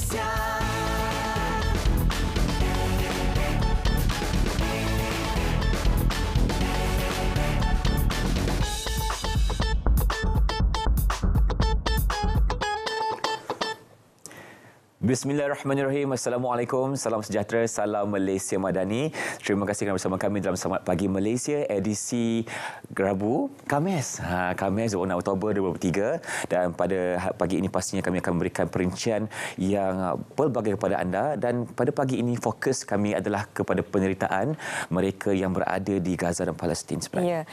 Notícias. Bismillahirrahmanirrahim. Assalamualaikum. Salam sejahtera. Salam Malaysia Madani. Terima kasih kerana bersama kami dalam Selamat Pagi Malaysia edisi Rabu Kamis. Ha, Kamis 1 Oktober 2023 dan pada ha- pagi ini pastinya kami akan memberikan perincian yang uh, pelbagai kepada anda dan pada pagi ini fokus kami adalah kepada penderitaan mereka yang berada di Gaza dan Palestin sebenarnya. Yeah.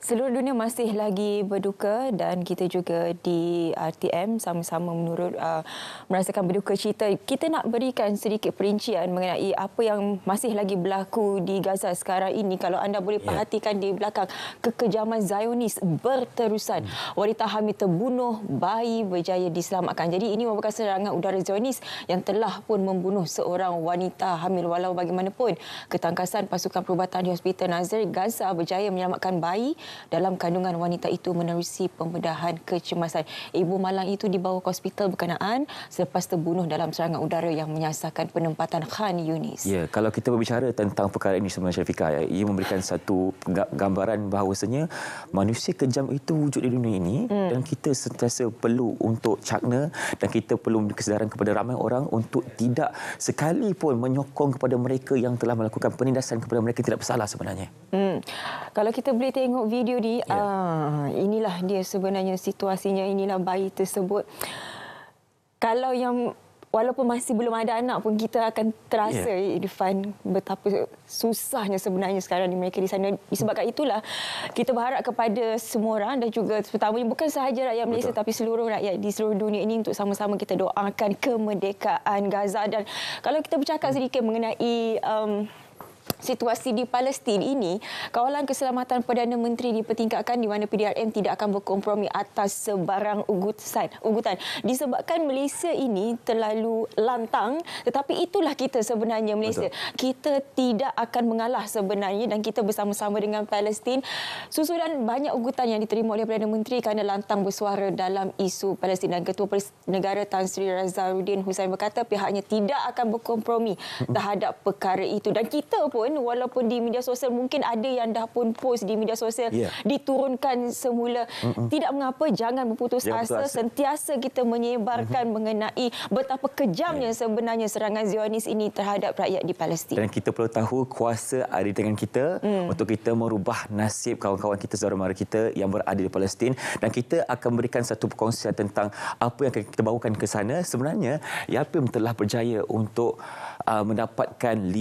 Seluruh dunia masih lagi berduka dan kita juga di RTM sama-sama menurut uh, merasakan berduka cita. Kita nak berikan sedikit perincian mengenai apa yang masih lagi berlaku di Gaza sekarang ini. Kalau anda boleh ya. perhatikan di belakang kekejaman Zionis berterusan. Hmm. Wanita hamil terbunuh, bayi berjaya diselamatkan. Jadi ini merupakan serangan udara Zionis yang telah pun membunuh seorang wanita hamil walau bagaimanapun. Ketangkasan pasukan perubatan di Hospital Nazir Gaza berjaya menyelamatkan bayi dalam kandungan wanita itu menerusi pembedahan kecemasan. Ibu malang itu dibawa ke hospital berkenaan selepas terbunuh dalam serangan udara yang menyasarkan penempatan Khan Yunis. Ya, kalau kita berbicara tentang perkara ini sebenarnya Syafiqah, ya, ia memberikan satu gambaran bahawasanya manusia kejam itu wujud di dunia ini hmm. dan kita sentiasa perlu untuk cakna dan kita perlu memberi kesedaran kepada ramai orang untuk tidak sekalipun menyokong kepada mereka yang telah melakukan penindasan kepada mereka tidak bersalah sebenarnya. Hmm. Kalau kita boleh tengok video video ni ya. uh, inilah dia sebenarnya situasinya inilah bayi tersebut kalau yang walaupun masih belum ada anak pun kita akan terasa ya. Irfan betapa susahnya sebenarnya sekarang di mereka di sana disebabkan itulah kita berharap kepada semua orang dan juga terutamanya bukan sahaja rakyat Malaysia Betul. tapi seluruh rakyat di seluruh dunia ini untuk sama-sama kita doakan kemerdekaan Gaza dan kalau kita bercakap sedikit mengenai um, situasi di Palestin ini, kawalan keselamatan Perdana Menteri dipertingkatkan di mana PDRM tidak akan berkompromi atas sebarang ugutan. Disebabkan Malaysia ini terlalu lantang, tetapi itulah kita sebenarnya Malaysia. Betul. Kita tidak akan mengalah sebenarnya dan kita bersama-sama dengan Palestin. Susulan banyak ugutan yang diterima oleh Perdana Menteri kerana lantang bersuara dalam isu Palestin dan Ketua Negara Tan Sri Razaluddin Hussein berkata pihaknya tidak akan berkompromi terhadap perkara itu dan kita pun pun walaupun di media sosial mungkin ada yang dah pun post di media sosial yeah. diturunkan semula mm-hmm. tidak mengapa jangan memutus yeah, asa betul sentiasa kita menyebarkan mm-hmm. mengenai betapa kejamnya yeah. sebenarnya serangan Zionis ini terhadap rakyat di Palestin dan kita perlu tahu kuasa ada di tangan kita mm. untuk kita merubah nasib kawan-kawan kita saudara-mara kita yang berada di Palestin dan kita akan berikan satu perkongsian tentang apa yang akan kita bawakan ke sana sebenarnya YAPIM telah berjaya untuk uh, mendapatkan 5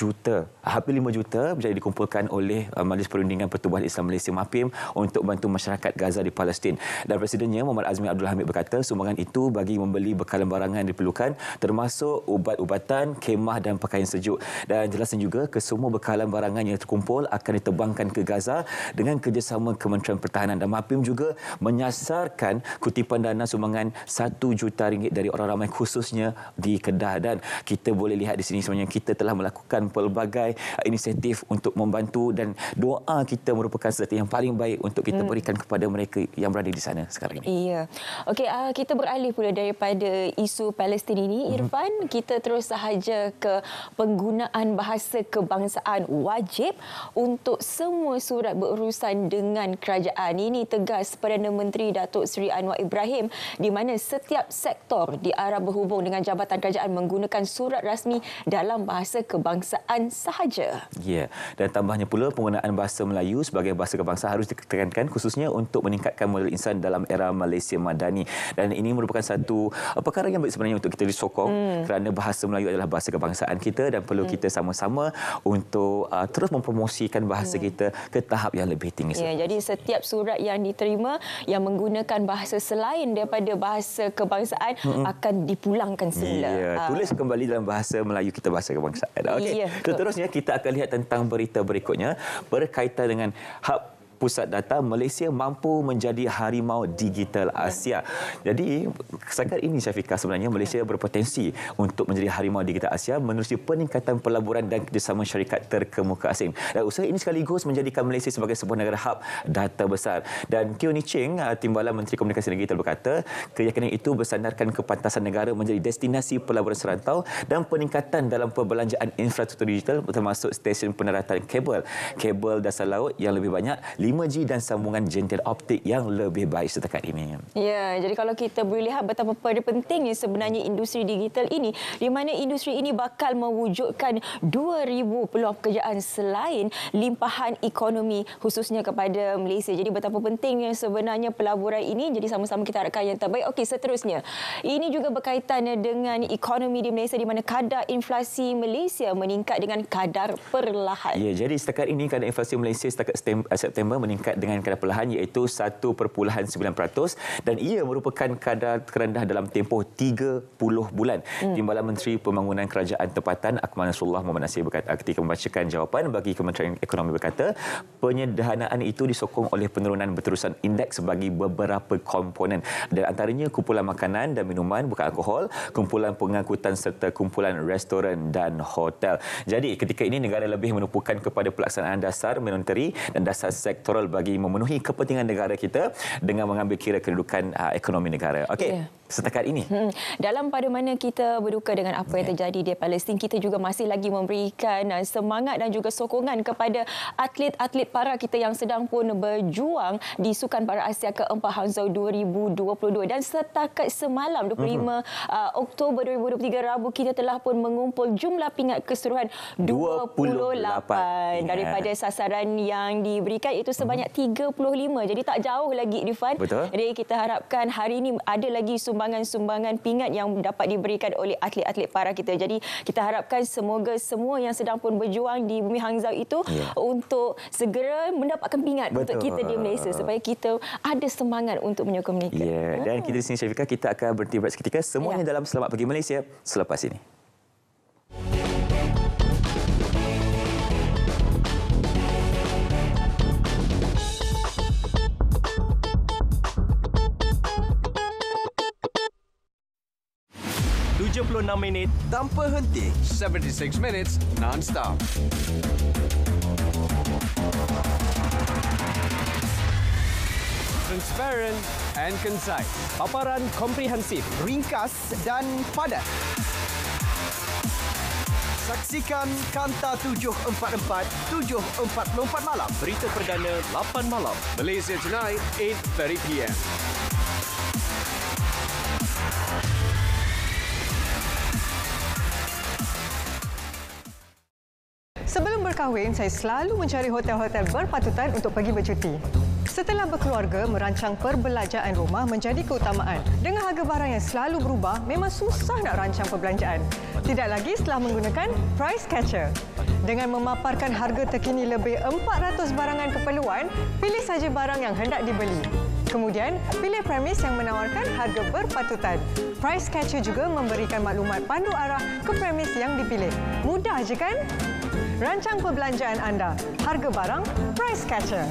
juta hampir 5 juta menjadi dikumpulkan oleh uh, Majlis Perundingan Pertubuhan Islam Malaysia MAPIM untuk bantu masyarakat Gaza di Palestin dan Presidennya Muhammad Azmi Abdul Hamid berkata sumbangan itu bagi membeli bekalan barangan diperlukan termasuk ubat-ubatan kemah dan pakaian sejuk dan jelasnya juga kesemua bekalan barangan yang terkumpul akan ditebangkan ke Gaza dengan kerjasama Kementerian Pertahanan dan MAPIM juga menyasarkan kutipan dana sumbangan 1 juta ringgit dari orang ramai khususnya di Kedah dan kita boleh lihat di sini sebenarnya kita telah melakukan pelbagai inisiatif untuk membantu dan doa kita merupakan sesuatu yang paling baik untuk kita hmm. berikan kepada mereka yang berada di sana sekarang ini. Iya. Okey, uh, kita beralih pula daripada isu Palestin ini. Hmm. Irfan, hmm kita terus sahaja ke penggunaan bahasa kebangsaan wajib untuk semua surat berurusan dengan kerajaan. Ini tegas Perdana Menteri Datuk Seri Anwar Ibrahim di mana setiap sektor di arah berhubung dengan jabatan kerajaan menggunakan surat rasmi rasmi dalam bahasa kebangsaan sahaja. Ya, dan tambahnya pula penggunaan bahasa Melayu sebagai bahasa kebangsaan harus ditekankan khususnya untuk meningkatkan moral insan dalam era Malaysia Madani. Dan ini merupakan satu eh, perkara yang baik sebenarnya untuk kita disokong hmm. kerana bahasa Melayu adalah bahasa kebangsaan kita dan perlu hmm. kita sama-sama untuk uh, terus mempromosikan bahasa hmm. kita ke tahap yang lebih tinggi. Yeah, jadi setiap surat yang diterima yang menggunakan bahasa selain daripada bahasa kebangsaan hmm. akan dipulangkan semula. Ya, ah. tulis kembali dalam bahasa bahasa Melayu kita bahasa kebangsaan. Okey. Yeah, Seterusnya kita akan lihat tentang berita berikutnya berkaitan dengan hak pusat data Malaysia mampu menjadi harimau digital Asia. Jadi sekarang ini Syafiqah sebenarnya Malaysia berpotensi untuk menjadi harimau digital Asia menerusi peningkatan pelaburan dan kerjasama syarikat terkemuka asing. Dan usaha ini sekaligus menjadikan Malaysia sebagai sebuah negara hub data besar. Dan Kyo Ni Ching, ah, Timbalan Menteri Komunikasi Negeri telah berkata, keyakinan itu bersandarkan kepantasan negara menjadi destinasi pelaburan serantau dan peningkatan dalam perbelanjaan infrastruktur digital termasuk stesen peneratan kabel, kabel dasar laut yang lebih banyak 5G dan sambungan jentil optik yang lebih baik setakat ini. Ya, jadi kalau kita boleh lihat betapa pentingnya sebenarnya industri digital ini di mana industri ini bakal mewujudkan 2,000 peluang pekerjaan selain limpahan ekonomi khususnya kepada Malaysia. Jadi betapa pentingnya sebenarnya pelaburan ini. Jadi sama-sama kita harapkan yang terbaik. Okey, seterusnya. Ini juga berkaitan dengan ekonomi di Malaysia di mana kadar inflasi Malaysia meningkat dengan kadar perlahan. Ya, jadi setakat ini kadar inflasi Malaysia setakat eh, September meningkat dengan kadar perlahan iaitu 1.9% dan ia merupakan kadar terendah dalam tempoh 30 bulan. Hmm. Timbalan Menteri Pembangunan Kerajaan Tempatan Akmal Nasrullah Muhammad Nasir berkata ketika membacakan jawapan bagi Kementerian Ekonomi berkata penyederhanaan itu disokong oleh penurunan berterusan indeks bagi beberapa komponen dan antaranya kumpulan makanan dan minuman bukan alkohol, kumpulan pengangkutan serta kumpulan restoran dan hotel. Jadi ketika ini negara lebih menumpukan kepada pelaksanaan dasar monetary dan dasar sek sektoral bagi memenuhi kepentingan negara kita dengan mengambil kira kedudukan uh, ekonomi negara. Okey. Yeah. Setakat ini. Hmm. Dalam pada mana kita berduka dengan apa yang ya. terjadi di Palestin, kita juga masih lagi memberikan ah, semangat dan juga sokongan kepada atlet-atlet para kita yang sedang pun berjuang di Sukan Para Asia ke-4 Hangzhou 2022 dan setakat semalam 25 hmm. Ah, Oktober 2023 Rabu kita telah pun mengumpul jumlah pingat keseluruhan 28, 28. daripada ya. sasaran yang diberikan itu sebanyak 35. Jadi tak jauh lagi Irfan. Jadi kita harapkan hari ini ada lagi sumbangan-sumbangan pingat yang dapat diberikan oleh atlet-atlet para kita. Jadi kita harapkan semoga semua yang sedang pun berjuang di Bumi Hangzhou itu ya. untuk segera mendapatkan pingat Betul. untuk kita di Malaysia supaya kita ada semangat untuk menyokong mereka. Ya. Dan kita di sini Syafiqah kita akan berhenti berat seketika semuanya ya. dalam Selamat pergi Malaysia selepas ini. Thank 76 minit tanpa henti. 76 minutes non-stop. Transparent and concise. Paparan komprehensif, ringkas dan padat. Saksikan Kanta 744 744 malam. Berita perdana 8 malam. Malaysia Tonight 8:30 PM. berkahwin, saya selalu mencari hotel-hotel berpatutan untuk pergi bercuti. Setelah berkeluarga, merancang perbelanjaan rumah menjadi keutamaan. Dengan harga barang yang selalu berubah, memang susah nak rancang perbelanjaan. Tidak lagi setelah menggunakan Price Catcher. Dengan memaparkan harga terkini lebih 400 barangan keperluan, pilih saja barang yang hendak dibeli. Kemudian, pilih premis yang menawarkan harga berpatutan. Price Catcher juga memberikan maklumat pandu arah ke premis yang dipilih. Mudah saja kan? Rancang perbelanjaan anda. Harga barang, Price Catcher.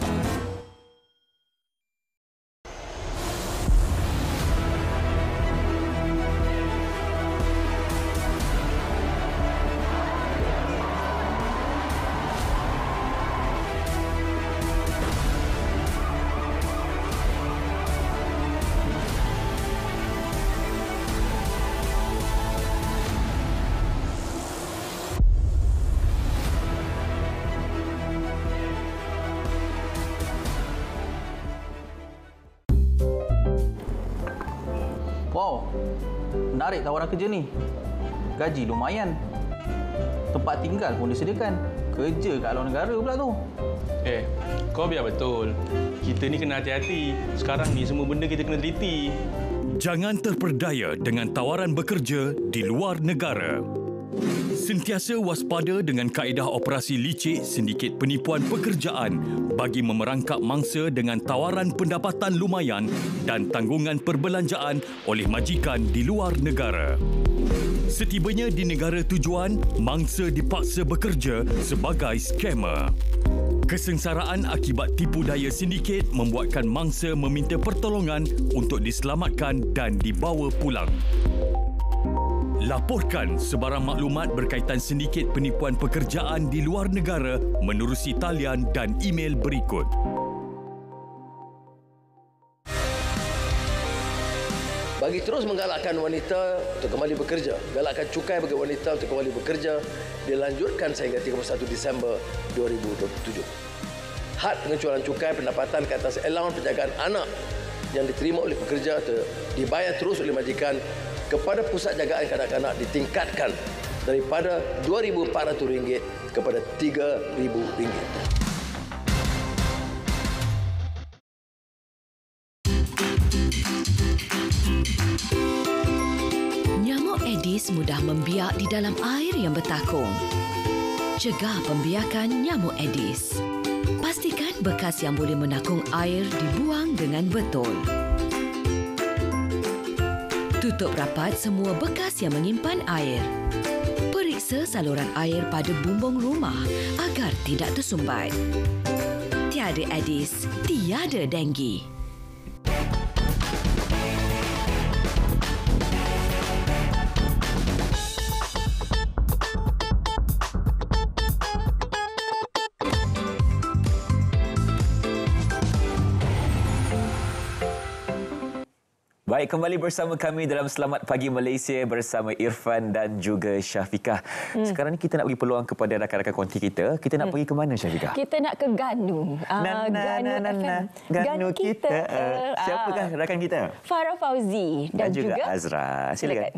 tawaran kerja ni. Gaji lumayan. Tempat tinggal pun disediakan. Kerja kat luar negara pula tu. Eh, kau biar betul. Kita ni kena hati-hati. Sekarang ni semua benda kita kena teliti. Jangan terperdaya dengan tawaran bekerja di luar negara. Sentiasa waspada dengan kaedah operasi licik sindiket penipuan pekerjaan bagi memerangkap mangsa dengan tawaran pendapatan lumayan dan tanggungan perbelanjaan oleh majikan di luar negara. Setibanya di negara tujuan, mangsa dipaksa bekerja sebagai skamer. Kesengsaraan akibat tipu daya sindiket membuatkan mangsa meminta pertolongan untuk diselamatkan dan dibawa pulang. Laporkan sebarang maklumat berkaitan sindiket penipuan pekerjaan di luar negara menerusi talian dan email berikut. Bagi terus menggalakkan wanita untuk kembali bekerja, galakkan cukai bagi wanita untuk kembali bekerja, dilanjutkan sehingga 31 Disember 2027. Had pengecualian cukai pendapatan ke atas allowance penjagaan anak yang diterima oleh pekerja atau dibayar terus oleh majikan kepada pusat jagaan kanak-kanak ditingkatkan daripada RM2,400 kepada RM3,000. Nyamuk Edis mudah membiak di dalam air yang bertakung. Cegah pembiakan nyamuk Edis. Pastikan bekas yang boleh menakung air dibuang dengan betul. Tutup rapat semua bekas yang menyimpan air. Periksa saluran air pada bumbung rumah agar tidak tersumbat. Tiada edis, tiada denggi. Baik, kembali bersama kami dalam Selamat Pagi Malaysia bersama Irfan dan juga Syafiqah. Hmm. Sekarang ni kita nak bagi peluang kepada rakan-rakan konti kita. Kita nak hmm. pergi ke mana Syafiqah? Kita nak ke Ganu. Ah, na, na, Ganu, na, na, na. Ganu, Ganu kita. kita. Uh, Siapakah ah. rakan kita? Farah Fauzi dan, dan juga, juga Azra. Silakan. Silakan.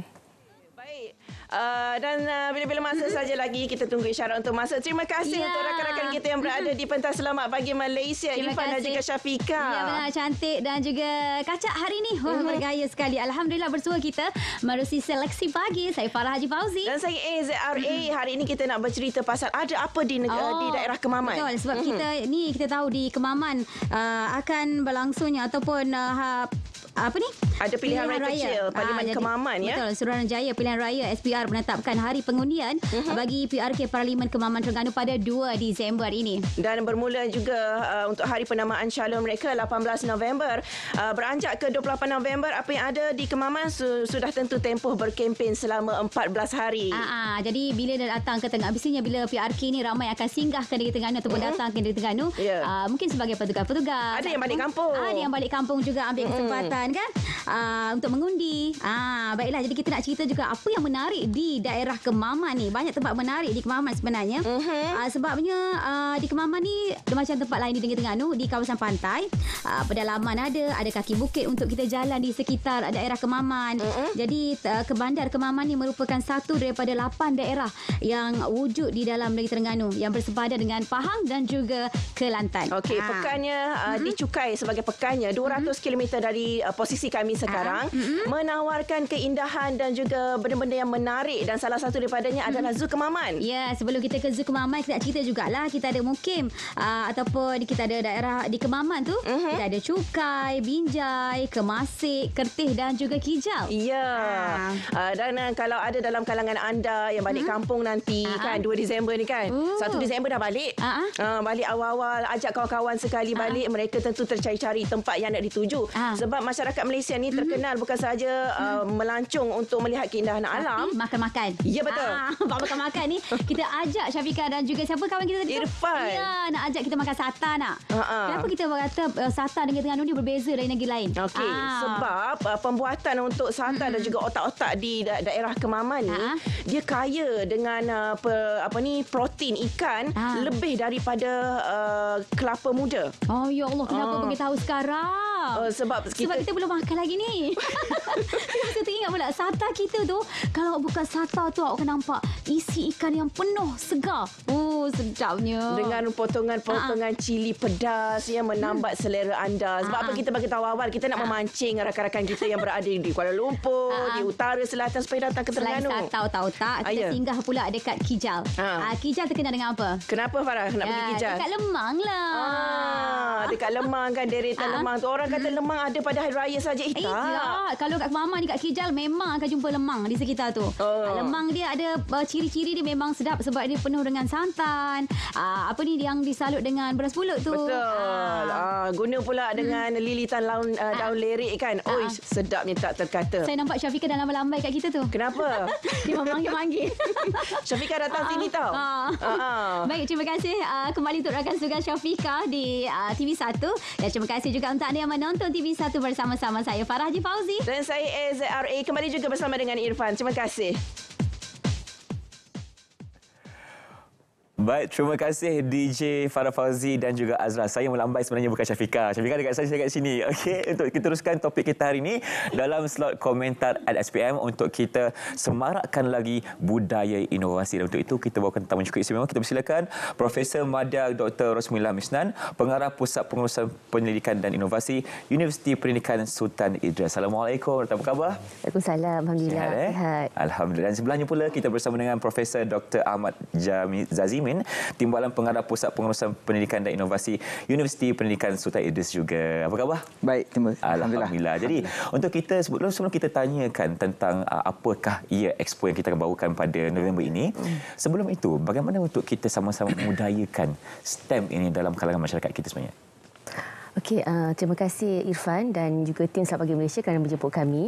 Uh, dan uh, bila-bila masa mm-hmm. saja lagi kita tunggu isyarat untuk masuk. Terima kasih yeah. untuk rakan-rakan kita yang berada mm-hmm. di pentas selamat pagi Malaysia Irfan dan juga Syafika. Ya benar cantik dan juga kacak hari ini. Wah uh-huh. bergaya sekali. Alhamdulillah bersua kita merusi seleksi pagi. Saya Farah Haji Fauzi dan saya AZRA. Uh-huh. Hari ini kita nak bercerita pasal ada apa di negara oh, di daerah Kemaman. Betul sebab uh-huh. kita ni kita tahu di Kemaman uh, akan berlangsungnya ataupun uh, ha- apa ni? Ada pilihan, pilihan raya, raya kecil ah, Parlimen Kemaman ya. Betul Suruhanjaya pilihan raya SPR PR menetapkan hari pengundian uh-huh. bagi PRK Parlimen Kemaman Terengganu pada 2 Disember ini. Dan bermula juga uh, untuk hari penamaan calon mereka 18 November uh, beranjak ke 28 November apa yang ada di Kemaman su- sudah tentu tempoh berkempen selama 14 hari. Uh-huh. jadi bila dah datang ke Tengah biasanya bila PRK ini ramai akan singgah ke Negeri Terengganu ataupun uh-huh. Mhm. datang ke Negeri Terengganu yeah. uh, mungkin sebagai petugas-petugas. Ada yang balik kampung. Uh, ada yang balik kampung juga ambil mhm. kesempatan uh-huh. kan? Uh, untuk mengundi. Ah, uh, baiklah jadi kita nak cerita juga apa yang menarik di daerah Kemaman ni banyak tempat menarik di Kemaman sebenarnya uh-huh. uh, sebabnya uh, di Kemaman ni ada macam tempat lain di tengah-tengah tu di kawasan pantai uh, pedalaman ada ada kaki bukit untuk kita jalan di sekitar daerah Kemaman uh-huh. jadi uh, ke bandar Kemaman ni merupakan satu daripada lapan daerah yang wujud di dalam negeri Terengganu yang bersepadan dengan Pahang dan juga Kelantan. Okey, ha. pekannya uh, mm-hmm. dicukai sebagai pekannya 200 km mm-hmm. dari uh, posisi kami sekarang ha. mm menawarkan keindahan dan juga benda-benda yang menarik menarik dan salah satu daripadanya adalah Zoo Kemaman. Ya, sebelum kita ke Zoo Kemaman kita nak cerita lah kita ada Mukim uh, ataupun kita ada daerah di Kemaman tu. Uh-huh. Kita ada Cukai, Binjai, Kemasik, Kertih dan juga Kijau. Ya. Yeah. Uh. Ah, dan uh, kalau ada dalam kalangan anda yang balik uh kampung nanti uh-huh. kan 2 Disember ni kan. Uh. 1 Disember dah balik. Uh-huh. Uh, balik awal-awal ajak kawan-kawan sekali uh-huh. balik mereka tentu tercari-cari tempat yang nak dituju. Uh-huh. Sebab masyarakat Malaysia ni mhm. terkenal uh-huh. bukan saja uh, uh-huh. melancong untuk melihat keindahan alam. Uh-huh makan-makan. Ya betul. Ha, makan-makan ni kita ajak Syafika dan juga siapa kawan kita tadi? Irfan. Ya, nak ajak kita makan sata nak. Uh-huh. Kenapa kita berkata uh, sata dengan Terengganu ni berbeza dari negeri lain? Okey, ha. sebab uh, pembuatan untuk sata mm-hmm. dan juga otak-otak di da- daerah Kemaman ni uh-huh. dia kaya dengan uh, pe, apa ni protein ikan uh-huh. lebih daripada uh, kelapa muda. Oh ya Allah, kenapa uh. kau tahu sekarang? Uh, sebab kita... sebab kita belum makan lagi ni. Saya teringat pula sata kita tu kalau bukan sata tu awak akan nampak isi ikan yang penuh segar. Oh, sedapnya. Dengan potongan-potongan Aa. Ah. cili pedas yang menambat hmm. selera anda. Sebab Aa. apa ah. kita bagi tahu awal? Kita nak Aa. Ah. memancing rakan-rakan kita yang berada di Kuala Lumpur, Aa. di utara selatan supaya datang ke Terengganu. Selain tahu tahu tak, kita Aa, ya. singgah pula dekat Kijal. Ah, Kijal terkenal dengan apa? Kenapa Farah nak pergi Kijal? Dekat Lemang lah. Aa, dekat Lemang kan, deretan Lemang tu. Orang kata hmm. Lemang ada pada hari raya saja. Eh, eh tak. Ya. Kalau kat Kemaman ni kat Kijal, memang akan jumpa Lemang di sekitar tu. Oh. Lemang dia ada uh, ciri-ciri dia memang sedap sebab dia penuh dengan santan. Uh, apa ni yang disalut dengan beras pulut tu. Betul. Uh. Uh, guna pula hmm. dengan hmm. lilitan laun, uh, daun uh. lerik kan. Uh. Oish, sedapnya tak terkata. Saya nampak Syafiqah dah lambai-lambai kat kita tu. Kenapa? dia memanggil-manggil. Syafiqah datang uh. sini tau. Uh. Uh. Baik, terima kasih. Uh, kembali untuk rakan sugan Syafiqah di uh, TV1. Dan terima kasih juga untuk anda yang menonton TV1 bersama-sama saya Farah Fauzi. Dan saya AZRA. Kembali juga bersama dengan Irfan. Terima kasih. Bye. Baik, terima kasih DJ Farah Fauzi dan juga Azra. Saya melambai sebenarnya bukan Syafika. Syafika dekat saya, saya dekat sini. Okey, untuk kita teruskan topik kita hari ini dalam slot komentar at SPM untuk kita semarakkan lagi budaya inovasi. Dan untuk itu, kita bawakan tetamu cukup istimewa. Kita bersilakan Profesor Madya Dr. Rosmila Misnan, pengarah Pusat Pengurusan Penyelidikan dan Inovasi Universiti Pendidikan Sultan Idris. Assalamualaikum, apa khabar? Waalaikumsalam, Alhamdulillah. Sihat, eh? Sihat. Alhamdulillah. Dan sebelahnya pula, kita bersama dengan Profesor Dr. Ahmad Jami Zazimin Amin, Timbalan Pengarah Pusat Pengurusan Pendidikan dan Inovasi Universiti Pendidikan Sultan Idris juga. Apa khabar? Baik, terima kasih. Alhamdulillah. Alhamdulillah. Jadi, Alhamdulillah. untuk kita sebelum sebelum kita tanyakan tentang uh, apakah ia expo yang kita akan bawakan pada November ini, sebelum itu bagaimana untuk kita sama-sama mudayakan STEM ini dalam kalangan masyarakat kita sebenarnya? Okey, uh, terima kasih Irfan dan juga tim Selamat Pagi Malaysia kerana menjemput kami.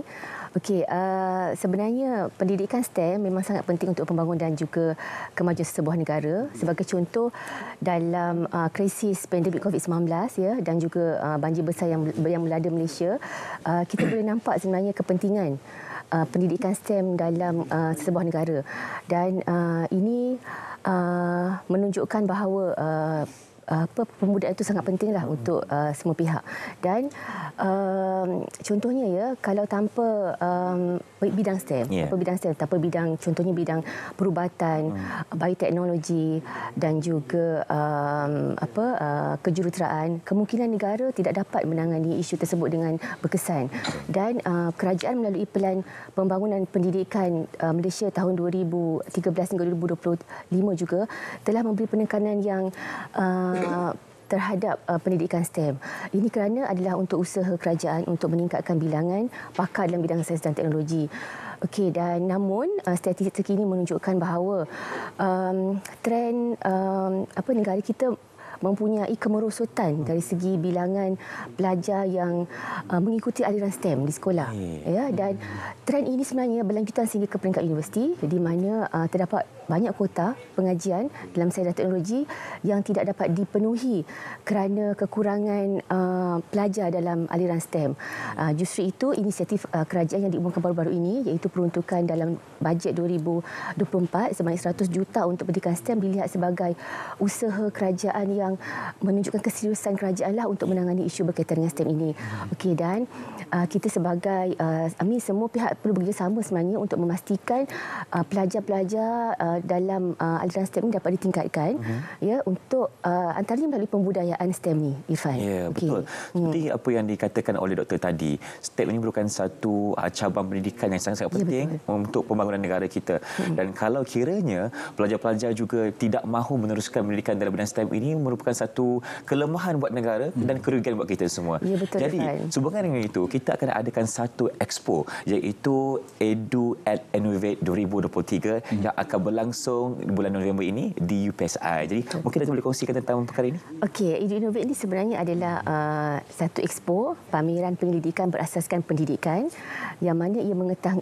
Okey, uh, sebenarnya pendidikan STEM memang sangat penting untuk pembangunan dan juga kemajuan sebuah negara. Sebagai contoh dalam uh, krisis pandemik COVID-19 ya dan juga uh, banjir besar yang yang melanda Malaysia, uh, kita boleh nampak sebenarnya kepentingan uh, pendidikan STEM dalam uh, sebuah negara. Dan uh, ini uh, menunjukkan bahawa uh, apa pembudayaan itu sangat pentinglah hmm. untuk uh, semua pihak dan um, contohnya ya kalau tanpa um, bidang STEM yeah. tanpa bidang STEM tanpa bidang contohnya bidang perubatan hmm. bioteknologi dan juga um, apa uh, kejuruteraan kemungkinan negara tidak dapat menangani isu tersebut dengan berkesan dan uh, kerajaan melalui pelan pembangunan pendidikan uh, Malaysia tahun 2013 hingga 2025 juga telah memberi penekanan yang uh, Eh, terhadap uh, pendidikan STEM. Ini kerana adalah untuk usaha kerajaan untuk meningkatkan bilangan pakar dalam bidang sains dan teknologi. Okey dan namun uh, statistik terkini menunjukkan bahawa um, trend um, apa negara kita mempunyai kemerosotan dari segi bilangan pelajar yang uh, mengikuti aliran STEM di sekolah. Ya dan trend ini sebenarnya berlanjutan sehingga ke peringkat universiti di mana uh, terdapat banyak kuota pengajian dalam sains dan teknologi yang tidak dapat dipenuhi kerana kekurangan uh, pelajar dalam aliran STEM. Uh, justru itu inisiatif uh, kerajaan yang diumumkan baru-baru ini iaitu peruntukan dalam bajet 2024 sebanyak 100 juta untuk pendidikan STEM dilihat sebagai usaha kerajaan yang menunjukkan keseriusan kerajaanlah untuk menangani isu berkaitan dengan STEM ini. Hmm. Okey dan uh, kita sebagai uh, I mean, semua pihak perlu bekerjasama sebenarnya untuk memastikan uh, pelajar-pelajar uh, Uh, dalam uh, aliran STEM ini dapat ditingkatkan uh-huh. ya untuk uh, ini melalui pembudayaan STEM ini, Irfan. Ya okay. betul. Hmm. Seperti apa yang dikatakan oleh doktor tadi, STEM ini merupakan satu uh, cabang pendidikan yang sangat-sangat ya, penting ya, untuk pembangunan negara kita. Hmm. Dan kalau kiranya pelajar-pelajar juga tidak mahu meneruskan pendidikan dalam bidang STEM ini merupakan satu kelemahan buat negara hmm. dan kerugian buat kita semua. Ya, betul, Jadi sehubungan dengan itu kita akan adakan satu expo iaitu Edu at Innovate 2023 hmm. yang akan berlangsung berlangsung bulan November ini di UPSI. Jadi Betul. mungkin Datuk boleh kongsikan tentang perkara ini? Okey, Edu Innovate ini sebenarnya adalah uh, satu expo pameran penyelidikan berasaskan pendidikan yang mana ia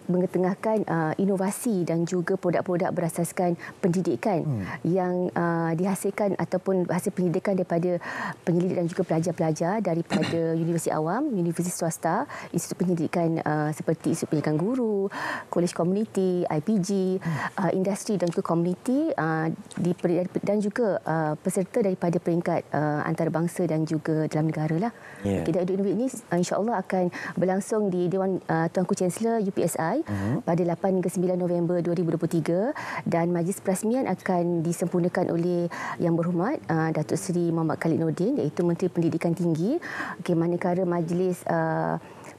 mengetengahkan uh, inovasi dan juga produk-produk berasaskan pendidikan hmm. yang uh, dihasilkan ataupun hasil penyelidikan daripada penyelidik dan juga pelajar-pelajar daripada universiti awam, universiti swasta, institut penyelidikan uh, seperti institut penyelidikan guru, kolej komuniti, IPG, hmm. uh, industri dan ke komuniti uh, dan juga uh, peserta daripada peringkat uh, antarabangsa dan juga dalam negara lah. Yeah. Kita duit ini uh, insyaallah akan berlangsung di Dewan uh, Tuanku Chancellor UPSI uh-huh. Mhm. pada 8 ke 9 November 2023 dan majlis perasmian akan disempurnakan oleh yang berhormat uh, Datuk Seri Muhammad Khalid Nordin iaitu Menteri Pendidikan Tinggi okay, manakala majlis uh,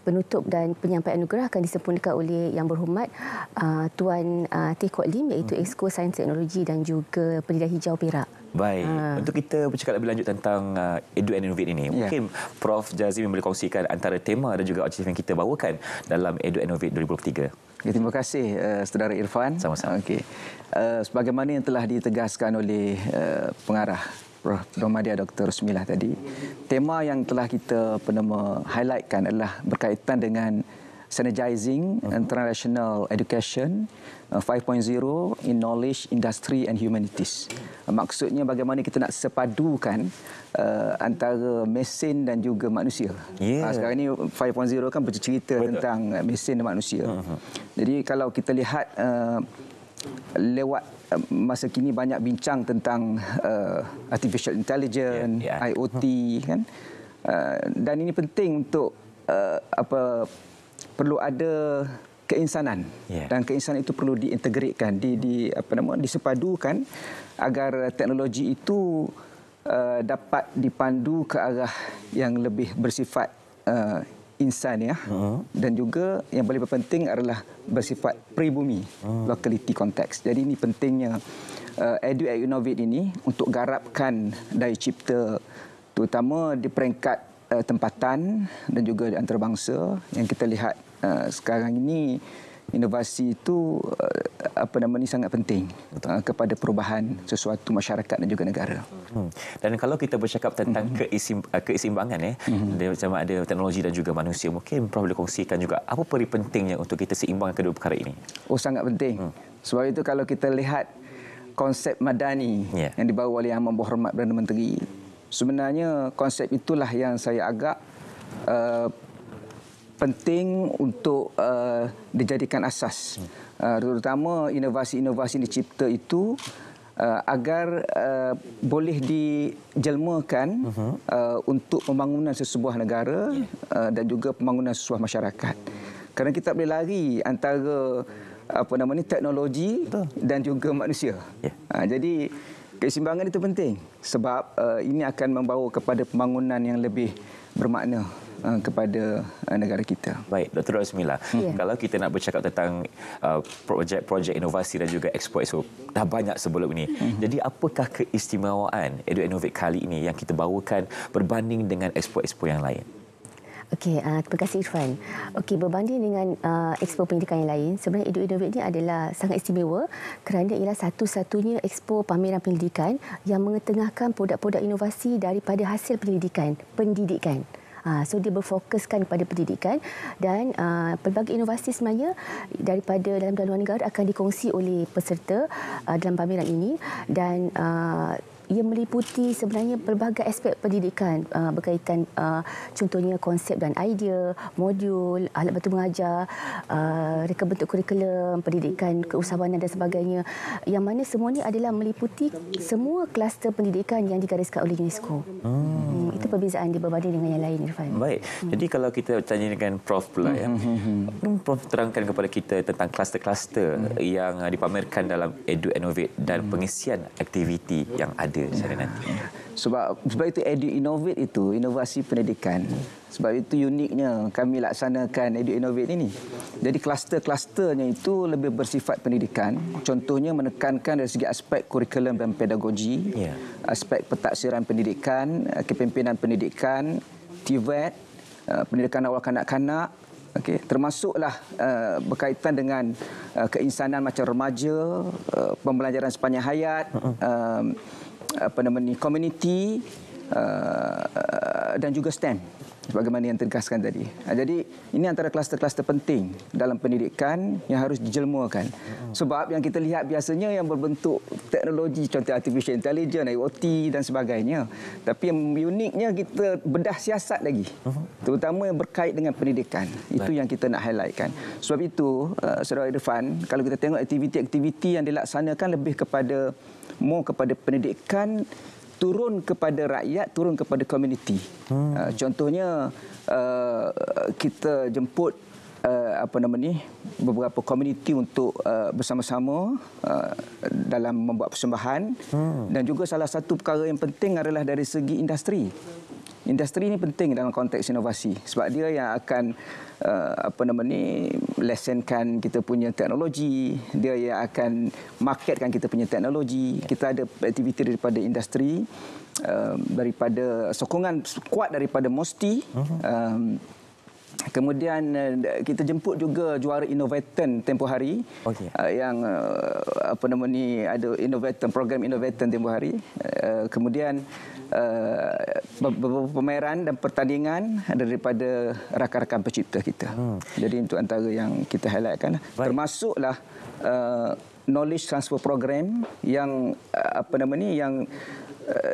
penutup dan penyampaian anugerah akan disempurnakan oleh yang berhormat uh, Tuan uh, Teh Kok Lim iaitu mhm. Exco Sains Teknologi dan juga Pendidikan Hijau Perak. Baik. Uh. Untuk kita bercakap lebih lanjut tentang uh, Edu and Innovate ini. Yeah. Mungkin Prof Jazim boleh kongsikan antara tema dan juga objektif yang kita bawakan dalam Edu and Innovate 2023. Ya, terima kasih uh, saudara Irfan. Sama-sama. Okey. Uh, sebagaimana yang telah ditegaskan oleh uh, pengarah Romadia Dr. Rosmilah tadi. Tema yang telah kita penama highlightkan adalah berkaitan dengan synergizing international hmm. education 5.0 uh, in knowledge, industry and humanities. Uh, maksudnya bagaimana kita nak sepadukan uh, antara mesin dan juga manusia. Yeah. Ya. Sekarang ini 5.0 kan bercerita Betul. tentang uh, mesin dan manusia. Uh-huh. Jadi kalau kita lihat uh, lewat Um, masa kini banyak bincang tentang uh, artificial intelligence, yeah, yeah. IoT kan. Uh, dan ini penting untuk uh, apa perlu ada keinsanan yeah. dan keinsanan itu perlu diintegrikan di di apa nama disepadukan agar teknologi itu uh, dapat dipandu ke arah yang lebih bersifat uh, insan ya. Uh -huh. Dan juga yang paling penting adalah bersifat pribumi, uh -huh. locality context. Jadi ini pentingnya uh, Edu at Unovit ini untuk garapkan daya cipta terutama di peringkat uh, tempatan dan juga antarabangsa yang kita lihat uh, sekarang ini inovasi itu eh, apa nama ni sangat penting Betul. Eh, kepada perubahan sesuatu masyarakat dan juga negara. Hmm. Dan kalau kita bercakap tentang hmm. keisim, eh, keisimbangan eh hmm. sama ada teknologi dan juga manusia mungkin Prof boleh kongsikan juga apa peri pentingnya untuk kita seimbangkan kedua perkara ini. Oh sangat penting. Hmm. Sebab itu kalau kita lihat konsep madani yeah. yang dibawa oleh Yang Berhormat Perdana Menteri sebenarnya konsep itulah yang saya agak uh, penting untuk uh, dijadikan asas. Hmm. Uh, terutama inovasi-inovasi dicipta itu uh, agar uh, boleh dijelmakan hmm. uh, untuk pembangunan sesebuah negara ya. uh, dan juga pembangunan sesebuah masyarakat. Kerana kita boleh lari antara apa nama ni teknologi Betul. dan juga manusia. Yeah. Uh, ha, jadi keseimbangan itu penting sebab uh, ini akan membawa kepada pembangunan yang lebih bermakna. Eh, kepada eh, negara kita. Baik, Dr. Rosmila. Hmm. Kalau kita nak bercakap tentang projek-projek eh, uh, inovasi dan juga ekspor so dah banyak sebelum ini. Hmm. Jadi apakah keistimewaan Edu Innovate kali ini yang kita bawakan berbanding dengan ekspor-ekspor yang lain? Okey, uh, terima kasih Irfan. Okey, berbanding dengan uh, expo pendidikan yang lain, sebenarnya Edu Innovate ini adalah sangat istimewa kerana ialah satu-satunya expo pameran pendidikan yang mengetengahkan produk-produk inovasi daripada hasil pendidikan, pendidikan. Ah, so dia berfokuskan pada pendidikan dan ah, pelbagai inovasi sebenarnya daripada dalam dan luar negara akan dikongsi oleh peserta ah, dalam pameran ini dan uh, ia meliputi sebenarnya pelbagai aspek pendidikan uh, berkaitan uh, contohnya konsep dan idea, modul, alat bantu mengajar, uh, reka bentuk kurikulum, pendidikan keusahawanan dan sebagainya yang mana semua ini adalah meliputi semua kluster pendidikan yang digariskan oleh UNESCO. Hmm. Hmm, itu perbezaan di berbanding dengan yang lain Irfan. Baik. Hmm. Jadi kalau kita bertanya dengan Prof pula ya. Hmm. Hmm. Hmm. Prof terangkan kepada kita tentang kluster-kluster hmm. yang uh, dipamerkan dalam Edu Innovate dan pengisian aktiviti yang ada ada secara ya. nanti. Sebab sebab itu edu innovate itu inovasi pendidikan. Sebab itu uniknya kami laksanakan edu innovate ini. Jadi kluster-klusternya itu lebih bersifat pendidikan. Contohnya menekankan dari segi aspek kurikulum dan pedagogi, ya. aspek pentaksiran pendidikan, eh, kepimpinan pendidikan, TVET, e eh, pendidikan awal kanak-kanak, Okay. Termasuklah uh, berkaitan dengan uh, keinsanan macam remaja, uh, pembelajaran sepanjang hayat, uh-huh. uh uh apa nama ni community uh, dan juga STEM sebagaimana yang tegaskan tadi. Ha, jadi ini antara kluster-kluster penting dalam pendidikan yang harus dijelmakan. Sebab yang kita lihat biasanya yang berbentuk teknologi contoh artificial intelligence, IoT dan sebagainya. Tapi yang uniknya kita bedah siasat lagi. Terutama yang berkait dengan pendidikan. Itu yang kita nak highlightkan. Sebab itu, uh, Saudara Irfan, kalau kita tengok aktiviti-aktiviti yang dilaksanakan lebih kepada Mau kepada pendidikan turun kepada rakyat turun kepada komuniti hmm. uh, contohnya uh, kita jemput uh, apa nama ni beberapa komuniti untuk uh, bersama-sama uh, dalam membuat persembahan hmm. dan juga salah satu perkara yang penting adalah dari segi industri industri ini penting dalam konteks inovasi sebab dia yang akan uh, apa nama ni lessenkan kita punya teknologi dia yang akan marketkan kita punya teknologi kita ada aktiviti daripada industri uh, daripada sokongan kuat daripada mosti uh-huh. um, Kemudian eh, kita jemput juga juara Innovaten tempoh hari okay. Eh, yang eh, apa nama ni ada Innovaten program Innovaten tempoh hari. Kemudian beberapa pemeran dan pertandingan daripada rakan-rakan pencipta kita. Hmm. Jadi untuk antara yang kita highlightkan Baik. termasuklah knowledge transfer program yang apa nama ni yang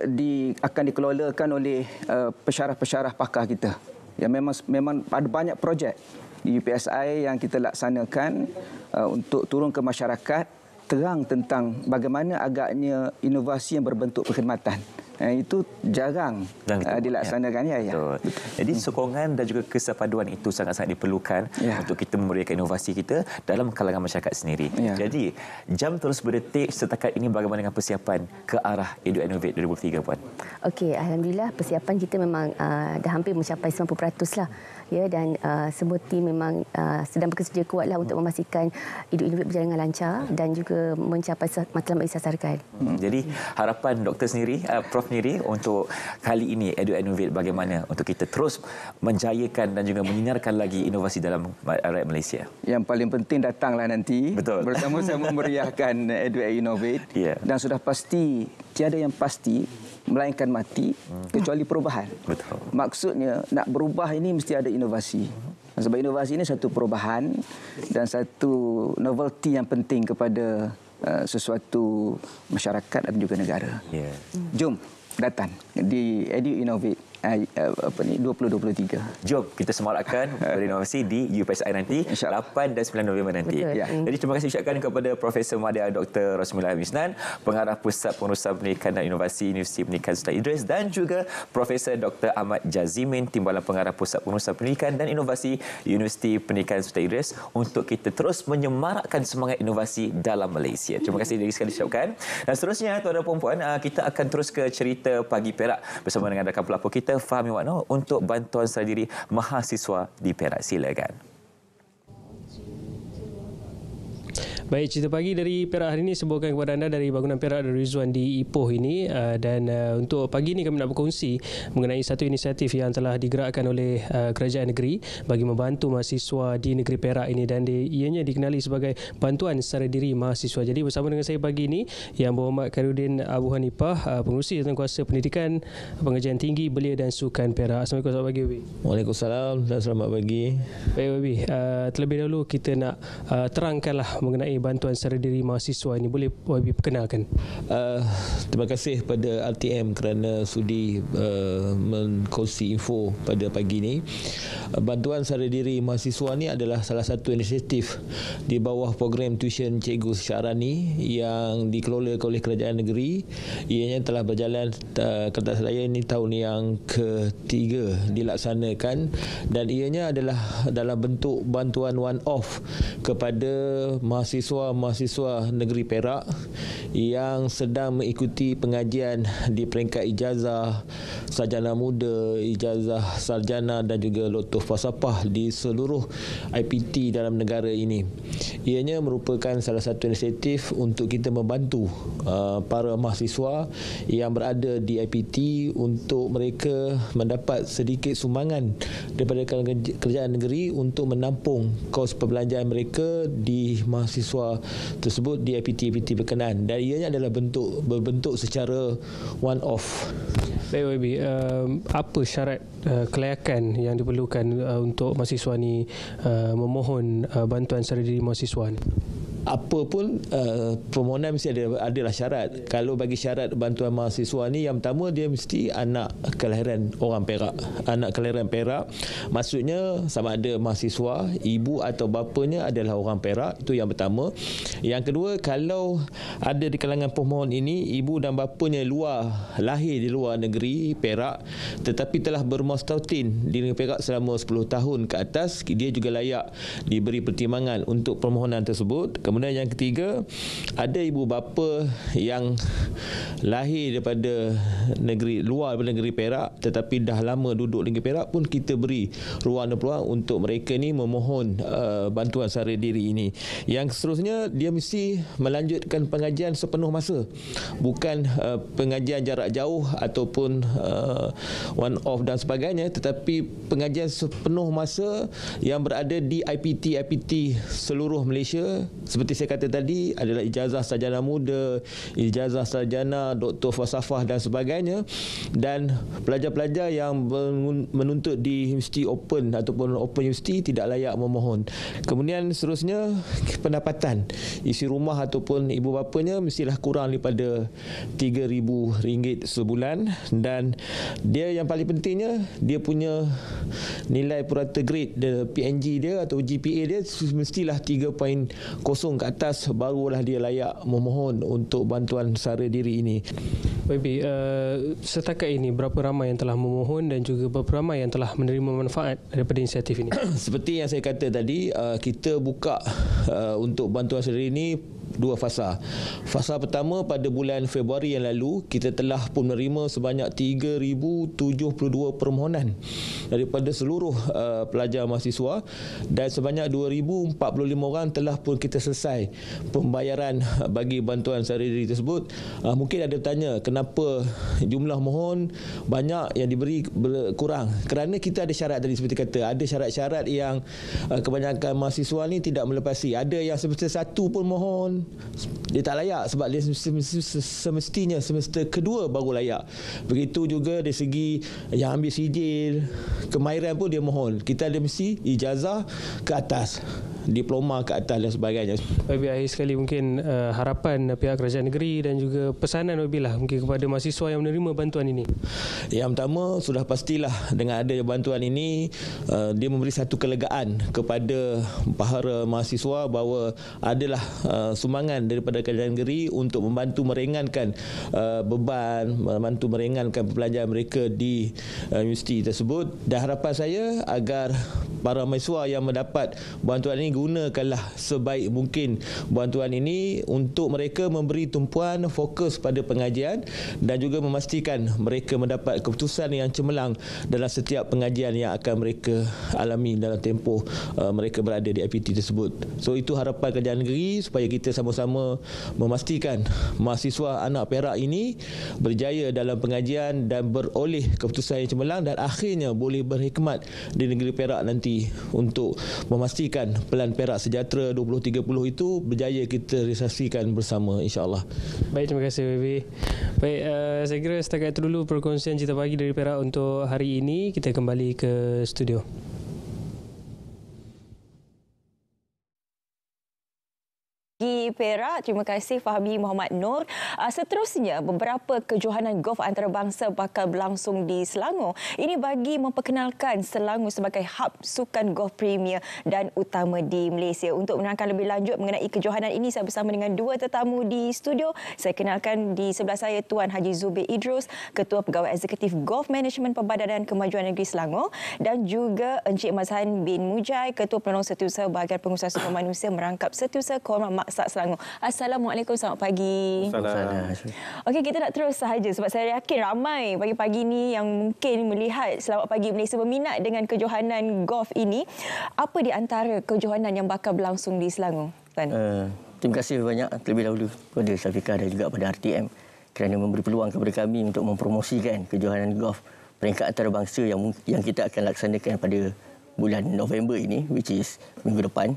di akan dikelolakan oleh uh, pesyarah-pesyarah pakar kita Ya memang memang ada banyak projek di UPSI yang kita laksanakan uh, untuk turun ke masyarakat terang tentang bagaimana agaknya inovasi yang berbentuk perkhidmatan. Eh, itu jarang uh, dilaksanakan ya. ya. Betul. Jadi sokongan dan juga kesepaduan itu sangat-sangat diperlukan ya. untuk kita memberikan inovasi kita dalam kalangan masyarakat sendiri. Ya. Jadi jam terus berdetik setakat ini bagaimana dengan persiapan ke arah Edu Innovate 2003 puan? Okey, alhamdulillah persiapan kita memang uh, dah hampir mencapai 90% lah ya dan uh, semua memang uh, sedang bekerja kuatlah untuk memastikan hidup induk berjalan dengan lancar dan juga mencapai matlamat yang disasarkan. Hmm, jadi harapan doktor sendiri, uh, prof sendiri untuk kali ini Edu Innovate bagaimana untuk kita terus menjayakan dan juga menyinarkan lagi inovasi dalam rakyat Malaysia. Yang paling penting datanglah nanti Betul. bersama-sama memeriahkan Edu Innovate yeah. dan sudah pasti tiada yang pasti melainkan mati hmm. kecuali perubahan. Betul. Maksudnya nak berubah ini mesti ada inovasi. Sebab inovasi ini satu perubahan dan satu novelty yang penting kepada uh, sesuatu masyarakat dan juga negara. Yeah. Jom datang di Edu Innovate. Eh, eh, apa ni 2023. Jom kita semalakan berinovasi di UPSI nanti InsyaAllah. 8 dan 9 November nanti. Betul. Ya. Jadi terima kasih ucapkan kepada Profesor Madya Dr. Rosmila Misnan, Pengarah Pusat Pengurusan Pendidikan dan Inovasi Universiti Pendidikan Sultan Idris dan juga Profesor Dr. Ahmad Jazimin Timbalan Pengarah Pusat Pengurusan Pendidikan dan Inovasi Universiti Pendidikan Sultan Idris untuk kita terus menyemarakkan semangat inovasi dalam Malaysia. Terima kasih lagi sekali ucapkan. Dan seterusnya tuan dan puan-puan ah, kita akan terus ke cerita pagi Perak bersama dengan rakan pelapor kita Fahmi Wakno untuk bantuan sendiri mahasiswa di Perak. Silakan. Baik, cerita pagi dari Perak hari ini sebutkan kepada anda dari bangunan Perak dan Rizwan di Ipoh ini ah, dan ah, untuk pagi ini kami nak berkongsi mengenai satu inisiatif yang telah digerakkan oleh ah, kerajaan negeri bagi membantu mahasiswa di negeri Perak ini dan ianya dikenali sebagai bantuan secara diri mahasiswa. Jadi bersama dengan saya pagi ini yang berhormat Karudin Abu hanipah pengurusi dan kuasa pendidikan pengajian tinggi belia dan sukan Perak. Assalamualaikum selamat pagi. Abi. Waalaikumsalam dan selamat pagi. Baik, Abi. Terlebih dahulu kita nak terangkanlah mengenai bantuan secara diri mahasiswa ini boleh YB perkenalkan? Uh, terima kasih kepada RTM kerana sudi uh, mengkongsi info pada pagi ini. Uh, bantuan secara diri mahasiswa ini adalah salah satu inisiatif di bawah program tuition Cikgu Syarani yang dikelola oleh kerajaan negeri. Ianya telah berjalan uh, kata saya ini tahun yang ketiga dilaksanakan dan ianya adalah dalam bentuk bantuan one off kepada mahasiswa mahasiswa-mahasiswa negeri Perak yang sedang mengikuti pengajian di peringkat ijazah sarjana muda, ijazah sarjana dan juga lotuh falsafah di seluruh IPT dalam negara ini. Ianya merupakan salah satu inisiatif untuk kita membantu uh, para mahasiswa yang berada di IPT untuk mereka mendapat sedikit sumbangan daripada kerajaan negeri untuk menampung kos perbelanjaan mereka di mahasiswa mahasiswa tersebut di APT-APT berkenaan dan ianya adalah bentuk berbentuk secara one off Baik YB, uh, um, apa syarat uh, kelayakan yang diperlukan uh, untuk mahasiswa ini uh, memohon uh, bantuan secara diri mahasiswa ini? apa pun uh, permohonan mesti ada adalah syarat. Yeah. Kalau bagi syarat bantuan mahasiswa ni yang pertama dia mesti anak kelahiran orang Perak. Anak kelahiran Perak maksudnya sama ada mahasiswa, ibu atau bapanya adalah orang Perak. Itu yang pertama. Yang kedua kalau ada di kalangan pemohon ini ibu dan bapanya luar lahir di luar negeri Perak tetapi telah bermastautin di negeri Perak selama 10 tahun ke atas dia juga layak diberi pertimbangan untuk permohonan tersebut. Kemudian yang ketiga, ada ibu bapa yang lahir daripada negeri luar daripada negeri Perak tetapi dah lama duduk di negeri Perak pun kita beri ruang dan peluang untuk mereka ni memohon uh, bantuan sara diri ini. Yang seterusnya dia mesti melanjutkan pengajian sepenuh masa. Bukan uh, pengajian jarak jauh ataupun uh, one off dan sebagainya tetapi pengajian sepenuh masa yang berada di IPT IPT seluruh Malaysia seperti saya kata tadi adalah ijazah sarjana muda, ijazah sarjana doktor falsafah dan sebagainya dan pelajar-pelajar yang menuntut di universiti open ataupun open universiti tidak layak memohon. Kemudian seterusnya pendapatan isi rumah ataupun ibu bapanya mestilah kurang daripada RM3,000 sebulan dan dia yang paling pentingnya dia punya nilai purata grade the PNG dia atau GPA dia mestilah 3.0 langsung ke atas barulah dia layak memohon untuk bantuan sara diri ini. Baby, uh, eh, setakat ini berapa ramai yang telah memohon dan juga berapa ramai yang telah menerima manfaat daripada inisiatif ini? Seperti yang saya kata tadi, uh, kita buka uh, untuk bantuan sara diri ini dua fasa. Fasa pertama pada bulan Februari yang lalu kita telah pun menerima sebanyak 3072 permohonan daripada seluruh uh, pelajar mahasiswa dan sebanyak 2045 orang telah pun kita selesai pembayaran uh, bagi bantuan sehari diri tersebut. Uh, mungkin ada tanya kenapa jumlah mohon banyak yang diberi kurang. Kerana kita ada syarat tadi seperti kata ada syarat-syarat yang uh, kebanyakan mahasiswa ni tidak melepasi. Ada yang sebesar satu pun mohon dia tak layak sebab dia semestinya semester kedua baru layak. Begitu juga dari segi yang ambil sijil, kemahiran pun dia mohon. Kita ada mesti ijazah ke atas diploma ke atas dan sebagainya. Baik, akhir sekali mungkin uh, harapan pihak kerajaan negeri dan juga pesanan Wabilah mungkin kepada mahasiswa yang menerima bantuan ini. Yang pertama, sudah pastilah dengan ada bantuan ini, uh, dia memberi satu kelegaan kepada para mahasiswa bahawa adalah uh, sumbangan daripada kerajaan negeri untuk membantu meringankan uh, beban, membantu meringankan perbelanjaan mereka di uh, universiti tersebut. Dan harapan saya agar para mahasiswa yang mendapat bantuan ini gunakanlah sebaik mungkin bantuan ini untuk mereka memberi tumpuan fokus pada pengajian dan juga memastikan mereka mendapat keputusan yang cemerlang dalam setiap pengajian yang akan mereka alami dalam tempoh uh, mereka berada di IPT tersebut. So itu harapan kerajaan negeri supaya kita sama-sama memastikan mahasiswa anak Perak ini berjaya dalam pengajian dan beroleh keputusan yang cemerlang dan akhirnya boleh berhikmat di negeri Perak nanti untuk memastikan pelan Jalan Perak Sejahtera 2030 itu berjaya kita realisasikan bersama insyaAllah. Baik, terima kasih Baby. Baik, uh, saya kira setakat itu dulu perkongsian cerita pagi dari Perak untuk hari ini. Kita kembali ke studio. di Perak. Terima kasih Fahmi Muhammad Nur. Ah, seterusnya, beberapa kejohanan golf antarabangsa bakal berlangsung di Selangor. Ini bagi memperkenalkan Selangor sebagai hub sukan golf premier dan utama di Malaysia. Untuk menerangkan lebih lanjut mengenai kejohanan ini, saya bersama dengan dua tetamu di studio. Saya kenalkan di sebelah saya Tuan Haji Zubir Idrus, Ketua Pegawai Eksekutif Golf Management Pembadanan Kemajuan Negeri Selangor dan juga Encik Mazhan bin Mujai, Ketua Penolong Setiusa Bahagian Pengusaha Sumber Manusia merangkap Setiusa Kehormat Mak Sat Selangor. Assalamualaikum, selamat pagi. Assalamualaikum. Okey, kita nak terus sahaja sebab saya yakin ramai pagi-pagi ni yang mungkin melihat selamat pagi Malaysia berminat dengan kejohanan golf ini. Apa di antara kejohanan yang bakal berlangsung di Selangor? Tuan? Uh, terima kasih banyak terlebih dahulu kepada Syafiqah dan juga kepada RTM kerana memberi peluang kepada kami untuk mempromosikan kejohanan golf peringkat antarabangsa yang yang kita akan laksanakan pada bulan November ini which is minggu depan.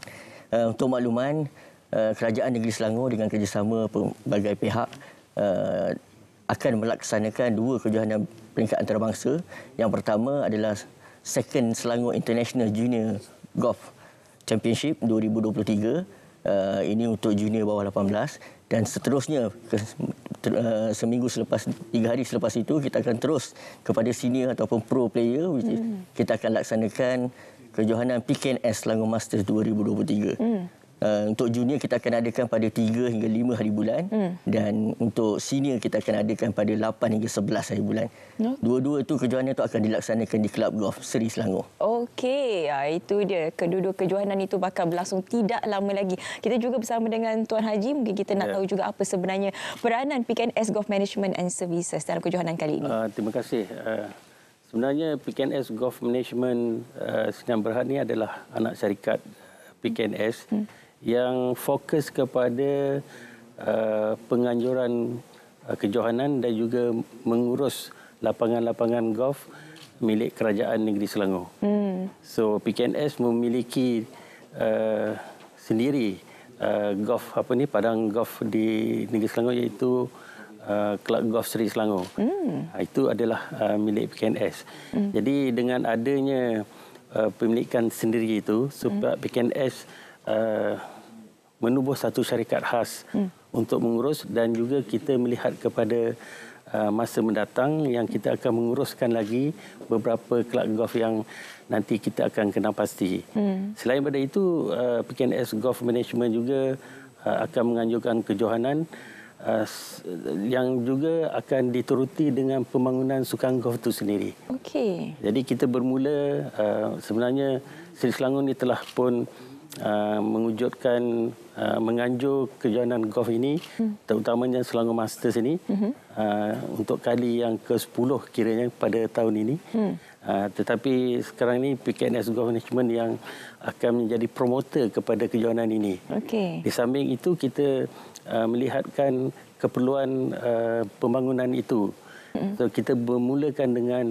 Uh, untuk makluman, Eh, kerajaan Negeri Selangor dengan kerjasama pelbagai pihak eh, akan melaksanakan dua kejohanan peringkat antarabangsa. Yang pertama adalah Second Selangor International Junior Golf Championship 2023. Eh, ini untuk junior bawah 18 dan seterusnya seminggu selepas tiga hari selepas itu kita akan terus kepada senior ataupun pro player which hmm. kita akan laksanakan kejohanan PKNS Selangor Masters 2023. Hmm. Uh, untuk junior kita akan adakan pada 3 hingga 5 hari bulan hmm. dan untuk senior kita akan adakan pada 8 hingga 11 hari bulan. Hmm. Dua-dua itu kejohanan itu akan dilaksanakan di Club Golf Seri Selangor. Okey, ha, itu dia. Kedua-dua kejohanan itu bakal berlangsung tidak lama lagi. Kita juga bersama dengan Tuan Haji mungkin kita nak yeah. tahu juga apa sebenarnya peranan PKNS Golf Management and Services dalam kejohanan kali ini. Uh, terima kasih. Uh, sebenarnya PKNS Golf Management uh, Sinan Berhad ini adalah anak syarikat PKNS. Hmm yang fokus kepada uh, penganjuran uh, kejohanan dan juga mengurus lapangan-lapangan golf milik kerajaan negeri Selangor. Hmm. So PKNS memiliki uh, sendiri uh, golf apa ni padang golf di negeri Selangor iaitu Kelab uh, Golf Seri Selangor. Hmm. Ha, itu adalah uh, milik PKNS. Hmm. Jadi dengan adanya uh, pemilikan sendiri itu, supaya hmm. PKNS uh, menubuh satu syarikat khas hmm. untuk mengurus dan juga kita melihat kepada uh, masa mendatang yang kita akan menguruskan lagi beberapa kelab golf yang nanti kita akan kenal pasti. Hmm. Selain daripada itu, uh, PKNS Golf Management juga uh, akan menganjurkan kejohanan yang juga akan dituruti dengan pembangunan sukan golf itu sendiri. Okay. Jadi kita bermula sebenarnya Seri Selangor ini telah pun Uh, mengujudkan uh, menganjur kejohanan golf ini hmm. terutamanya Selangor Masters ini hmm. uh, untuk kali yang ke-10 kiranya pada tahun ini hmm. uh, tetapi sekarang ini PKNS Golf Management yang akan menjadi promoter kepada kejohanan ini okay. di samping itu kita uh, melihatkan keperluan uh, pembangunan itu hmm. so, kita bermulakan dengan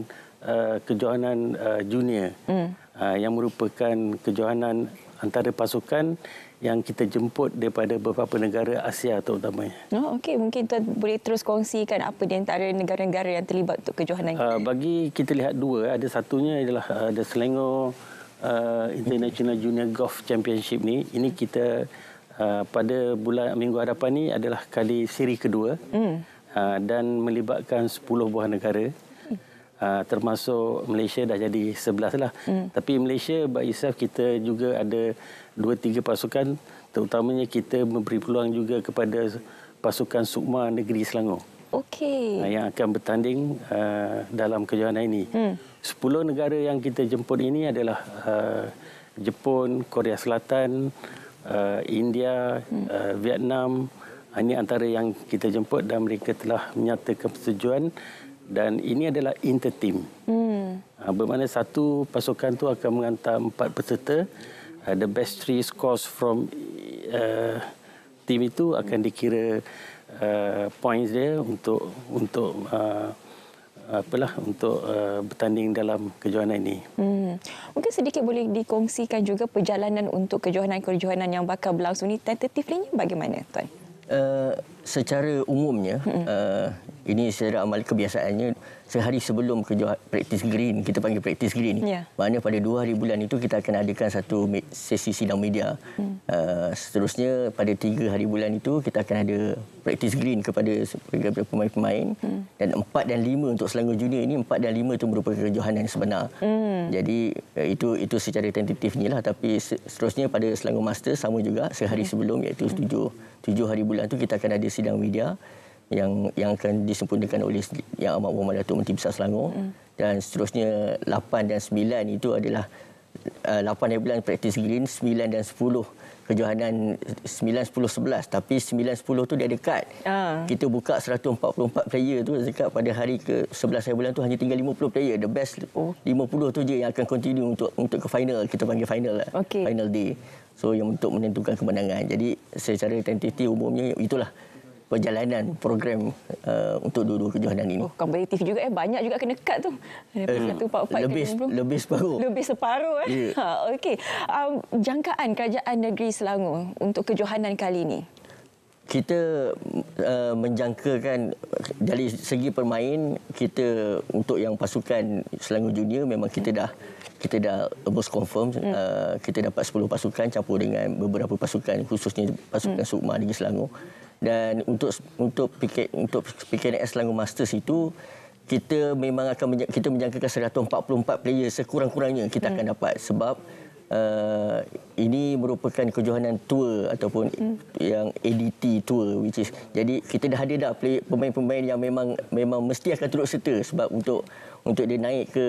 uh, kejohanan uh, junior hmm. uh, yang merupakan kejohanan antara pasukan yang kita jemput daripada beberapa negara Asia terutamanya. Oh, Okey, mungkin tuan boleh terus kongsikan apa di antara negara-negara yang terlibat untuk kejohanan ini. Uh, ah, bagi kita lihat dua, ada satunya adalah uh, ah, The Selangor uh, International Junior Golf Championship ni. Ini kita uh, pada bulan minggu hadapan ni adalah kali siri kedua. Mm. dan melibatkan 10 buah negara. Ah, termasuk Malaysia dah jadi 11 lah. Hmm. Tapi Malaysia by itself kita juga ada 2-3 pasukan terutamanya kita memberi peluang juga kepada pasukan Sukma Negeri Selangor. Okey. Ah, yang akan bertanding uh, dalam kejohanan ini. Hmm. 10 negara yang kita jemput ini adalah uh, Jepun, Korea Selatan, uh, India, hmm. uh, Vietnam. Ini antara yang kita jemput dan mereka telah menyatakan persetujuan dan ini adalah interteam. Hmm. Ah, bermakna satu pasukan tu akan menghantar empat peserta. Ah, the best three scores from uh, team itu akan dikira uh, points dia untuk untuk uh, apalah untuk uh, bertanding dalam kejohanan ini. Hmm. Mungkin sedikit boleh dikongsikan juga perjalanan untuk kejohanan-kejohanan yang bakal berlangsung ini tentatifnya bagaimana tuan? Uh, secara umumnya uh, ini secara amal kebiasaannya sehari sebelum kerja praktis green, kita panggil praktis green. Yeah. Maknanya pada dua hari bulan itu kita akan adakan satu sesi sidang media. Hmm. Uh, seterusnya pada tiga hari bulan itu kita akan ada praktis green kepada pemain-pemain. Hmm. Dan empat dan lima untuk Selangor Junior ini, empat dan lima itu merupakan kejohanan yang sebenar. Hmm. Jadi uh, itu itu secara tentatifnya lah. Tapi seterusnya pada Selangor Master sama juga sehari hmm. sebelum iaitu hmm. tujuh, tujuh hari bulan itu kita akan ada sidang media yang yang akan disempurnakan oleh Yang Amat Berhormat Datuk Menteri Besar Selangor mm. dan seterusnya 8 dan 9 itu adalah uh, 8 dan bulan praktis green 9 dan 10 kejohanan 9 10 11 tapi 9 10 tu dia dekat. Uh. Kita buka 144 player tu dekat pada hari ke 11 hari bulan tu hanya tinggal 50 player the best oh. 50 tu je yang akan continue untuk untuk ke final kita panggil final lah. Okay. Final day. So yang untuk menentukan kemenangan. Jadi secara tentatif umumnya itulah perjalanan program uh, untuk dua-dua kejohanan ini. Oh, kompetitif juga eh banyak juga kena kat tu. Uh, eh, 144 eh, lebih lebih separuh. Lebih separuh eh. Yeah. Ha okey. Um, jangkaan kerajaan negeri Selangor untuk kejohanan kali ini. Kita uh, menjangkakan dari segi permain kita untuk yang pasukan Selangor Junior memang kita dah kita dah almost confirm hmm. uh, kita dapat 10 pasukan campur dengan beberapa pasukan khususnya pasukan hmm. Sukma Negeri Selangor dan untuk untuk PKN untuk PKNS Selangor Masters itu kita memang akan kita menjangkakan 144 player sekurang-kurangnya kita akan hmm. dapat sebab Uh, ini merupakan kejohanan tua ataupun hmm. yang ADT tua which is jadi kita dah ada dah pemain-pemain yang memang memang mesti akan turut serta sebab untuk untuk dia naik ke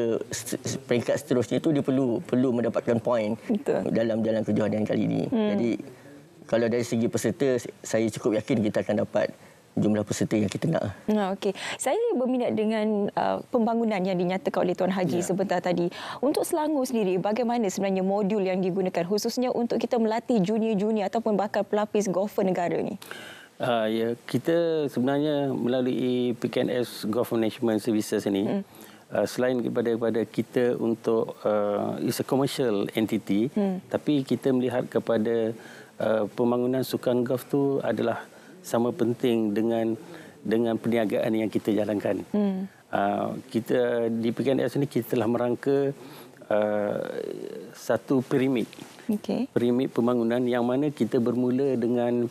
peringkat seterusnya itu dia perlu perlu mendapatkan point dalam dalam kejohanan kali ini hmm. jadi kalau dari segi peserta saya cukup yakin kita akan dapat jumlah peserta yang kita nak. Lah. Nah, okey. Saya berminat dengan uh, pembangunan yang dinyatakan oleh Tuan Haji ya. sebentar tadi. Untuk Selangor sendiri, bagaimana sebenarnya modul yang digunakan khususnya untuk kita melatih junior-junior ataupun bakal pelapis golfer negara ni? Uh, ya, kita sebenarnya melalui PKNS Golf Management Services ini, hmm. uh, selain kepada kepada kita untuk uh, ah, is a commercial entity, hmm. tapi kita melihat kepada Eh, pembangunan sukan golf tu adalah sama penting dengan dengan perniagaan yang kita jalankan. Hmm. Uh, kita di PKNS ini kita telah merangka uh, satu pirimid. Okay. Pirimid pembangunan yang mana kita bermula dengan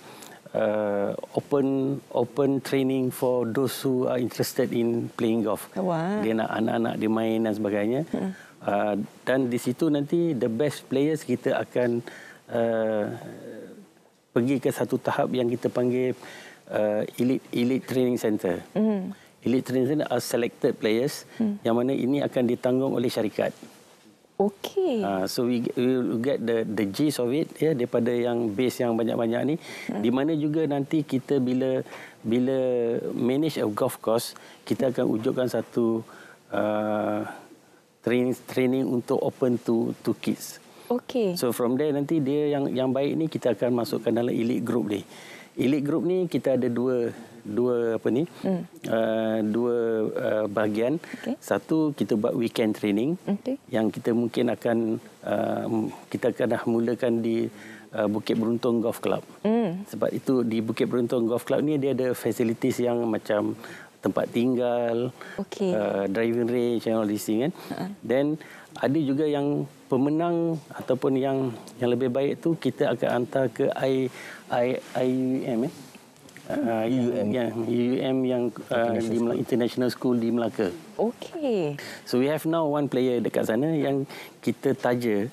uh, open open training for those who are interested in playing golf. Wah. Dia nak anak-anak dia main dan sebagainya. Uh, dan di situ nanti the best players kita akan uh, pergi ke satu tahap yang kita panggil uh, elite elite training centre. Mm -hmm. Elite training centre are selected players mm. yang mana ini akan ditanggung oleh syarikat. Okay. Uh, ah, so we, we get the the gist of it yeah, daripada yang base yang banyak-banyak ni mm. di mana juga nanti kita bila bila manage a golf course kita akan wujudkan satu uh, training training untuk open to to kids. Okey. So from there nanti dia yang yang baik ni kita akan masukkan dalam elite group ni. Elite group ni kita ada dua dua apa ni? Hmm. Uh, dua uh, bahagian. Okay. Satu kita buat weekend training okay. yang kita mungkin akan uh, kita akan dah mulakan di Bukit Beruntung Golf Club. Hmm. Sebab itu di Bukit Beruntung Golf Club ni dia ada facilities yang macam tempat tinggal, okay. uh, driving range channel all kan. Uh-huh. Then ada juga yang pemenang ataupun yang yang lebih baik tu kita akan hantar ke I I IUM eh UUM uh, yang UUM yang uh, international di school. international school di Melaka. Okay. So we have now one player dekat sana yang kita taja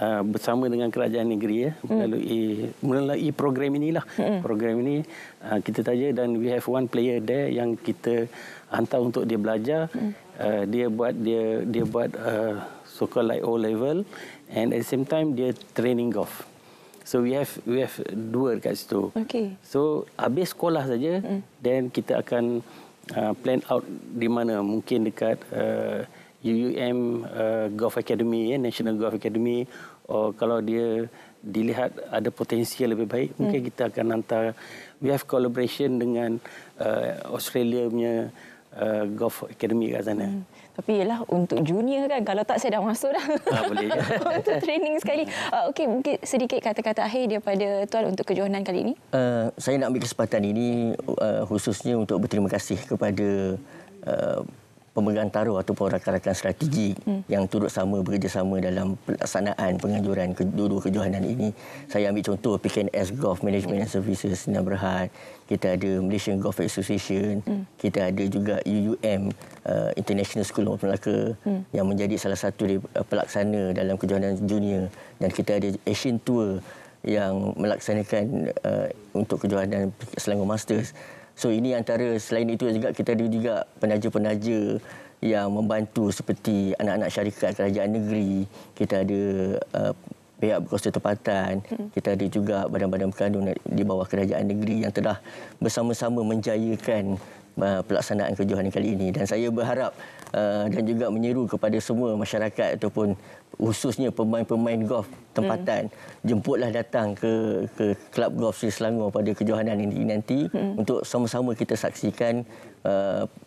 uh, bersama dengan kerajaan negeri ya hmm. melalui melalui program inilah. Mm. Program ini uh, kita taja dan we have one player there yang kita hantar untuk dia belajar. Mm. Uh, dia buat dia dia buat uh, so-called like O-level and at the same time dia training golf. So we have we have dua dekat situ. Okay. So habis sekolah saja mm. then kita akan uh, plan out di mana mungkin dekat uh, UUM uh, Golf Academy yeah, National Golf Academy or kalau dia dilihat ada potensi yang lebih baik mm. mungkin hmm. kita akan nanti we have collaboration dengan uh, Australia punya Eh, golf academy kat sana. Hmm. Tapi ialah untuk junior kan kalau tak saya dah masuk dah. Ah, boleh. untuk training sekali. Uh, Okey mungkin sedikit kata-kata akhir daripada tuan untuk kejohanan kali ini. Uh, saya nak ambil kesempatan ini uh, khususnya untuk berterima kasih kepada uh, pemegang taruh ataupun rakan-rakan strategik hmm. yang turut sama bekerjasama dalam pelaksanaan penganjuran kedua-dua kejohanan ini. Saya ambil contoh PKNS Golf Management and Services Sinar Berhad. Kita ada Malaysian Golf Association. Hmm. Kita ada juga UUM uh, International School of Melaka hmm. yang menjadi salah satu di, uh, pelaksana dalam kejohanan junior. Dan kita ada Asian Tour yang melaksanakan uh, untuk kejohanan Selangor Masters. So ini antara selain itu juga kita ada juga penaja-penaja yang membantu seperti anak-anak syarikat kerajaan negeri, kita ada uh, pihak berkuasa tempatan, hmm. kita ada juga badan-badan berkandung di bawah kerajaan negeri yang telah bersama-sama menjayakan Uh, pelaksanaan kejohanan kali ini dan saya berharap uh, dan juga menyeru kepada semua masyarakat ataupun khususnya pemain-pemain golf tempatan hmm. jemputlah datang ke ke Club Golf Sri Selangor pada kejohanan ini nanti hmm. untuk sama-sama kita saksikan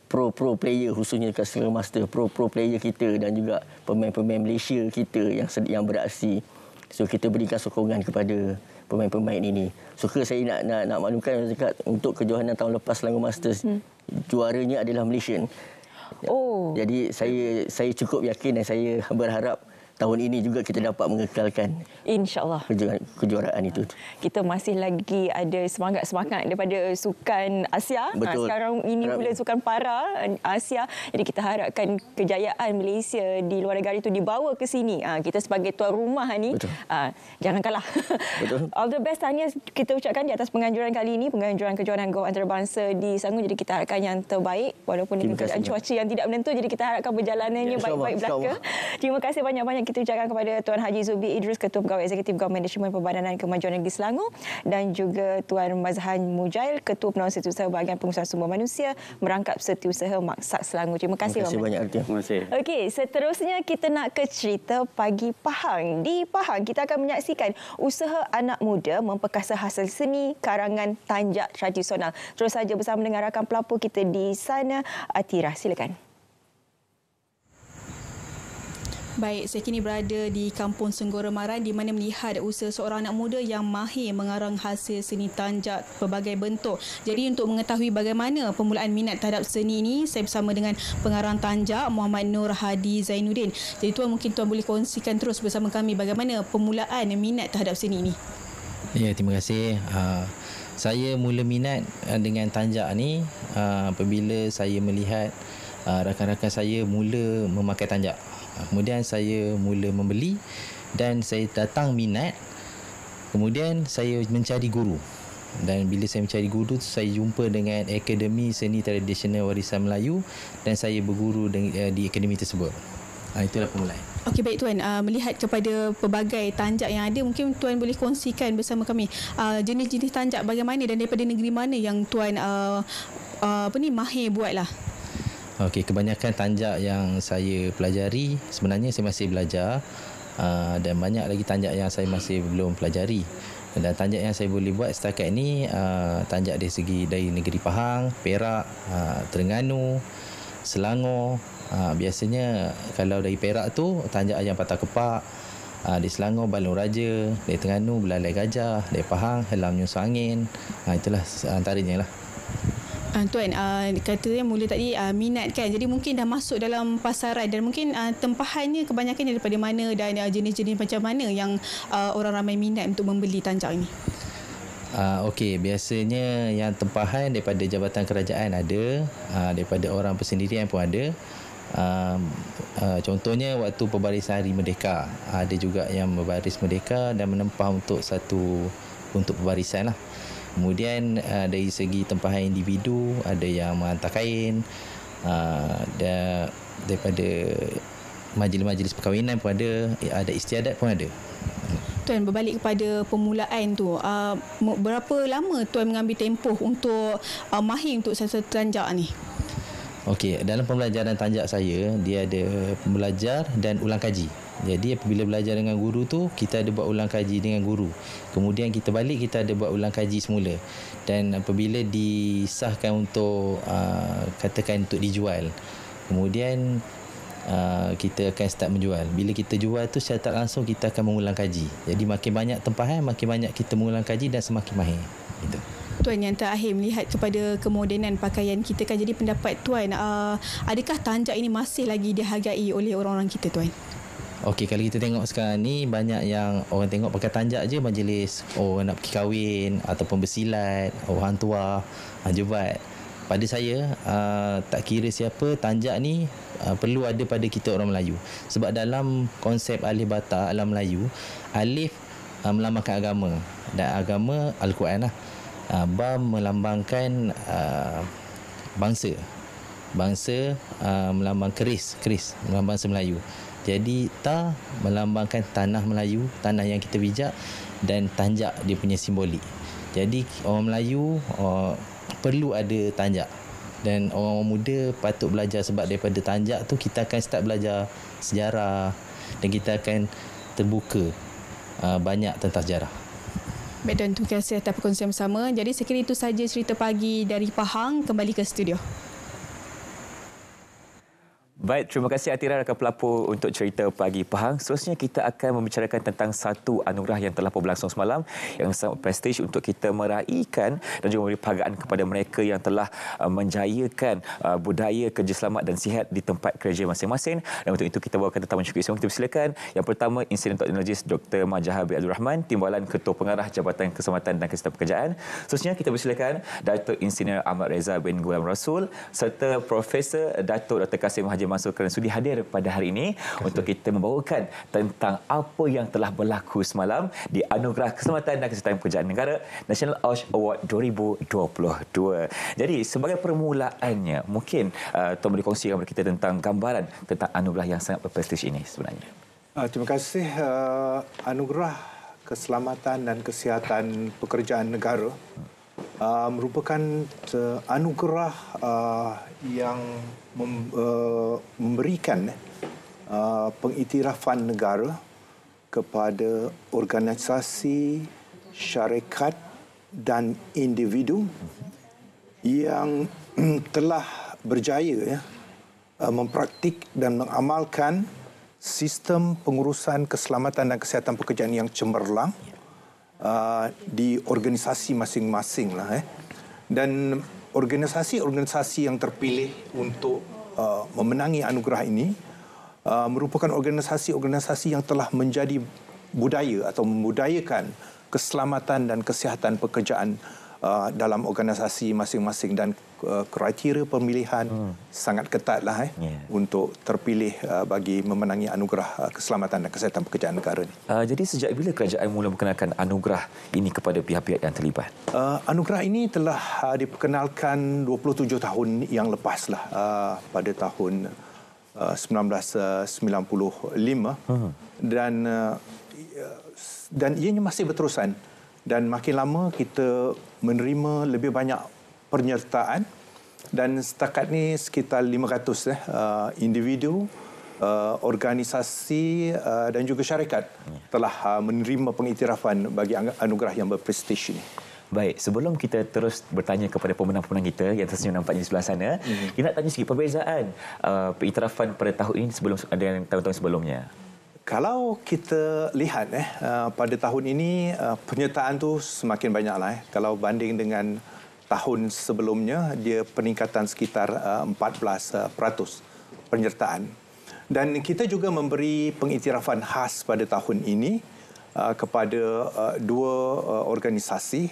pro-pro uh, player khususnya ke Castle Master pro-pro player kita dan juga pemain-pemain Malaysia kita yang yang beraksi so kita berikan sokongan kepada pemain-pemain ini. Suka so, saya nak nak nak maklumkan untuk kejohanan tahun lepas Selangor Masters hmm juaranya adalah Malaysian. Oh. Jadi saya saya cukup yakin dan saya berharap tahun ini juga kita dapat mengekalkan insyaallah kejuaraan, kejuaraan itu. Kita masih lagi ada semangat-semangat daripada sukan Asia. Ha, Betul. Sekarang ini Harap. pula sukan para eh, Asia. Jadi kita harapkan kejayaan Malaysia di luar negara itu dibawa ke sini. Ha, kita sebagai tuan rumah ni ha, jangan kalah. Betul. All the best tahniah kita ucapkan di atas penganjuran kali ini, penganjuran kejuaraan go antarabangsa di Sanggu. Jadi kita harapkan yang terbaik walaupun dengan keadaan cuaca yang tidak menentu. Jadi kita harapkan perjalanannya ya, baik-baik belaka. Terima kasih banyak-banyak kita ucapkan kepada Tuan Haji Zubi Idris, Ketua Pegawai Eksekutif Gawai Manajemen Perbadanan Kemajuan Negeri Selangor dan juga Tuan Mazhan Mujail, Ketua Penolong Setiausaha Bahagian Pengusaha Sumber Manusia merangkap Setiausaha Maksak Selangor. Terima kasih, Terima kasih banyak. Terima kasih. Okey, seterusnya kita nak ke cerita Pagi Pahang. Di Pahang, kita akan menyaksikan usaha anak muda memperkasa hasil seni karangan tanjak tradisional. Terus saja bersama dengan rakan pelampu kita di sana, Atira. Silakan. Baik, saya kini berada di Kampung Senggor Maran di mana melihat usaha seorang anak muda yang mahir mengarang hasil seni tanjak pelbagai bentuk. Jadi untuk mengetahui bagaimana permulaan minat terhadap seni ini, saya bersama dengan pengarang tanjak Muhammad Nur Hadi Zainuddin. Jadi tuan mungkin tuan boleh kongsikan terus bersama kami bagaimana permulaan minat terhadap seni ini. Ya, terima kasih. Ah, saya mula minat ah, dengan tanjak ni ah, apabila saya melihat rakan-rakan saya mula memakai tanjak kemudian saya mula membeli dan saya datang minat kemudian saya mencari guru dan bila saya mencari guru tu saya jumpa dengan Akademi Seni Tradisional Warisan Melayu dan saya berguru eh, di akademi tersebut Ha, itulah permulaan. Okey baik tuan, uh, melihat kepada pelbagai tanjak yang ada mungkin tuan boleh kongsikan bersama kami uh, jenis-jenis tanjak bagaimana dan daripada negeri mana yang tuan uh, uh, apa ni mahir buatlah. Okey, kebanyakan tanjak yang saya pelajari sebenarnya saya masih belajar uh, dan banyak lagi tanjak yang saya masih belum pelajari. Dan tanjak yang saya boleh buat setakat ini uh, tanjak dari segi dari negeri Pahang, Perak, uh, Terengganu, Selangor. Uh, biasanya kalau dari Perak tu tanjak ayam patah kepak, Ha, di Selangor Balung Raja, di Terengganu Belalai Gajah, di Pahang Helam Nyusu Ha, itulah antaranya lah. Uh, tuan, uh, ah, katanya mula tadi uh, minat kan. Jadi mungkin dah masuk dalam pasaran dan mungkin uh, tempahannya kebanyakan daripada mana dan uh, jenis-jenis macam mana yang uh, orang ramai minat untuk membeli tanjak ini? Uh, Okey, biasanya yang tempahan daripada jabatan kerajaan ada, uh, daripada orang persendirian pun ada. Uh, uh, contohnya waktu pembarisan hari merdeka uh, ada juga yang berbaris merdeka dan menempah untuk satu untuk pembarisan lah Kemudian uh, dari segi tempahan individu, ada yang menghantar kain, uh, ada daripada majlis-majlis perkahwinan pun ada, ada istiadat pun ada. Tuan, berbalik kepada permulaan tu, uh, berapa lama Tuan mengambil tempoh untuk uh, mahir untuk sesuatu tanjak ni? Okey, dalam pembelajaran tanjak saya, dia ada pembelajar dan ulang kaji. Jadi apabila belajar dengan guru tu kita ada buat ulang kaji dengan guru. Kemudian kita balik kita ada buat ulang kaji semula. Dan apabila disahkan untuk uh, katakan untuk dijual. Kemudian uh, kita akan start menjual. Bila kita jual tu secara tak langsung kita akan mengulang kaji. Jadi makin banyak tempahan makin banyak kita mengulang kaji dan semakin mahir. Gitu. Tuan yang terakhir melihat kepada kemodenan pakaian kita kan jadi pendapat tuan uh, adakah tanjak ini masih lagi dihargai oleh orang-orang kita tuan? Okey kalau kita tengok sekarang ni banyak yang orang tengok pakai tanjak je majlis oh nak pergi kahwin ataupun bersilat oh, orang tua ah, jubat pada saya aa, ah, tak kira siapa tanjak ni aa, ah, perlu ada pada kita orang Melayu sebab dalam konsep alif bata alam Melayu alif aa, melambangkan agama dan agama Al-Quran lah ba melambangkan aa, bangsa bangsa aa, melambang keris keris melambang bangsa Melayu jadi ta melambangkan tanah Melayu, tanah yang kita bijak dan tanjak dia punya simbolik. Jadi orang Melayu uh, perlu ada tanjak. Dan orang-orang muda patut belajar sebab daripada tanjak tu kita akan start belajar sejarah dan kita akan terbuka uh, banyak tentang sejarah. Baik dan terima kasih atas perkongsian bersama. Jadi sekiranya itu saja cerita pagi dari Pahang kembali ke studio. Baik, terima kasih Atira rakan pelapor untuk cerita pagi Pahang. Seterusnya kita akan membicarakan tentang satu anugerah yang telah berlangsung semalam yang sangat prestij untuk kita meraihkan dan juga memberi penghargaan kepada mereka yang telah uh, menjayakan uh, budaya kerja selamat dan sihat di tempat kerja masing-masing. Dan untuk itu kita bawakan tetamu syukur semua. Kita persilakan yang pertama Insiden Teknologis Dr. Majahar B. Abdul Rahman, Timbalan Ketua Pengarah Jabatan Keselamatan dan Kesihatan Pekerjaan. Seterusnya kita persilakan Datuk Insinyur Ahmad Reza bin Gulam Rasul serta Profesor Datuk Dr. Kasim Haji masuk kerana sudi hadir pada hari ini Kasih. untuk kita membawakan tentang apa yang telah berlaku semalam di Anugerah Keselamatan dan Kesihatan Pekerjaan Negara National OSH Award 2022. Jadi sebagai permulaannya, mungkin uh, Tuan boleh kongsikan kepada kita tentang gambaran tentang anugerah yang sangat berprestij ini sebenarnya. Uh, terima kasih. Uh, anugerah Keselamatan dan Kesihatan Pekerjaan Negara uh, merupakan uh, anugerah uh, yang mem, uh, memberikan uh, pengiktirafan negara kepada organisasi, syarikat dan individu yang telah berjaya ya, eh, mempraktik dan mengamalkan sistem pengurusan keselamatan dan kesihatan pekerjaan yang cemerlang uh, di organisasi masing-masing lah, dan organisasi-organisasi yang terpilih untuk uh, memenangi anugerah ini uh, merupakan organisasi-organisasi yang telah menjadi budaya atau membudayakan keselamatan dan kesihatan pekerjaan Uh, dalam organisasi masing-masing dan uh, kriteria pemilihan hmm. sangat ketatlah eh, yeah. untuk terpilih uh, bagi memenangi anugerah uh, keselamatan dan kesihatan pekerjaan negara ini. Uh, jadi sejak bila kerajaan mula memperkenalkan anugerah ini kepada pihak-pihak yang terlibat? Uh, anugerah ini telah uh, diperkenalkan 27 tahun yang lepas lah uh, pada tahun uh, 1995 uh, hmm. dan uh, dan ianya masih berterusan dan makin lama kita menerima lebih banyak penyertaan dan setakat ni sekitar 500 eh uh, individu uh, organisasi uh, dan juga syarikat telah uh, menerima pengiktirafan bagi anugerah yang berprestij ini. Baik, sebelum kita terus bertanya kepada pemenang-pemenang kita yang tersenyum nampaknya di sebelah sana, mm-hmm. kita nak tanya sikit perbezaan uh, pengiktirafan pada tahun ini sebelum dengan tahun-tahun sebelumnya kalau kita lihat eh uh, pada tahun ini uh, penyertaan tu semakin banyaklah eh kalau banding dengan tahun sebelumnya dia peningkatan sekitar uh, 14% penyertaan dan kita juga memberi pengiktirafan khas pada tahun ini uh, kepada dua organisasi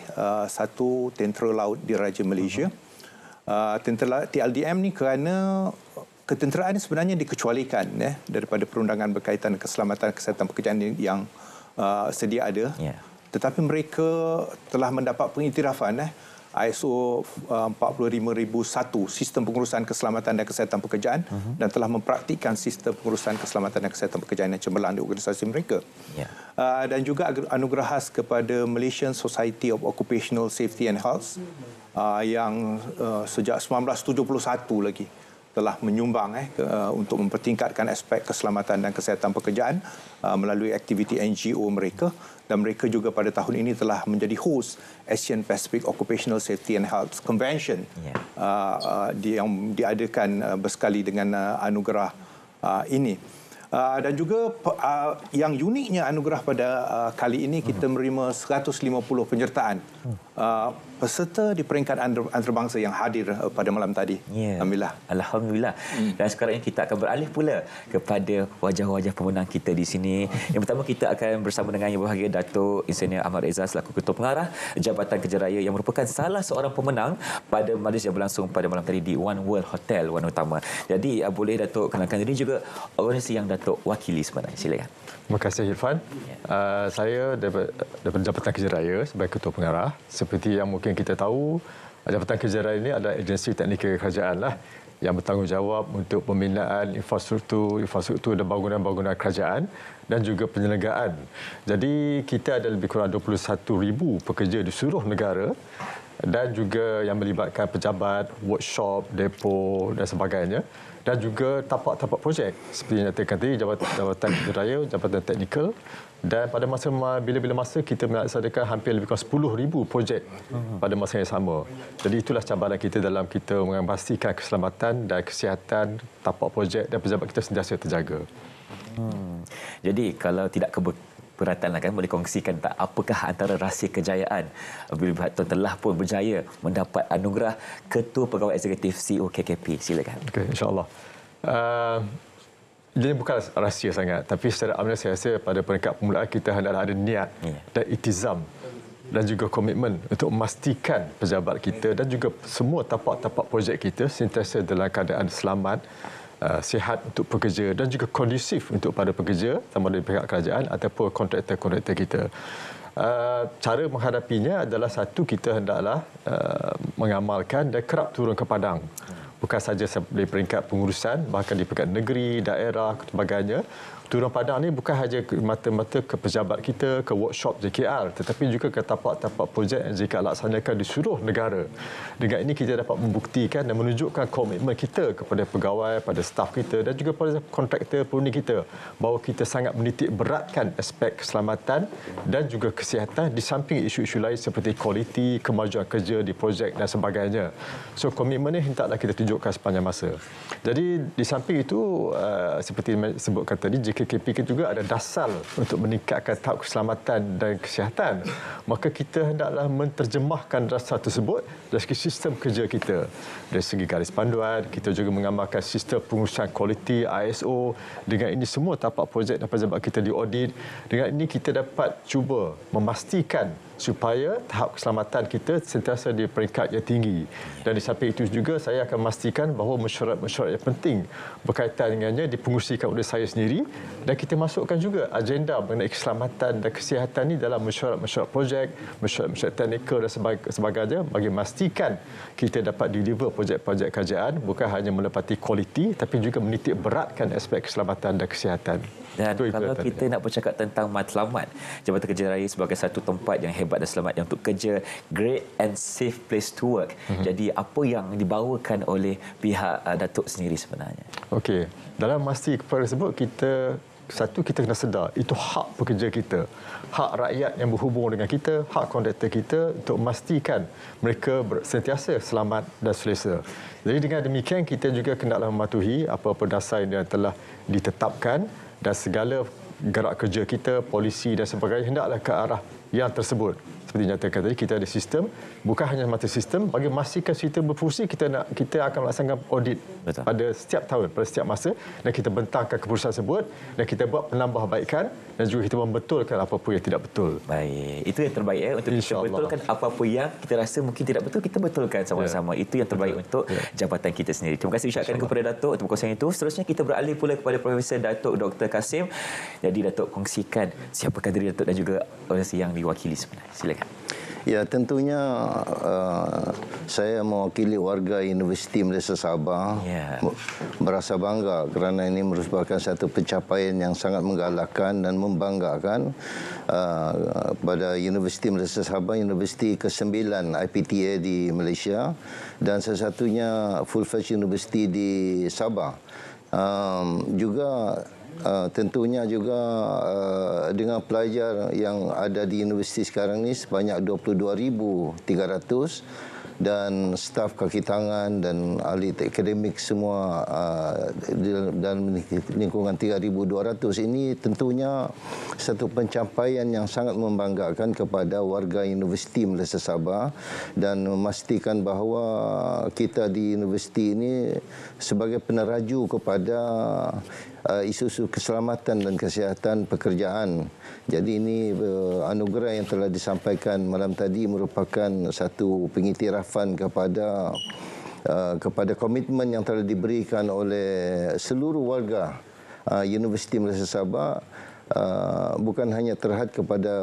satu tentera laut diraja Malaysia mhm. tentera TLDM ni kerana ketenteraan ini sebenarnya dikecualikan ya, daripada perundangan berkaitan keselamatan kesihatan pekerjaan yang uh, sedia ada. Ya. Tetapi mereka telah mendapat pengiktirafan eh, ISO 45001 uh, sistem pengurusan keselamatan dan kesihatan pekerjaan uh-huh. dan telah mempraktikkan sistem pengurusan keselamatan dan kesihatan pekerjaan yang cemerlang di organisasi mereka. Yeah. Uh, dan juga anugerah khas kepada Malaysian Society of Occupational Safety and Health uh, yang uh, sejak 1971 lagi telah menyumbang eh, ke, uh, untuk mempertingkatkan aspek keselamatan dan kesihatan pekerjaan uh, melalui aktiviti NGO mereka dan mereka juga pada tahun ini telah menjadi host Asian Pacific Occupational Safety and Health Convention yeah. uh, uh, di, yang diadakan uh, bersekali dengan uh, anugerah uh, ini. Uh, dan juga uh, yang uniknya anugerah pada uh, kali ini kita hmm. menerima 150 penyertaan hmm. uh, peserta di peringkat antarabangsa yang hadir eh, pada malam tadi. Ya. Alhamdulillah. Alhamdulillah. Hmm. Dan sekarang ini kita akan beralih pula kepada wajah-wajah pemenang kita di sini. Yang pertama kita akan bersama dengan Yang Berbahagia Datuk Insinyur Ahmad Reza selaku Ketua Pengarah Jabatan Kerja Raya yang merupakan salah seorang pemenang pada majlis yang berlangsung pada malam tadi di One World Hotel Wan Utama. Jadi eh, boleh Datuk kenalkan diri juga organisasi yang Datuk wakili sebenarnya. Silakan. Terima kasih Irfan. Uh, saya daripada, daripada Jabatan Kerja Raya sebagai Ketua Pengarah. Seperti yang mungkin mungkin kita tahu Jabatan Kerja Raya ini adalah agensi teknikal kerajaan lah yang bertanggungjawab untuk pembinaan infrastruktur, infrastruktur dan bangunan-bangunan kerajaan dan juga penyelenggaraan. Jadi kita ada lebih kurang 21,000 pekerja di seluruh negara dan juga yang melibatkan pejabat, workshop, depo dan sebagainya dan juga tapak-tapak projek seperti yang saya tadi Jabatan Kerja Raya, Jabatan Teknikal dan pada masa bila-bila masa kita melaksanakan hampir lebih kurang 10000 projek hmm. pada masa yang sama. Jadi itulah cabaran kita dalam kita memastikan keselamatan dan kesihatan tapak projek dan pejabat kita sentiasa terjaga. Hmm. Jadi kalau tidak keberatan lah kan boleh kongsikan tak apakah antara rahsia kejayaan bila Bapak Tuan telah pun berjaya mendapat anugerah Ketua Pegawai Eksekutif CEO KKP. Silakan. Okay, InsyaAllah. Uh, ini bukan rahsia sangat tapi secara amnya saya rasa pada peringkat permulaan kita hendaklah ada niat ya. dan itizam dan juga komitmen untuk memastikan pejabat kita dan juga semua tapak-tapak projek kita sentiasa dalam keadaan selamat uh, sihat untuk pekerja dan juga kondusif untuk para pekerja sama ada pihak kerajaan ataupun kontraktor-kontraktor kita. Uh, cara menghadapinya adalah satu kita hendaklah uh, mengamalkan dan kerap turun ke padang bukan saja di peringkat pengurusan bahkan di peringkat negeri daerah dan sebagainya Turun Padang ni bukan hanya mata-mata ke pejabat kita, ke workshop JKR tetapi juga ke tapak-tapak projek yang JKR laksanakan di seluruh negara. Dengan ini kita dapat membuktikan dan menunjukkan komitmen kita kepada pegawai, pada staf kita dan juga pada kontraktor perundi kita bahawa kita sangat menitik beratkan aspek keselamatan dan juga kesihatan di samping isu-isu lain seperti kualiti, kemajuan kerja di projek dan sebagainya. So komitmen ini hendaklah kita tunjukkan sepanjang masa. Jadi di samping itu eh, seperti sebut kata tadi, PKKP juga ada dasar untuk meningkatkan tahap keselamatan dan kesihatan, maka kita hendaklah menterjemahkan dasar tersebut dari segi sistem kerja kita. Dari segi garis panduan, kita juga mengamalkan sistem pengurusan kualiti ISO. Dengan ini semua tapak projek dan pejabat kita diaudit. Dengan ini kita dapat cuba memastikan supaya tahap keselamatan kita sentiasa di peringkat yang tinggi. Dan di samping itu juga saya akan memastikan bahawa mesyuarat-mesyuarat yang penting berkaitan dengannya dipengusikan oleh saya sendiri dan kita masukkan juga agenda mengenai keselamatan dan kesihatan ini dalam mesyuarat-mesyuarat projek, mesyuarat-mesyuarat teknikal dan sebagainya bagi memastikan kita dapat deliver projek-projek kerajaan bukan hanya melepati kualiti tapi juga menitik beratkan aspek keselamatan dan kesihatan. Dan betul, kalau betul, kita betul. nak bercakap tentang matlamat Jabatan Kerja Raya sebagai satu tempat yang hebat dan selamat untuk kerja, great and safe place to work. Mm-hmm. Jadi apa yang dibawakan oleh pihak uh, Datuk sendiri sebenarnya? Okey, dalam masa kepada sebut kita satu kita kena sedar itu hak pekerja kita, hak rakyat yang berhubung dengan kita, hak kontraktor kita untuk memastikan mereka sentiasa selamat dan selesa. Jadi dengan demikian kita juga kena mematuhi apa-apa dasar yang telah ditetapkan dan segala gerak kerja kita, polisi dan sebagainya hendaklah ke arah yang tersebut seperti nyatakan tadi kita ada sistem bukan hanya mata sistem bagi memastikan sistem berfungsi kita nak kita akan melaksanakan audit Betul. pada setiap tahun pada setiap masa dan kita bentangkan keputusan tersebut dan kita buat penambahbaikan dan juga kita membetulkan apa pun yang tidak betul. Baik, itu yang terbaik ya untuk Insya kita betulkan apa-apa yang kita rasa mungkin tidak betul kita betulkan sama-sama. Ya. Itu yang terbaik betul. untuk ya. jabatan kita sendiri. Terima kasih ucapkan kepada Datuk untuk perkongsian itu. Seterusnya kita beralih pula kepada Profesor Datuk Dr. Kasim. Jadi Datuk kongsikan siapakah diri Datuk dan juga orang yang diwakili sebenarnya. Silakan. Okey. Ya, tentunya uh, saya mewakili warga Universiti Malaysia Sabah ya. berasa bangga kerana ini merupakan satu pencapaian yang sangat menggalakkan dan membanggakan uh, pada Universiti Malaysia Sabah, Universiti ke-9 IPTA di Malaysia dan sesatunya Full-Fledged Universiti di Sabah. Um, juga Ah, tentunya juga uh, dengan pelajar yang ada di universiti sekarang ni sebanyak 22,300 dan staf kaki tangan dan ahli akademik semua uh, ah, dan lingkungan 3,200 ini tentunya satu pencapaian yang sangat membanggakan kepada warga Universiti Malaysia Sabah dan memastikan bahawa kita di universiti ini sebagai peneraju kepada Uh, isu-isu uh, keselamatan dan kesihatan pekerjaan. Jadi ini uh, anugerah yang telah disampaikan malam tadi merupakan satu pengiktirafan kepada uh, kepada komitmen yang telah diberikan oleh seluruh warga uh, Universiti Malaysia Sabah Uh, bukan hanya terhad kepada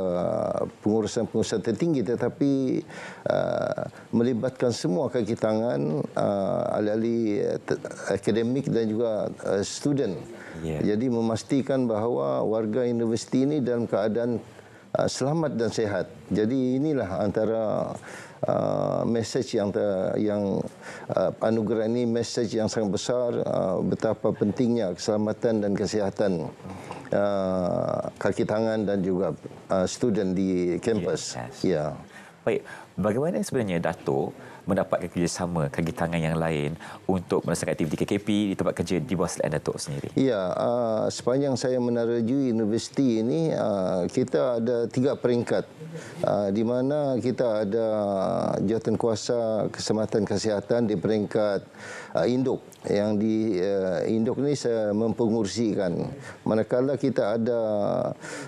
pengurusan-pengurusan tertinggi tetapi uh, melibatkan semua kaki tangan uh, alih ahli uh, akademik dan juga uh, student Yeah. Jadi memastikan bahawa warga universiti ini dalam keadaan uh, selamat dan sehat. Jadi inilah antara uh, message yang ter, yang uh, anugerah ini message yang sangat besar uh, betapa pentingnya keselamatan dan kesehatan uh, kaki tangan dan juga uh, student di kampus. Ya. Yeah, yes. yeah. Baik, bagaimana sebenarnya Dato' mendapatkan kerjasama kaki tangan yang lain untuk melaksanakan aktiviti KKP di tempat kerja di bawah selain Datuk sendiri? Ya, uh, sepanjang saya menerajui universiti ini, uh, kita ada tiga peringkat uh, di mana kita ada jawatan kuasa keselamatan kesihatan di peringkat uh, induk yang di uh, induk ini saya mempengurusikan. Manakala kita ada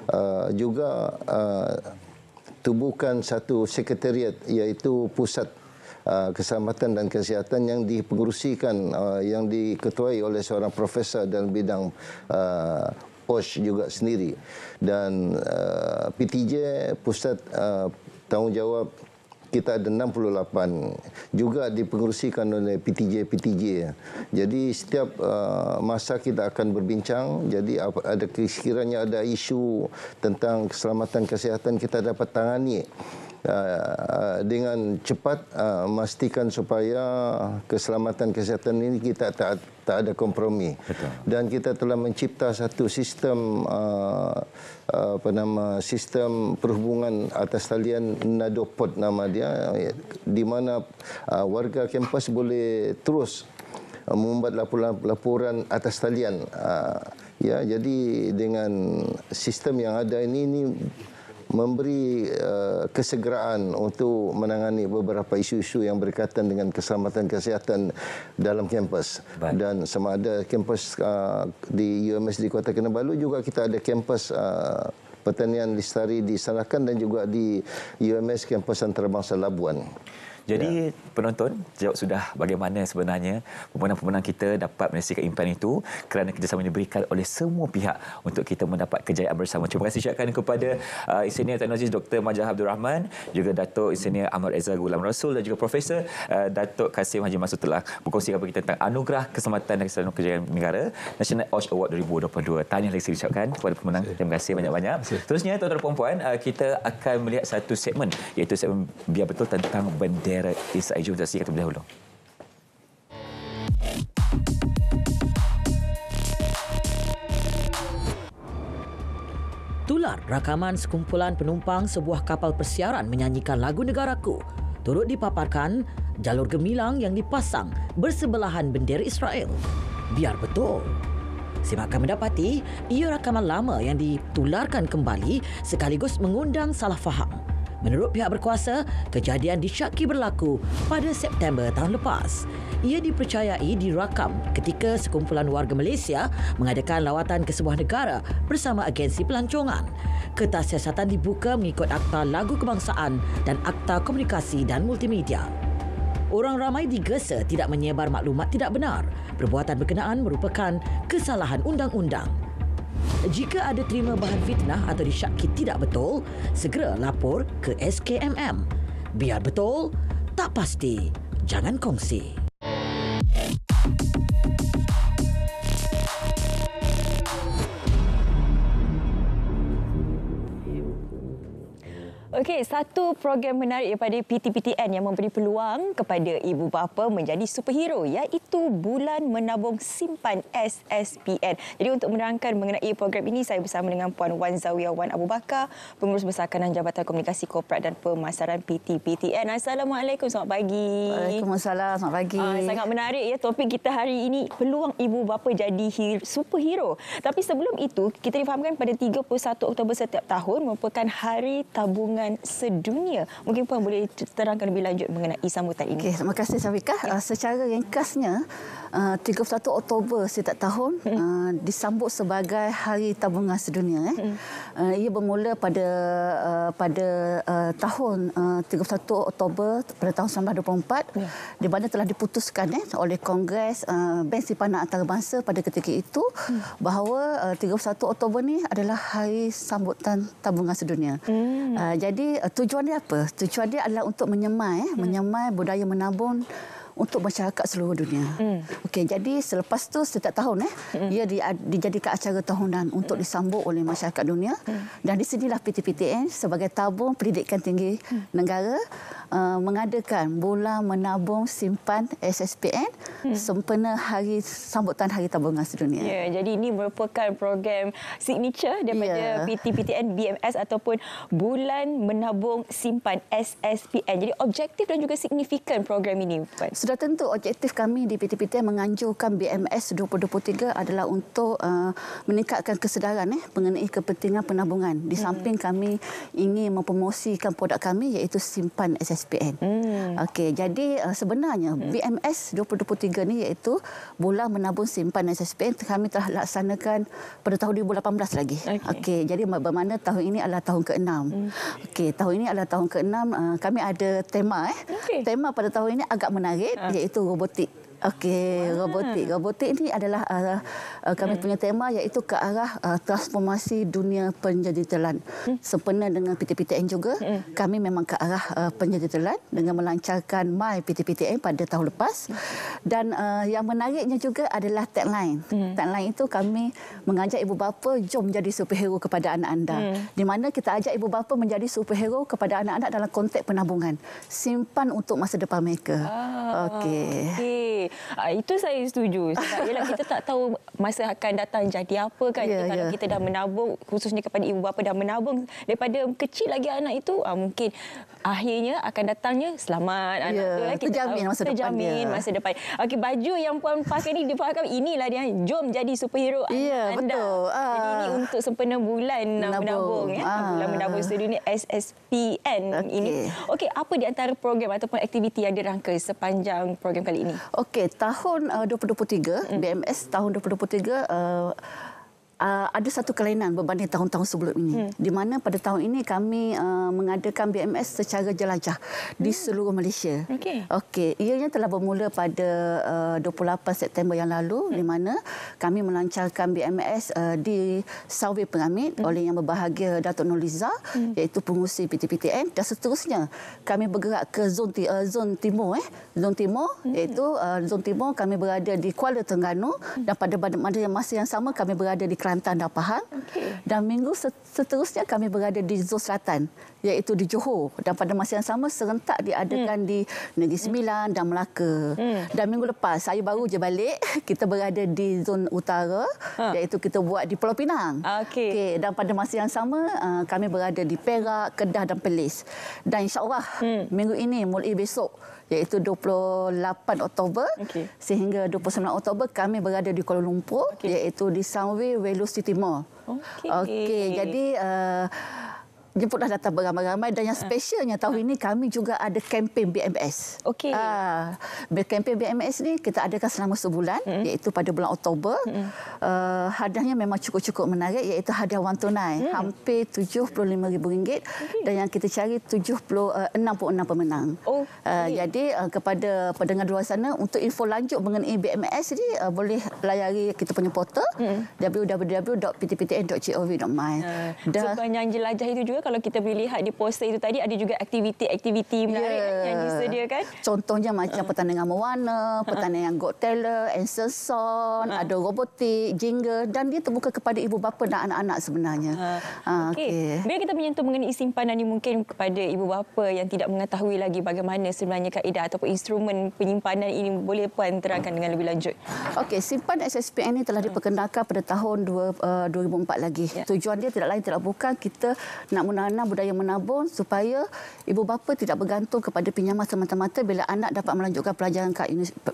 uh, juga uh, tubuhkan satu sekretariat iaitu pusat Uh, keselamatan dan kesihatan yang dipengerusikan uh, yang diketuai oleh seorang profesor dalam bidang uh, OSH juga sendiri dan uh, PTJ pusat uh, tanggungjawab kita ada 68 juga dipengerusikan oleh PTJ PTJ. Jadi setiap uh, masa kita akan berbincang, jadi ada sekiranya ada isu tentang keselamatan kesihatan kita dapat tangani. Uh, dengan cepat uh, memastikan supaya keselamatan kesihatan ini kita tak, tak ada kompromi. Betul. Dan kita telah mencipta satu sistem uh, apa nama sistem perhubungan atas talian Nadopod nama dia di mana warga kampus boleh terus membuat laporan atas talian. Ya, jadi dengan sistem yang ada ini, ini memberi uh, kesegeraan untuk menangani beberapa isu-isu yang berkaitan dengan keselamatan kesihatan dalam kampus. Baik. Dan sama ada kampus uh, di UMS di Kota Kinabalu juga kita ada kampus uh, pertanian Listari di Sarakan dan juga di UMS Kampus Antarabangsa Labuan. Jadi ya. penonton jawab sudah bagaimana sebenarnya pemenang-pemenang kita dapat menyaksikan impian itu kerana kerjasama yang diberikan oleh semua pihak untuk kita mendapat kejayaan bersama. Terima kasih syakkan kepada uh, Insinyur Teknologi Dr. Majah Abdul Rahman, juga Datuk Insinyur Ahmad Ezra Gulam Rasul dan juga Profesor uh, Datuk Kasim Haji Masud telah berkongsi kepada kita tentang anugerah keselamatan dan keselamatan kejayaan negara National Osh Award 2022. Tahniah lagi saya ucapkan kepada pemenang. Terima kasih banyak-banyak. Terusnya tuan-tuan dan puan-puan, uh, kita akan melihat satu segmen iaitu segmen biar betul tentang bendera era isso aí junto assim que rolou. Tular rakaman sekumpulan penumpang sebuah kapal persiaran menyanyikan lagu negaraku. Turut dipaparkan, jalur gemilang yang dipasang bersebelahan bendera Israel. Biar betul. Simakkan mendapati, ia rakaman lama yang ditularkan kembali sekaligus mengundang salah faham. Menurut pihak berkuasa, kejadian disyaki berlaku pada September tahun lepas. Ia dipercayai dirakam ketika sekumpulan warga Malaysia mengadakan lawatan ke sebuah negara bersama agensi pelancongan. Kertas siasatan dibuka mengikut Akta Lagu Kebangsaan dan Akta Komunikasi dan Multimedia. Orang ramai digesa tidak menyebar maklumat tidak benar. Perbuatan berkenaan merupakan kesalahan undang-undang. Jika ada terima bahan fitnah atau disyaki tidak betul, segera lapor ke SKMM. Biar betul, tak pasti. Jangan kongsi. Okey, satu program menarik daripada PTPTN yang memberi peluang kepada ibu bapa menjadi superhero iaitu Bulan Menabung Simpan SSPN. Jadi untuk menerangkan mengenai program ini, saya bersama dengan Puan Wan Zawiyah Wan Abu Bakar, Pengurus Besar Kanan Jabatan Komunikasi Korporat dan Pemasaran PTPTN. Assalamualaikum, selamat pagi. Waalaikumsalam, selamat pagi. Uh, sangat menarik ya topik kita hari ini, peluang ibu bapa jadi superhero. Tapi sebelum itu, kita difahamkan pada 31 Oktober setiap tahun merupakan hari tabungan sambutan sedunia. Mungkin Puan boleh terangkan lebih lanjut mengenai sambutan ini. Okay, terima kasih Syafiqah. Okay. Ya. Uh, secara ringkasnya, uh, 31 Oktober setiap tahun hmm. uh, disambut sebagai Hari Tabungan Sedunia. Eh. Hmm. Uh, ia bermula pada uh, pada uh, tahun uh, 31 Oktober pada tahun 1924 yeah. di mana telah diputuskan eh, oleh Kongres uh, Bank Simpanan Antarabangsa pada ketika itu hmm. bahawa uh, 31 Oktober ni adalah hari sambutan tabungan sedunia. Hmm. Uh, jadi jadi eh, tujuan dia apa? Tujuan dia adalah untuk menyemai, eh, hmm. menyemai budaya menabung untuk masyarakat seluruh dunia. Hmm. Okey, jadi selepas tu setiap tahun eh, hmm. ia di, dijadikan acara tahunan untuk hmm. disambut oleh masyarakat dunia. Hmm. Dan di sinilah PTPTN sebagai tabung pendidikan tinggi hmm. negara Uh, mengadakan bola menabung simpan SSPN hmm. sempena hari sambutan Hari Tabungan Sedunia. Ya, jadi ini merupakan program signature daripada ya. PTPTN BMS ataupun Bulan Menabung Simpan SSPN. Jadi objektif dan juga signifikan program ini. Puan. Sudah tentu objektif kami di PTPTN menganjurkan BMS 2023 adalah untuk uh, meningkatkan kesedaran eh, mengenai kepentingan penabungan. Di hmm. samping hmm. kami ingin mempromosikan produk kami iaitu simpan SSPN SPN. Hmm. Okey, jadi uh, sebenarnya hmm. BMS 2023 ni iaitu bola menabung simpanan SSPN kami telah laksanakan pada tahun 2018 lagi. Okey, okay, jadi bagaimana tahun ini adalah tahun ke-6. Hmm. Okey, tahun ini adalah tahun ke-6 uh, eh, kami ada tema eh. Okay. Tema pada tahun ini agak menarik ha. iaitu robotik. Okey, robotik. Robotik ini adalah uh, uh kami hmm. punya tema iaitu ke arah uh, transformasi dunia penjadidetelan. Hmm. Sempena dengan PTPTN juga, hmm. kami memang ke arah uh, penjadidetelan dengan melancarkan My PTPTN pada tahun lepas. Dan uh, yang menariknya juga adalah tagline. Tagline itu kami mengajak ibu bapa jom jadi superhero kepada anak anda. Di mana kita ajak ibu bapa menjadi superhero kepada anak-anak dalam konteks penabungan. Simpan untuk masa depan mereka. Ah, okey. Okey. Uh, itu saya setuju. Sebab ialah kita tak tahu masa akan datang jadi apa kan. Yeah, yeah. kita dah menabung khususnya kepada ibu bapa dah menabung daripada kecil lagi anak itu uh, mungkin akhirnya akan datangnya selamat ya, anak yeah. tu lah. Kita terjamin masa terjamin depan dia. masa depan. Okey, baju yang puan pakai ni dia pakai inilah dia. Jom jadi superhero yeah, anda. betul. Jadi ini ah. untuk sempena bulan menabung. menabung ya. Ah. Bulan menabung sedunia ni SSPN okay. ini. Okey, apa di antara program ataupun aktiviti yang dirangka sepanjang program kali ini? Okey, tahun uh, 2023, mm. BMS tahun 2023 uh, uh, ada satu kelainan berbanding tahun-tahun sebelum ini. Hmm. Di mana pada tahun ini kami uh, mengadakan BMS secara jelajah hmm. di seluruh Malaysia. Okey. Okey, ianya telah bermula pada uh, 28 September yang lalu hmm. di mana kami melancarkan BMS uh, di Sawi Pengamit hmm. oleh yang berbahagia Datuk Noliza hmm. iaitu pengurusi PTPTN dan seterusnya kami bergerak ke zon uh, zon timur eh, zon timur hmm. iaitu uh, zon timur kami berada di Kuala Terengganu hmm. dan pada pada masa yang sama kami berada di Kelantan dan Pahang. Okay. Dan minggu seterusnya kami berada di Zul Selatan iaitu di Johor dan pada masa yang sama serentak diadakan hmm. di Negeri Sembilan dan Melaka. Hmm. Dan minggu lepas saya baru je balik kita berada di zon utara ha. iaitu kita buat di Pulau Pinang. Ah, okey. Okay. dan pada masa yang sama ah, kami berada di Perak, Kedah dan Perlis. Dan insya-Allah hmm. minggu ini mulai besok iaitu 28 Oktober okay. sehingga 29 Oktober kami berada di Kuala Lumpur okay. iaitu di Sunway Velocity Mall. Okey. Okay. Jadi uh, jemputlah datang beramai-ramai dan yang ah. specialnya tahun ini kami juga ada kempen BMS. Okey. Ah, uh, kempen BMS ni kita adakan selama sebulan mm. iaitu pada bulan Oktober. Mm. Uh, hadiahnya memang cukup-cukup menarik iaitu hadiah wang tunai mm. hampir RM75,000 okay. dan yang kita cari 766 eh, pemenang. Oh, ah, okay. uh, jadi uh, kepada pendengar luar sana untuk info lanjut mengenai BMS ni uh, boleh layari kita punya portal mm. www.ptpn.gov.my. Uh, dan sepanjang jelajah itu juga kalau kita boleh lihat di poster itu tadi ada juga aktiviti-aktiviti menarik yeah. Kan, yang disediakan. Contohnya macam ah. pertandingan mewarna, pertandingan ah. got talent, answer song, ah. ada robotik, jingle dan dia terbuka kepada ibu bapa dan anak-anak sebenarnya. Uh, okay. okay. Bila kita menyentuh mengenai simpanan ini mungkin kepada ibu bapa yang tidak mengetahui lagi bagaimana sebenarnya kaedah ataupun instrumen penyimpanan ini boleh Puan terangkan dengan lebih lanjut. Okey, simpan SSPN ini telah hmm. diperkenalkan pada tahun 2004 eh, lagi. Yeah. Tujuan dia tidak lain tidak bukan kita nak anak budaya menabung supaya ibu bapa tidak bergantung kepada pinjaman semata-mata bila anak dapat melanjutkan pelajaran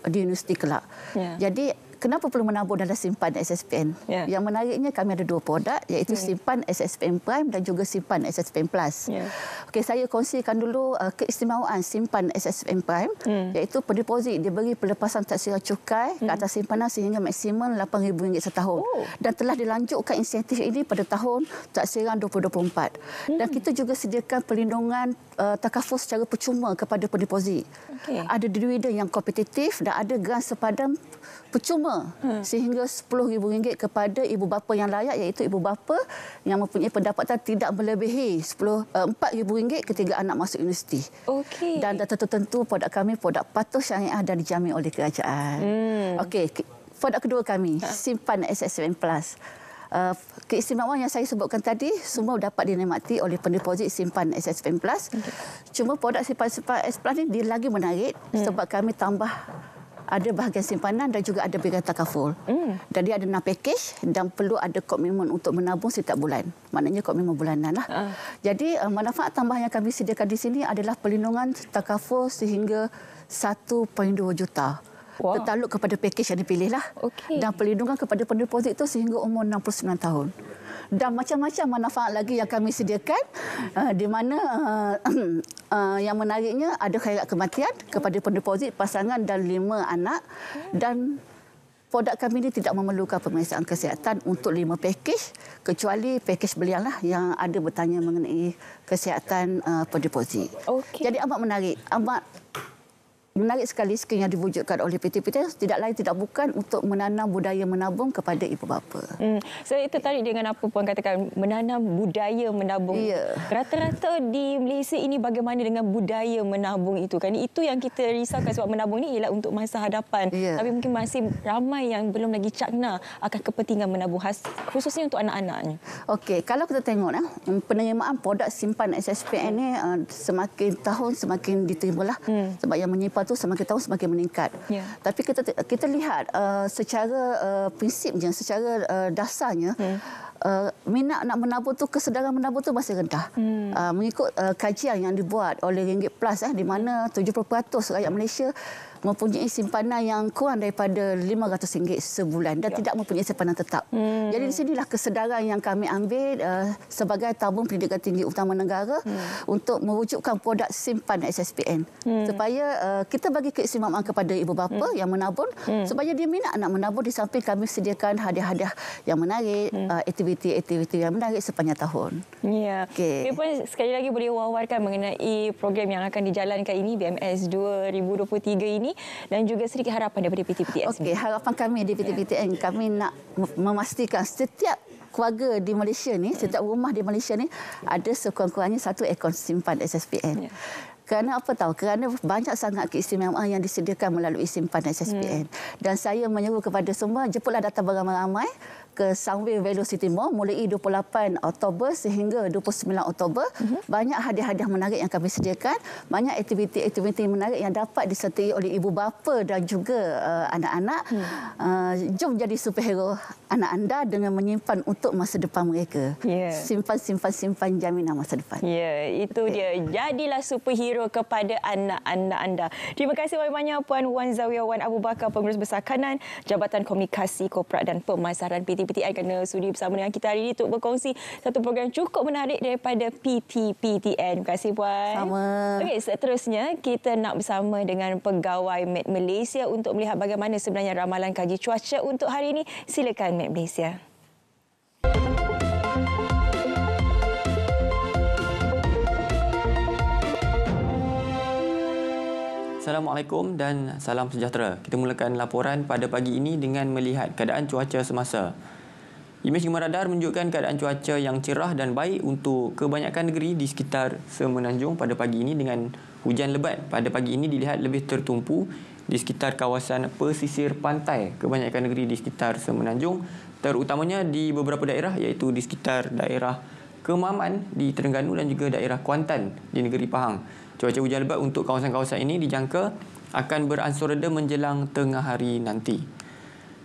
di universiti kelak. Ya. Jadi kenapa perlu menabung dalam simpan SSPN? Yeah. Yang menariknya kami ada dua produk iaitu yeah. Hmm. simpan SSPN Prime dan juga simpan SSPN Plus. Yeah. Okey, saya kongsikan dulu uh, keistimewaan simpan SSPN Prime mm. iaitu per dia beri pelepasan taksiran cukai mm. ke hmm. atas simpanan sehingga maksimum RM8,000 setahun. Oh. Dan telah dilanjutkan insentif ini pada tahun taksiran 2024. Mm. Dan kita juga sediakan perlindungan uh, takaful secara percuma kepada per Okay. Ada dividen yang kompetitif dan ada grant sepadan percuma hmm. sehingga RM10,000 kepada ibu bapa yang layak iaitu ibu bapa yang mempunyai pendapatan tidak melebihi RM4,000 uh, eh, ketika anak masuk universiti. Okay. Dan data tertentu produk kami produk patuh syariah dan dijamin oleh kerajaan. Hmm. Okey, produk kedua kami, ha. simpan SSM Plus. Eh, keistimewaan yang saya sebutkan tadi semua dapat dinikmati oleh pendeposit simpan SSM Plus. Cuma produk simpan SSM Plus ini lagi menarik hmm. sebab kami tambah ada bahagian simpanan dan juga ada bahagian takaful. Mm. Jadi ada enam package dan perlu ada komitmen untuk menabung setiap bulan. Maknanya komitmen bulanan. Lah. Uh. Jadi uh, manfaat tambah yang kami sediakan di sini adalah pelindungan takaful sehingga 1.2 juta. Wah. tertaluk kepada pakej yang dipilih lah. Okay. Dan perlindungan kepada pendeposit itu sehingga umur 69 tahun. Dan macam-macam manfaat lagi yang kami sediakan uh, di mana uh, uh, yang menariknya ada khairat kematian kepada pendeposit, pasangan dan lima anak dan produk kami ini tidak memerlukan pemeriksaan kesihatan untuk lima pakej kecuali pakej belianlah yang ada bertanya mengenai kesihatan uh, pendeposit. Okay. Jadi amat menarik, amat menarik sekali skim yang diwujudkan oleh PT-PT tidak lain tidak bukan untuk menanam budaya menabung kepada ibu bapa. Hmm. Saya tertarik dengan apa puan katakan menanam budaya menabung. Ya. Rata-rata di Malaysia ini bagaimana dengan budaya menabung itu? Kan itu yang kita risaukan sebab menabung ini ialah untuk masa hadapan. Ya. Tapi mungkin masih ramai yang belum lagi cakna akan kepentingan menabung khususnya untuk anak-anaknya. Okey, kalau kita tengok eh, hmm, penerimaan produk simpan SSPN ini eh, semakin tahun semakin diterimalah hmm. sebab yang menyimpan kapal tu semakin tahun semakin meningkat. Ya. Tapi kita kita lihat uh, secara uh, prinsipnya, secara uh, dasarnya ya. uh, minat nak menabur tu kesedaran menabur tu masih rendah. Hmm. Uh, mengikut uh, kajian yang dibuat oleh Ringgit Plus eh di mana 70% rakyat Malaysia mempunyai simpanan yang kurang daripada RM500 sebulan dan ya. tidak mempunyai simpanan tetap. Hmm. Jadi di sinilah kesedaran yang kami ambil uh, sebagai tabung pendidikan tinggi utama negara hmm. untuk mewujudkan produk simpan SSPN. Hmm. Supaya uh, kita bagi keistimewaan kepada ibu bapa hmm. yang menabur hmm. supaya dia minat nak menabur di samping kami sediakan hadiah-hadiah yang menarik, hmm. uh, aktiviti-aktiviti yang menarik sepanjang tahun. Ya. Okay. Pun sekali lagi boleh wawarkan mengenai program yang akan dijalankan ini BMS 2023 ini dan juga sedikit harapan daripada PTPTN. Okey, harapan kami di PTPTN yeah. kami nak memastikan setiap keluarga di Malaysia ni, setiap rumah di Malaysia ni ada sekurang-kurangnya satu aircon simpan SSPN. Yeah. Kerana apa tahu? Kerana banyak sangat keistimewaan yang disediakan melalui simpan SSPN. Hmm. Dan saya menyeru kepada semua, jemputlah datang beramai-ramai ke Sunway Velocity Mall mulai 28 Oktober sehingga 29 Oktober. Uh-huh. Banyak hadiah-hadiah menarik yang kami sediakan. Banyak aktiviti-aktiviti menarik yang dapat disertai oleh ibu bapa dan juga uh, anak-anak. Uh-huh. Uh, jom jadi superhero anak anda dengan menyimpan untuk masa depan mereka. Ya. Simpan-simpan-simpan yeah. jaminan masa depan. Ya, yeah, itu dia. Jadilah superhero kepada anak-anak anda. Terima kasih banyak-banyak Puan Wan Zawiyawan Abu Bakar, Pengurus Besar Kanan, Jabatan Komunikasi, Korporat dan Pemasaran PT di PTI kerana sudi bersama dengan kita hari ini untuk berkongsi satu program cukup menarik daripada PTPTN. Terima kasih Puan. Sama. Okey, seterusnya kita nak bersama dengan pegawai Met Malaysia untuk melihat bagaimana sebenarnya ramalan kaji cuaca untuk hari ini. Silakan Met Malaysia. Assalamualaikum dan salam sejahtera. Kita mulakan laporan pada pagi ini dengan melihat keadaan cuaca semasa. Imej gambar radar menunjukkan keadaan cuaca yang cerah dan baik untuk kebanyakan negeri di sekitar Semenanjung pada pagi ini dengan hujan lebat. Pada pagi ini dilihat lebih tertumpu di sekitar kawasan pesisir pantai kebanyakan negeri di sekitar Semenanjung terutamanya di beberapa daerah iaitu di sekitar daerah Kemaman di Terengganu dan juga daerah Kuantan di negeri Pahang. Cuaca hujan lebat untuk kawasan-kawasan ini dijangka akan beransur reda menjelang tengah hari nanti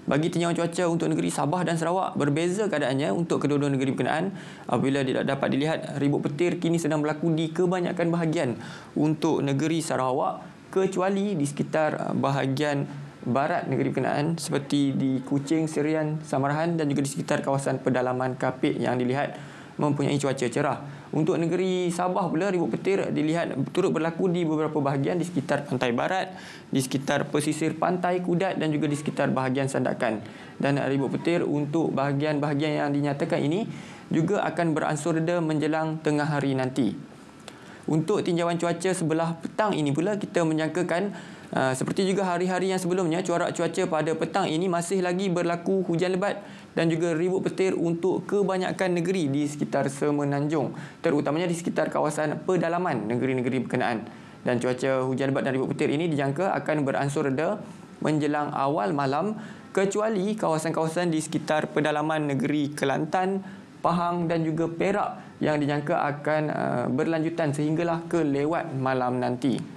bagi tinjauan cuaca untuk negeri Sabah dan Sarawak berbeza keadaannya untuk kedua-dua negeri berkenaan apabila tidak dapat dilihat ribut petir kini sedang berlaku di kebanyakan bahagian untuk negeri Sarawak kecuali di sekitar uh, bahagian barat negeri berkenaan seperti di Kuching, Serian, Samarahan dan juga di sekitar kawasan pedalaman Kapit yang dilihat mempunyai cuaca cerah. Untuk negeri Sabah pula ribut petir dilihat turut berlaku di beberapa bahagian di sekitar pantai barat, di sekitar pesisir pantai Kudat dan juga di sekitar bahagian Sandakan. Dan ribut petir untuk bahagian-bahagian yang dinyatakan ini juga akan beransur reda menjelang tengah hari nanti. Untuk tinjauan cuaca sebelah petang ini pula kita menjangkakan Ah, seperti juga hari-hari yang sebelumnya, corak cuaca pada petang ini masih lagi berlaku hujan lebat dan juga ribut petir untuk kebanyakan negeri di sekitar Semenanjung, terutamanya di sekitar kawasan pedalaman negeri-negeri berkenaan. Dan cuaca hujan lebat dan ribut petir ini dijangka akan beransur reda menjelang awal malam kecuali kawasan-kawasan di sekitar pedalaman negeri Kelantan, Pahang dan juga Perak yang dijangka akan ah, berlanjutan sehinggalah ke lewat malam nanti.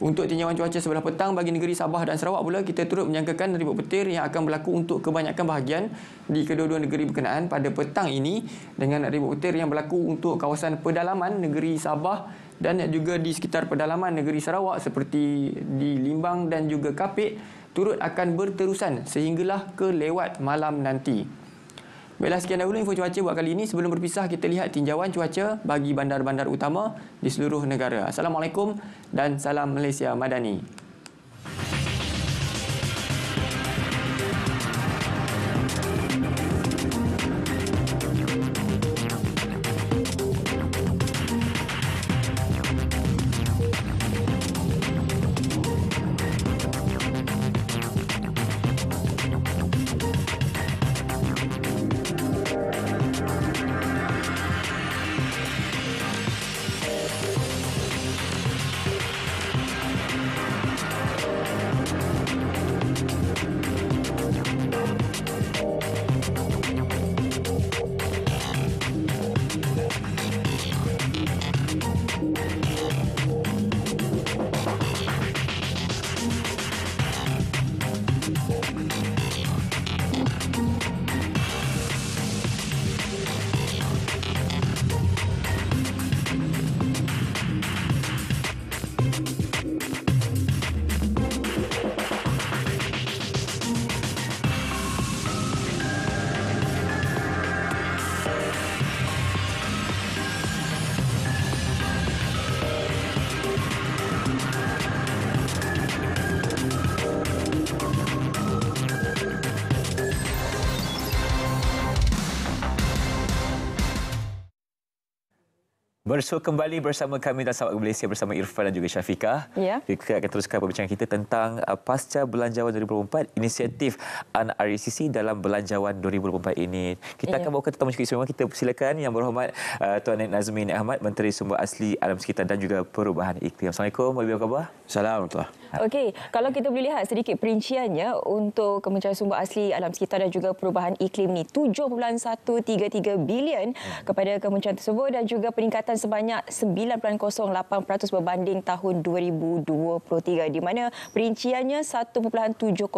Untuk tinjauan cuaca sebelah petang bagi negeri Sabah dan Sarawak pula, kita turut menyangkakan ribut petir yang akan berlaku untuk kebanyakan bahagian di kedua-dua negeri berkenaan pada petang ini dengan ribut petir yang berlaku untuk kawasan pedalaman negeri Sabah dan juga di sekitar pedalaman negeri Sarawak seperti di Limbang dan juga Kapit turut akan berterusan sehinggalah ke lewat malam nanti. Baiklah, sekian dahulu info cuaca buat kali ini. Sebelum berpisah, kita lihat tinjauan cuaca bagi bandar-bandar utama di seluruh negara. Assalamualaikum dan salam Malaysia Madani. bersua kembali bersama kami dan sahabat Malaysia bersama Irfan dan juga Syafiqah. Ya. Kita akan teruskan perbincangan kita tentang uh, pasca belanjawan 2024 inisiatif ANRCC dalam belanjawan 2024 ini. Kita ya. akan bawa ke tetamu cikgu semua. Kita silakan yang berhormat uh, Tuan Nek Nazmin Ahmad, Menteri Sumber Asli Alam Sekitar dan juga Perubahan Iklim. Assalamualaikum. Apa khabar? Assalamualaikum. Okey, kalau kita boleh lihat sedikit perinciannya untuk kementerian sumber asli alam sekitar dan juga perubahan iklim ni 7.133 bilion hmm. kepada kementerian tersebut dan juga peningkatan sebanyak 9.08% berbanding tahun 2023 di mana perinciannya 1.702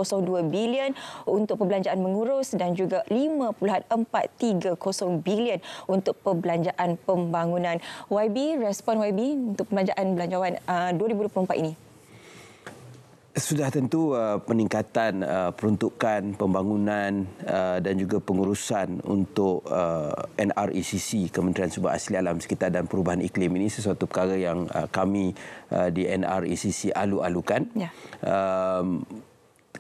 bilion untuk perbelanjaan mengurus dan juga 5.430 bilion untuk perbelanjaan pembangunan YB respon YB untuk perbelanjaan belanjawan uh, 2024 ini sudah tentu uh, peningkatan uh, peruntukan pembangunan uh, dan juga pengurusan untuk uh, NRECC Kementerian Sumber Asli Alam Sekitar dan Perubahan Iklim ini sesuatu perkara yang uh, kami uh, di NRECC alu-alukan. Ya. Uh,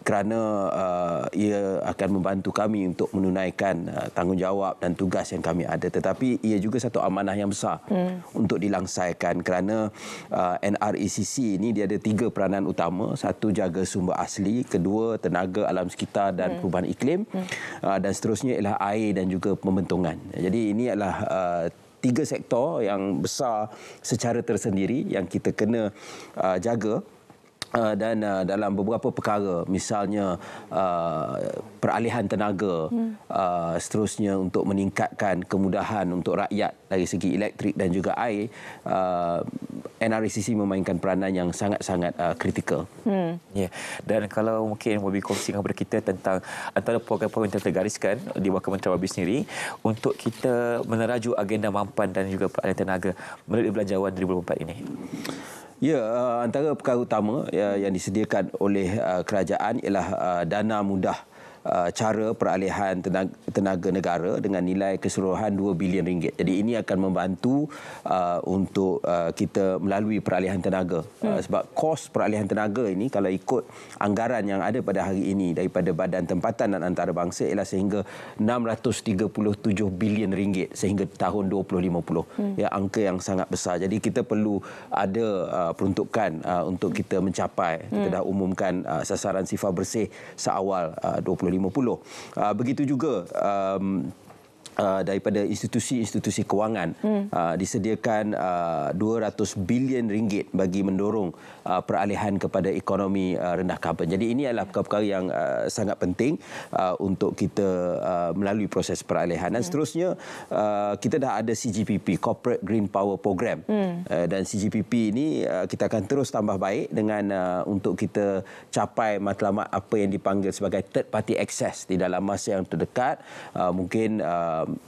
kerana uh, ia akan membantu kami untuk menunaikan uh, tanggungjawab dan tugas yang kami ada tetapi ia juga satu amanah yang besar hmm. untuk dilangsaikan kerana uh, NRECC ini dia ada tiga peranan utama satu jaga sumber asli kedua tenaga alam sekitar dan hmm. perubahan iklim hmm. uh, dan seterusnya ialah air dan juga pembentungan jadi ini adalah uh, tiga sektor yang besar secara tersendiri yang kita kena uh, jaga Uh, dan uh, dalam beberapa perkara misalnya uh, peralihan tenaga hmm. uh, seterusnya untuk meningkatkan kemudahan untuk rakyat dari segi elektrik dan juga air uh, NRCC memainkan peranan yang sangat-sangat uh, kritikal. Hmm. Yeah. Dan kalau mungkin Bobby kongsi kepada kita tentang antara program-program yang tergariskan di Wakil Menteri Bobby sendiri untuk kita meneraju agenda mampan dan juga peralihan tenaga melalui belanjawan 2024 ini. Ya, eh, antara perkara utama ya, yang disediakan oleh eh, kerajaan ialah eh, dana mudah Uh, cara peralihan tenaga, tenaga negara dengan nilai keseluruhan 2 bilion ringgit. Jadi ini akan membantu uh, untuk uh, kita melalui peralihan tenaga. Uh, hmm. sebab kos peralihan tenaga ini kalau ikut anggaran yang ada pada hari ini daripada Badan Tempatan dan Antarabangsa ialah sehingga 637 bilion ringgit sehingga tahun 2050. Hmm. Ya angka yang sangat besar. Jadi kita perlu ada uh, peruntukan uh, untuk kita mencapai. Hmm. Kita dah umumkan uh, sasaran sifar bersih seawal uh, 50. Uh, ah, begitu juga um, Uh, daripada institusi-institusi kewangan hmm. uh, disediakan uh, 200 bilion ringgit bagi mendorong uh, peralihan kepada ekonomi uh, rendah karbon. Jadi ini adalah perkara-perkara yang uh, sangat penting uh, untuk kita uh, melalui proses peralihan. Dan hmm. seterusnya uh, kita dah ada CGPP, Corporate Green Power Program. Hmm. Uh, dan CGPP ini uh, kita akan terus tambah baik dengan uh, untuk kita capai matlamat apa yang dipanggil sebagai third party access di dalam masa yang terdekat. Uh, mungkin uh, um,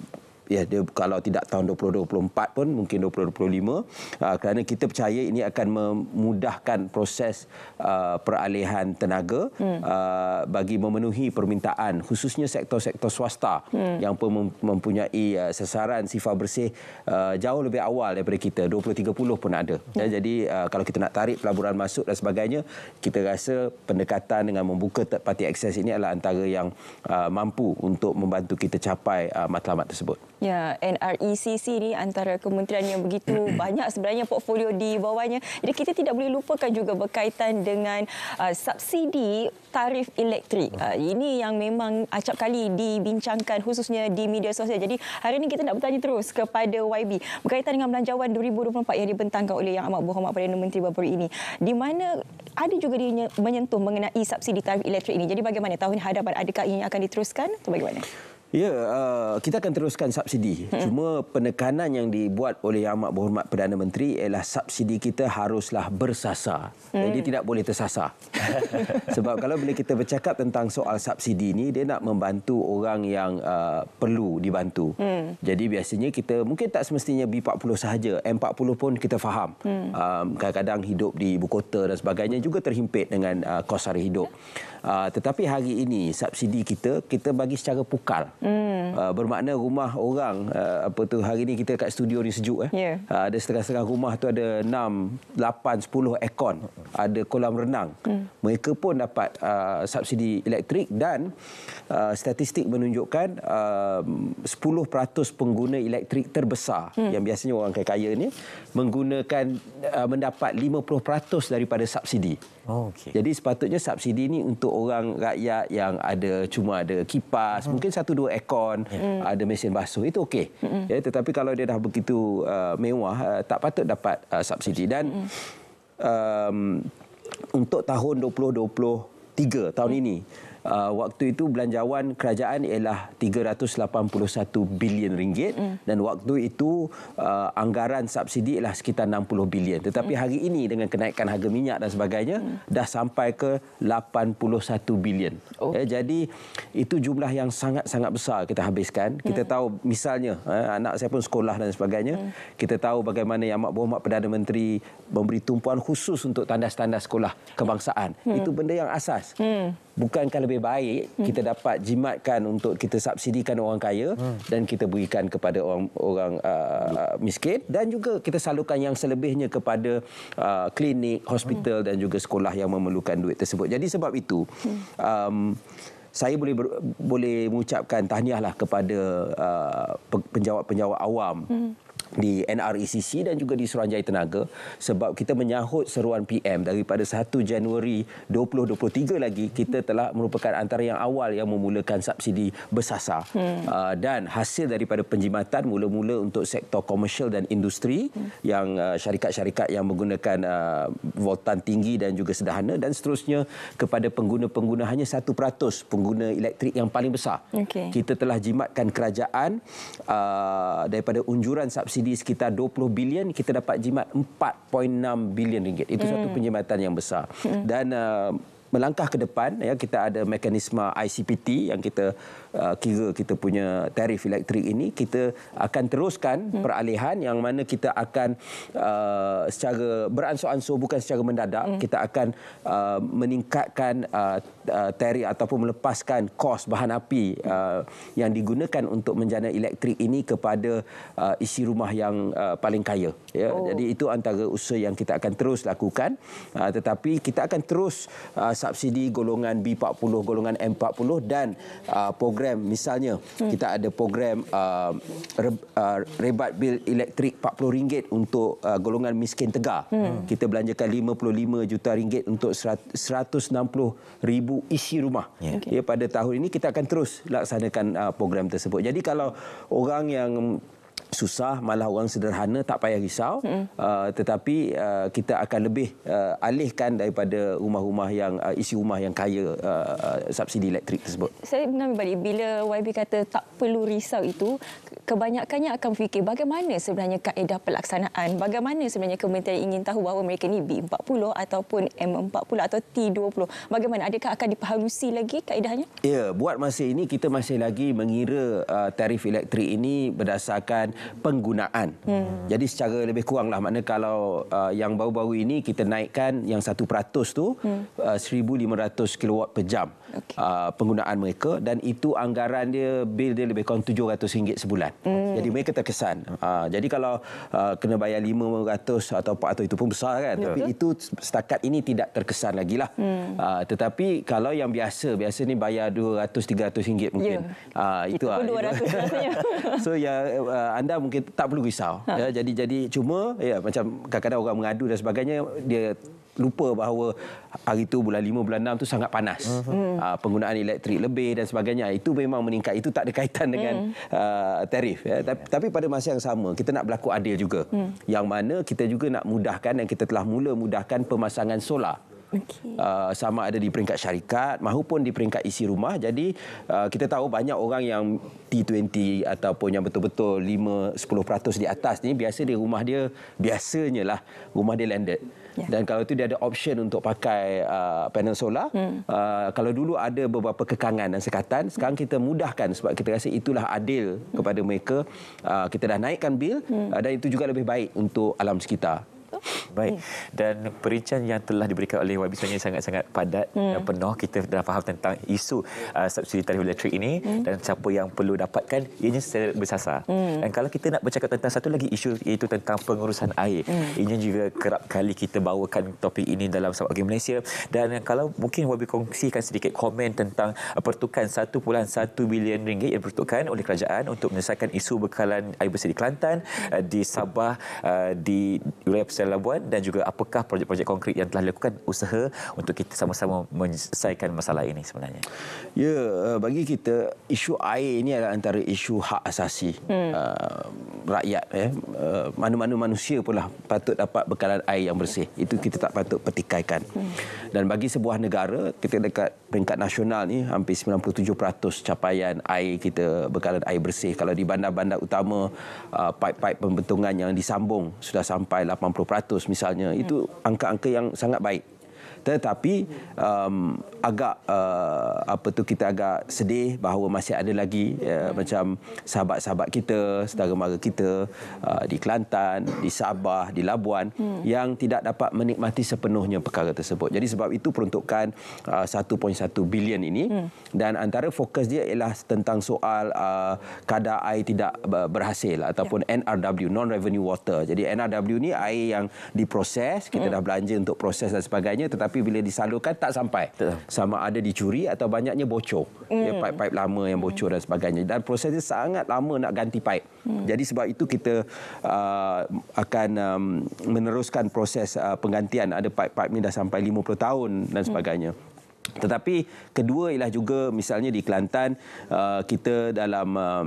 ya dia kalau tidak tahun 2024 pun mungkin 2025 uh, kerana kita percaya ini akan memudahkan proses uh, peralihan tenaga hmm. uh, bagi memenuhi permintaan khususnya sektor-sektor swasta hmm. yang pun mempunyai uh, sasaran sifar bersih uh, jauh lebih awal daripada kita 2030 pun ada hmm. ya, jadi uh, kalau kita nak tarik pelaburan masuk dan sebagainya kita rasa pendekatan dengan membuka third party access ini adalah antara yang uh, mampu untuk membantu kita capai uh, matlamat tersebut. Ya, NRECC ni antara kementerian yang begitu banyak sebenarnya portfolio di bawahnya. Jadi kita tidak boleh lupakan juga berkaitan dengan uh, subsidi tarif elektrik. Uh, ini yang memang acap kali dibincangkan khususnya di media sosial. Jadi hari ini kita nak bertanya terus kepada YB berkaitan dengan belanjawan 2024 yang dibentangkan oleh Yang Amat Berhormat Perdana Menteri baru ini. Di mana ada juga dia menyentuh mengenai subsidi tarif elektrik ini. Jadi bagaimana tahun hadapan adakah ini akan diteruskan atau bagaimana? Ya, uh, kita akan teruskan subsidi. Hmm. Cuma penekanan yang dibuat oleh Yang Amat Berhormat Perdana Menteri ialah subsidi kita haruslah bersasar. Eh, hmm. Jadi tidak boleh tersasar. Sebab kalau bila kita bercakap tentang soal subsidi ini, dia nak membantu orang yang uh, perlu dibantu. Hmm. Jadi biasanya kita mungkin tak semestinya B40 sahaja. M40 pun kita faham. Kadang-kadang hmm. um, hidup di ibu kota dan sebagainya juga terhimpit dengan uh, kos hari hidup. Uh, tetapi hari ini subsidi kita, kita bagi secara pukal. Hmm. Uh, bermakna rumah orang uh, apa tu hari ni kita kat studio ni sejuk eh. Yeah. Ya. Uh, ada setengah-setengah rumah tu ada 6, 8, 10 aircon, ada kolam renang. Hmm. Mereka pun dapat uh, subsidi elektrik dan uh, statistik menunjukkan uh, 10% pengguna elektrik terbesar hmm. yang biasanya orang kaya-kaya ni menggunakan uh, mendapat 50% daripada subsidi. Oh, okay. Jadi sepatutnya subsidi ini untuk orang rakyat yang ada cuma ada kipas, hmm. mungkin satu dua ekon yeah. Hmm. ada mesin basuh itu okey. Hmm. Ya, tetapi kalau dia dah begitu uh, mewah, uh, tak patut dapat uh, subsidi dan hmm. um, untuk tahun 2023 tahun hmm. ini uh, waktu itu belanjawan kerajaan ialah 381 bilion ringgit mm. dan waktu itu uh, anggaran subsidi ialah sekitar 60 bilion tetapi mm. hari ini dengan kenaikan harga minyak dan sebagainya mm. dah sampai ke 81 bilion okay. Oh. ya eh, jadi itu jumlah yang sangat-sangat besar kita habiskan kita hmm. tahu misalnya eh, anak saya pun sekolah dan sebagainya mm. kita tahu bagaimana yang mak Mak perdana menteri memberi tumpuan khusus untuk tandas-tandas sekolah kebangsaan mm. itu benda yang asas mm bukankah lebih baik hmm. kita dapat jimatkan untuk kita subsidikan orang kaya hmm. dan kita berikan kepada orang orang uh, uh, miskin dan juga kita salurkan yang selebihnya kepada uh, klinik, hospital hmm. dan juga sekolah yang memerlukan duit tersebut. Jadi sebab itu hmm. um, saya boleh ber, boleh mengucapkan tahniahlah kepada uh, penjawat-penjawat awam. Hmm di NRECC dan juga di Suruhanjaya Tenaga sebab kita menyahut seruan PM daripada 1 Januari 2023 lagi kita telah merupakan antara yang awal yang memulakan subsidi bersasar hmm. Ah, dan hasil daripada penjimatan mula-mula untuk sektor komersial dan industri hmm. yang ah, syarikat-syarikat yang menggunakan ah, voltan tinggi dan juga sederhana dan seterusnya kepada pengguna-pengguna hanya 1% pengguna elektrik yang paling besar. Okay. Kita telah jimatkan kerajaan daripada unjuran subsidi USD sekitar 20 bilion kita dapat jimat 4.6 bilion ringgit. Itu hmm. satu penjimatan yang besar. Hmm. Dan uh, melangkah ke depan ya kita ada mekanisme ICPT yang kita Uh, kira kita punya tarif elektrik ini kita akan teruskan hmm. peralihan yang mana kita akan uh, secara beransur-ansur bukan secara mendadak mm. kita akan uh, meningkatkan uh, uh, tarif ataupun melepaskan kos bahan api uh, yang digunakan untuk menjana elektrik ini kepada uh, isi rumah yang uh, paling kaya ya oh. jadi itu antara usaha yang kita akan terus lakukan uh, tetapi kita akan terus uh, subsidi golongan B40 golongan M40 dan uh, program program misalnya hmm. kita ada program uh, re, uh, rebat bil elektrik RM40 untuk uh, golongan miskin tegar hmm. kita belanjakan 55 juta ringgit untuk 160 ribu isi rumah yeah. okay. Ya, pada tahun ini kita akan terus laksanakan uh, program tersebut jadi kalau orang yang susah malah orang sederhana tak payah risau mm. uh, tetapi uh, kita akan lebih uh, alihkan daripada rumah-rumah yang uh, isi rumah yang kaya uh, uh, subsidi elektrik tersebut. Saya nak balik bila YB kata tak perlu risau itu kebanyakannya akan fikir bagaimana sebenarnya kaedah pelaksanaan bagaimana sebenarnya kementerian ingin tahu bahawa mereka ini B40 ataupun M40 atau T20 bagaimana adakah akan diperhalusi lagi kaedahnya? Ya, buat masa ini kita masih lagi mengira uh, tarif elektrik ini berdasarkan penggunaan. Hmm. Jadi secara lebih lah maknanya kalau uh, yang baru-baru ini kita naikkan yang 1% tu hmm. uh, 1500 kilowatt per jam. Hmm okay. uh, ah, penggunaan mereka dan itu anggaran dia bil dia lebih kurang 700 ringgit sebulan. Mm. Jadi mereka terkesan. Uh, jadi kalau uh, kena bayar 500 atau 400 itu pun besar kan. Betul. Tapi itu setakat ini tidak terkesan lagi lah. Mm. Uh, tetapi kalau yang biasa biasa ni bayar 200 300 ringgit mungkin. Yeah. Ya. Uh, itu lah. 200 so ya uh, anda mungkin tak perlu risau. Ha. Ya, jadi jadi cuma ya macam kadang-kadang orang mengadu dan sebagainya dia lupa bahawa hari itu bulan 5 bulan 6 tu sangat panas. Uh-huh. Uh, penggunaan elektrik lebih dan sebagainya itu memang meningkat itu tak ada kaitan dengan uh-huh. uh, tarif ya. Yeah. Tapi pada masa yang sama kita nak berlaku adil juga. Uh-huh. Yang mana kita juga nak mudahkan dan kita telah mula mudahkan pemasangan solar. Okay. Uh, ah, sama ada di peringkat syarikat maupun di peringkat isi rumah jadi uh, kita tahu banyak orang yang T20 ataupun yang betul-betul 5 10% di atas ni biasa di rumah dia biasanya lah rumah dia landed Yeah. Dan kalau itu dia ada option untuk pakai uh, panel solar. Hmm. Uh, kalau dulu ada beberapa kekangan dan sekatan, sekarang kita mudahkan sebab kita rasa itulah adil hmm. kepada mereka. Uh, kita dah naikkan bil hmm. uh, dan itu juga lebih baik untuk alam sekitar. Baik. Hmm. Dan perincian yang telah diberikan oleh YB sebenarnya sangat-sangat padat hmm. dan penuh. Kita dah faham tentang isu uh, subsidi tarif elektrik ini hmm. dan siapa yang perlu dapatkan ianya secara bersasar. Hmm. Dan kalau kita nak bercakap tentang satu lagi isu iaitu tentang pengurusan air. Hmm. Ini juga kerap kali kita bawakan topik ini dalam Sabah Game Malaysia. Dan kalau mungkin YB kongsikan sedikit komen tentang uh, pertukan satu bilion ringgit yang pertukan oleh kerajaan untuk menyelesaikan isu bekalan air bersih di Kelantan, hmm. uh, di Sabah, uh, di Wilayah Pesan pelabuhan dan juga apakah projek-projek konkret yang telah dilakukan usaha untuk kita sama-sama menyelesaikan masalah ini sebenarnya? Ya, eh, bagi kita isu air ini adalah antara isu hak asasi hmm. uh, rakyat. Ya. Uh, mana-mana manusia pun lah patut dapat bekalan air yang bersih. Itu kita tak patut pertikaikan. Hmm. Dan bagi sebuah negara, kita dekat peringkat nasional ni hampir 97% capaian air kita bekalan air bersih. Kalau di bandar-bandar utama, uh, pipe-pipe pembentungan yang disambung sudah sampai 100 misalnya. Itu hmm. angka-angka yang sangat baik tetapi um, agak uh, apa tu kita agak sedih bahawa masih ada lagi uh, macam sahabat-sahabat kita, saudara mara kita uh, di Kelantan, di Sabah, di Labuan hmm. yang tidak dapat menikmati sepenuhnya perkara tersebut. Jadi sebab itu peruntukan uh, 1.1 bilion ini hmm. dan antara fokus dia ialah tentang soal uh, kadar air tidak berhasil ataupun ya. NRW non revenue water. Jadi NRW ni air yang diproses, kita hmm. dah belanja untuk proses dan sebagainya tetapi tapi bila disalurkan tak sampai. Betul. Sama ada dicuri atau banyaknya bocor. Mm. Ya pipe-pipe lama yang bocor mm. dan sebagainya. Dan prosesnya sangat lama nak ganti paip. Mm. Jadi sebab itu kita uh, akan um, meneruskan proses uh, penggantian ada paip-paip ni dah sampai 50 tahun dan hmm. sebagainya. Mm. Tetapi kedua ialah juga misalnya di Kelantan uh, kita dalam uh,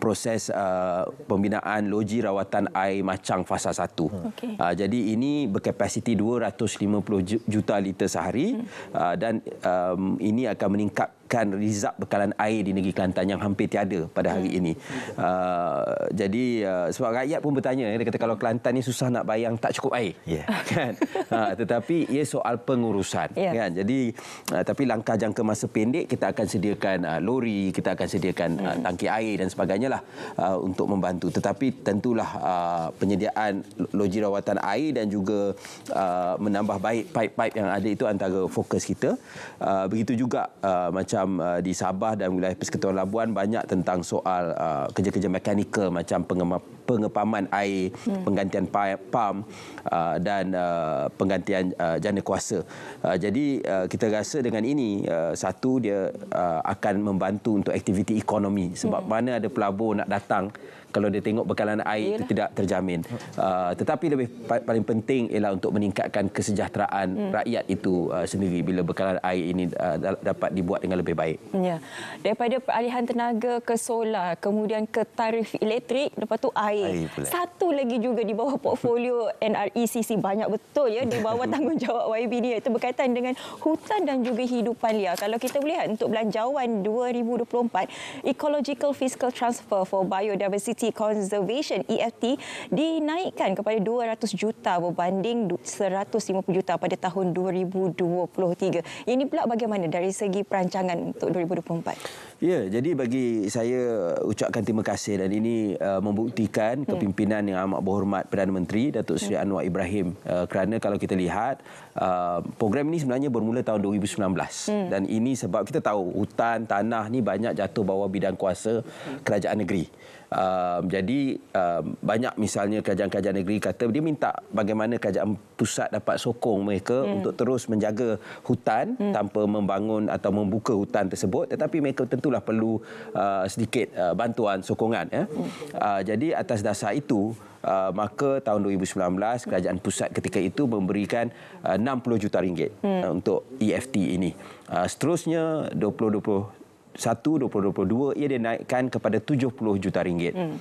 proses uh, pembinaan loji rawatan air macang fasa 1. Hmm. Okay. Uh, jadi ini berkapasiti 250 juta liter sehari hmm. uh, dan um, ini akan meningkat menggunakan rizab bekalan air di negeri Kelantan yang hampir tiada pada hari ini. Uh, jadi uh, sebab rakyat pun bertanya, dia kata kalau Kelantan ni susah nak bayang tak cukup air. Yeah. Kan? Uh, tetapi ia soal pengurusan. Yeah. Kan? Jadi uh, tapi langkah jangka masa pendek kita akan sediakan uh, lori, kita akan sediakan uh, tangki air dan sebagainya lah uh, untuk membantu. Tetapi tentulah uh, penyediaan loji rawatan air dan juga uh, menambah baik pipe-pipe yang ada itu antara fokus kita. Uh, begitu juga uh, macam dalam uh, di Sabah dan wilayah Persekutuan Labuan banyak tentang soal uh, kerja-kerja mekanikal macam pengemap pengepaman air, hmm. penggantian pam uh, dan uh, penggantian uh, jana kuasa. Uh, jadi uh, kita rasa dengan ini uh, satu dia uh, akan membantu untuk aktiviti ekonomi sebab hmm. mana ada pelabur nak datang kalau dia tengok bekalan air itu tidak terjamin. Uh, tetapi lebih paling penting ialah untuk meningkatkan kesejahteraan hmm. rakyat itu uh, sendiri bila bekalan air ini uh, dapat dibuat dengan lebih baik. Ya. Daripada peralihan tenaga ke solar, kemudian ke tarif elektrik, lepas tu air. air Satu lagi juga di bawah portfolio NRECC banyak betul ya di bawah tanggungjawab YB ni itu berkaitan dengan hutan dan juga hidupan liar. Kalau kita melihat untuk belanjawan 2024 ecological fiscal transfer for biodiversity Equity Conservation EFT dinaikkan kepada 200 juta berbanding 150 juta pada tahun 2023. Ini pula bagaimana dari segi perancangan untuk 2024? Ya, jadi bagi saya ucapkan terima kasih dan ini uh, membuktikan hmm. kepimpinan yang amat berhormat Perdana Menteri Datuk Seri hmm. Anwar Ibrahim uh, kerana kalau kita lihat uh, program ini sebenarnya bermula tahun 2019 hmm. dan ini sebab kita tahu hutan, tanah ni banyak jatuh bawah bidang kuasa hmm. kerajaan negeri. Uh, jadi uh, banyak misalnya kerajaan-kerajaan negeri kata dia minta bagaimana kerajaan pusat dapat sokong mereka hmm. untuk terus menjaga hutan hmm. tanpa membangun atau membuka hutan tersebut. Tetapi mereka tentulah perlu uh, sedikit uh, bantuan sokongan. Ya. Hmm. Uh, jadi atas dasar itu. Uh, maka tahun 2019 kerajaan pusat ketika itu memberikan uh, 60 juta ringgit hmm. Uh, untuk EFT ini. Uh, seterusnya 2020 2021 2022 ia dinaikkan kepada 70 juta ringgit hmm.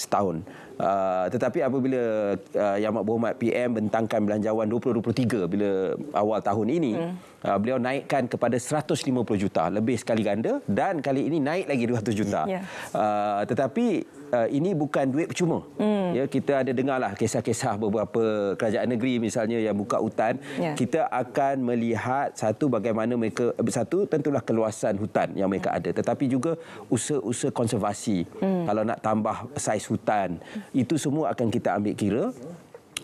setahun. Uh, tetapi apabila uh, Yang Amat Berhormat PM bentangkan belanjawan 2023 bila awal tahun ini hmm. uh, beliau naikkan kepada 150 juta lebih sekali ganda dan kali ini naik lagi 200 juta. Yeah. Ya. Uh, tetapi uh, ini bukan duit percuma. Hmm. Ya kita ada dengarlah kisah-kisah beberapa kerajaan negeri misalnya yang buka hutan yeah. kita akan melihat satu bagaimana mereka satu tentulah keluasan hutan yang mereka ada tetapi juga usaha-usaha konservasi hmm. kalau nak tambah saiz hutan itu semua akan kita ambil kira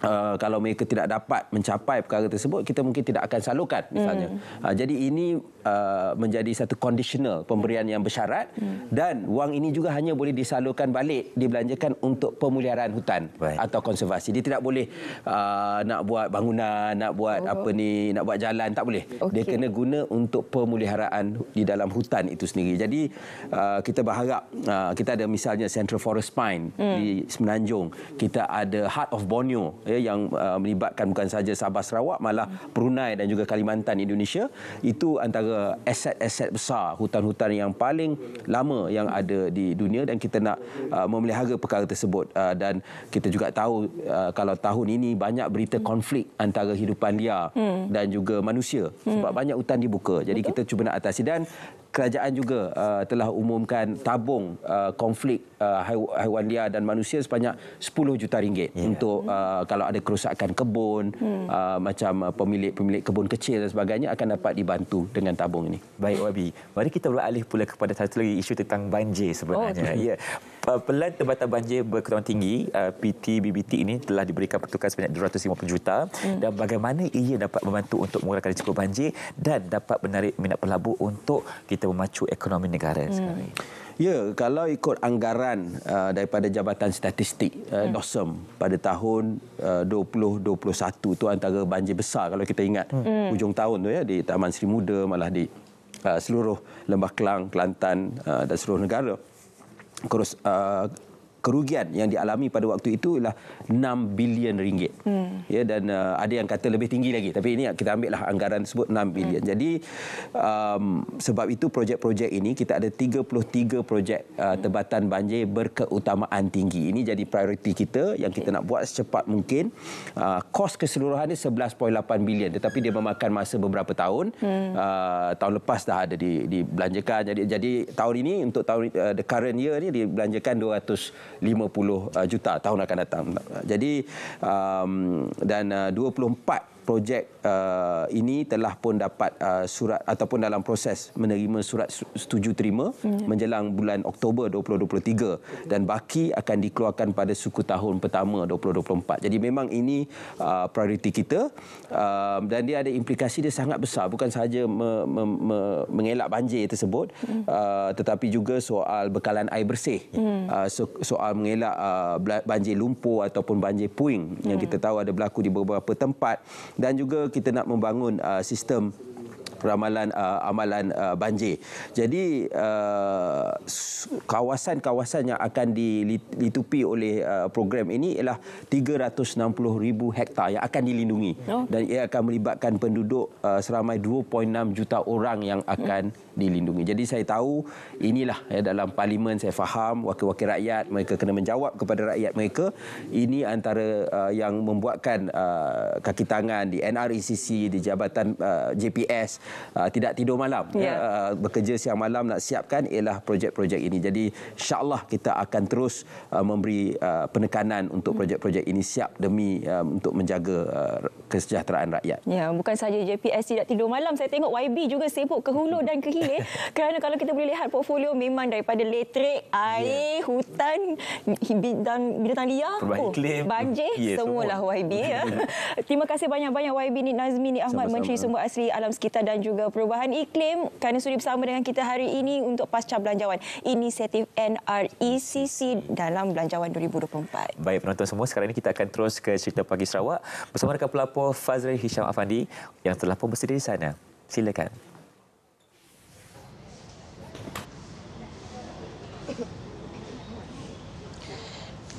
Uh, kalau mereka tidak dapat mencapai perkara tersebut, kita mungkin tidak akan salurkan misalnya. Mm. Uh, jadi ini uh, menjadi satu conditional pemberian yang bersyarat mm. dan wang ini juga hanya boleh disalurkan balik, dibelanjakan untuk pemuliharaan hutan Baik. atau konservasi. Dia tidak boleh uh, nak buat bangunan, nak buat oh. apa ni, nak buat jalan, tak boleh. Okay. Dia kena guna untuk pemuliharaan di dalam hutan itu sendiri. Jadi uh, kita berharap, uh, kita ada misalnya Central Forest Pine mm. di Semenanjung, kita ada Heart of Borneo ya, yang uh, melibatkan bukan saja Sabah Sarawak malah Brunei dan juga Kalimantan Indonesia itu antara aset-aset besar hutan-hutan yang paling lama yang ada di dunia dan kita nak uh, memelihara perkara tersebut uh, dan kita juga tahu uh, kalau tahun ini banyak berita konflik antara hidupan liar hmm. dan juga manusia sebab hmm. banyak hutan dibuka jadi Betul. kita cuba nak atasi dan kerajaan juga uh, telah umumkan tabung uh, konflik uh, haiwan liar dan manusia sebanyak 10 juta ringgit yeah. untuk uh, kalau ada kerosakan kebun hmm. uh, macam uh, pemilik-pemilik kebun kecil dan sebagainya akan dapat dibantu dengan tabung ini. Baik Wabi, mari kita alih pula kepada satu lagi isu tentang banjir sebenarnya. Oh, ya. Pelan tebatan banjir berkeluaran tinggi uh, PT BBT ini telah diberikan pertukaran sebanyak 250 juta hmm. dan bagaimana ia dapat membantu untuk mengurangkan risiko banjir dan dapat menarik minat pelabur untuk kita kita memacu ekonomi negara hmm. sekarang ini? Ya, kalau ikut anggaran uh, daripada Jabatan Statistik uh, hmm. DOSEM hmm. pada tahun uh, 2021 itu antara banjir besar kalau kita ingat hmm. hmm. ujung tahun tu ya di Taman Sri Muda malah di uh, seluruh Lembah Kelang, Kelantan uh, dan seluruh negara. Kurus, uh, kerugian yang dialami pada waktu itu ialah 6 bilion ringgit. Hmm. Ya dan uh, ada yang kata lebih tinggi lagi tapi ini kita ambil lah anggaran sebut 6 hmm. bilion. Hmm. Jadi um, sebab itu projek-projek ini kita ada 33 projek uh, tebatan banjir berkeutamaan tinggi. Ini jadi prioriti kita yang kita nak buat secepat mungkin. Uh, kos keseluruhannya 11.8 bilion tetapi dia memakan masa beberapa tahun. Hmm. Uh, tahun lepas dah ada di dibelanjakan. Jadi jadi tahun ini untuk tahun uh, the current year ni dibelanjakan 200 50 uh, juta tahun akan datang. Jadi um, dan uh, 24 projek uh, ini telah pun dapat uh, surat ataupun dalam proses menerima surat setuju terima hmm. menjelang bulan Oktober 2023 dan baki akan dikeluarkan pada suku tahun pertama 2024. Jadi memang ini uh, prioriti kita uh, dan dia ada implikasi dia sangat besar bukan sahaja me, me, me, mengelak banjir tersebut hmm. uh, tetapi juga soal bekalan air bersih. Hmm. Uh, so, soal mengelak uh, banjir lumpur ataupun banjir puing yang hmm. kita tahu ada berlaku di beberapa tempat dan juga kita nak membangun uh, sistem ramalan uh, amalan uh, banjir. Jadi uh, kawasan-kawasan uh, yang akan ditutupi oleh uh, program ini ialah 360,000 hektar yang akan dilindungi oh. dan ia akan melibatkan penduduk uh, seramai 2.6 juta orang yang akan dilindungi. Jadi saya tahu inilah ya, dalam parlimen saya faham wakil-wakil rakyat mereka kena menjawab kepada rakyat mereka. Ini antara uh, yang membuatkan uh, kaki tangan di NRECC, di Jabatan uh, JPS Uh, tidak tidur malam yeah. Ya. uh, bekerja siang malam nak siapkan ialah projek-projek ini jadi insyaallah kita akan terus uh, memberi uh, penekanan untuk projek-projek ini siap demi uh, untuk menjaga uh, kesejahteraan rakyat. Ya, bukan saja JPS tidak tidur malam, saya tengok YB juga sibuk ke hulu dan ke hilir. Kerana kalau kita boleh lihat portfolio memang daripada letrik, air, yeah. hutan, bidang bidang liar, oh, banjir, yeah, semualah semua. YB ya. Terima kasih banyak-banyak YB ni Nazmi ni Ahmad Sama-sama. Menteri Sumber Asri Alam Sekitar dan juga perubahan iklim kerana sudah bersama dengan kita hari ini untuk pasca belanjawan inisiatif NRECC dalam belanjawan 2024. Baik penonton semua, sekarang ini kita akan terus ke cerita pagi Sarawak bersama rakan pelapor Fazri Hisham Afandi yang telah pun bersedia di sana. Silakan.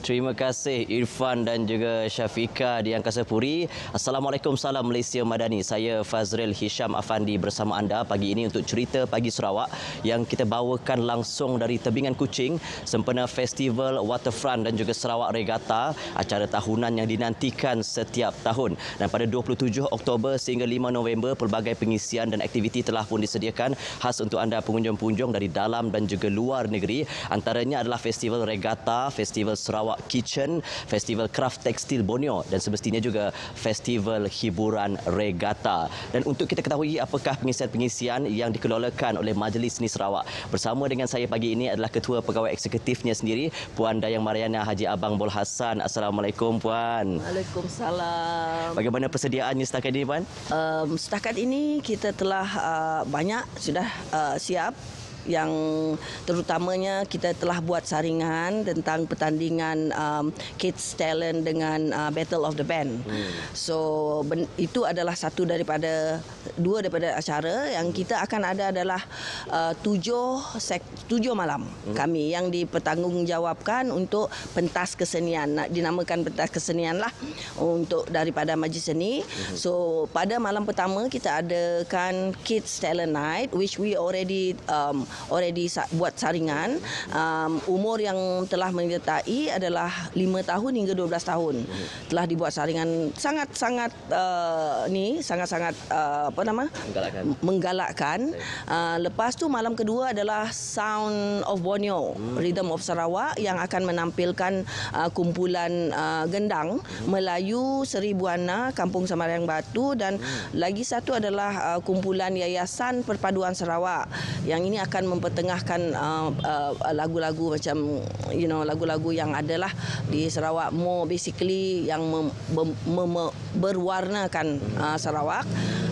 Terima kasih Irfan dan juga Syafika di Angkasa Puri. Assalamualaikum salam Malaysia Madani. Saya Fazril Hisham Afandi bersama anda pagi ini untuk cerita pagi Sarawak yang kita bawakan langsung dari Tebingan Kuching sempena Festival Waterfront dan juga Sarawak Regatta, acara tahunan yang dinantikan setiap tahun. Dan pada 27 Oktober sehingga 5 November pelbagai pengisian dan aktiviti telah pun disediakan khas untuk anda pengunjung-pengunjung dari dalam dan juga luar negeri. Antaranya adalah Festival Regatta, Festival Sarawak Sarawak Kitchen, Festival Craft Tekstil Borneo dan semestinya juga Festival Hiburan Regatta. Dan untuk kita ketahui apakah pengisian-pengisian yang dikelolakan oleh Majlis Seni Sarawak. Bersama dengan saya pagi ini adalah Ketua Pegawai Eksekutifnya sendiri, Puan Dayang Mariana Haji Abang Bol Hassan. Assalamualaikum Puan. Waalaikumsalam. Bagaimana persediaannya setakat ini Puan? Um, setakat ini kita telah uh, banyak sudah uh, siap yang terutamanya kita telah buat saringan tentang pertandingan um, Kids Talent dengan uh, Battle of the Band. Hmm. So ben, itu adalah satu daripada dua daripada acara yang kita akan ada adalah uh, tujuh sek, tujuh malam hmm. kami yang dipertanggungjawabkan untuk pentas kesenian dinamakan pentas kesenian lah untuk daripada majlis seni. Hmm. So pada malam pertama kita adakan Kids Talent Night which we already um, already buat saringan um, umur yang telah menyertai adalah 5 tahun hingga 12 tahun telah dibuat saringan sangat-sangat uh, ni sangat-sangat uh, apa nama menggalakkan, menggalakkan. Uh, lepas tu malam kedua adalah Sound of Borneo hmm. Rhythm of Sarawak yang akan menampilkan uh, kumpulan uh, gendang hmm. Melayu Seribuana Kampung Samarang Batu dan hmm. lagi satu adalah uh, kumpulan Yayasan Perpaduan Sarawak yang ini akan akan mempertengahkan uh, uh, lagu-lagu macam you know lagu-lagu yang adalah di Sarawak more basically yang mem- mem- mem- berwarnakan uh, Sarawak.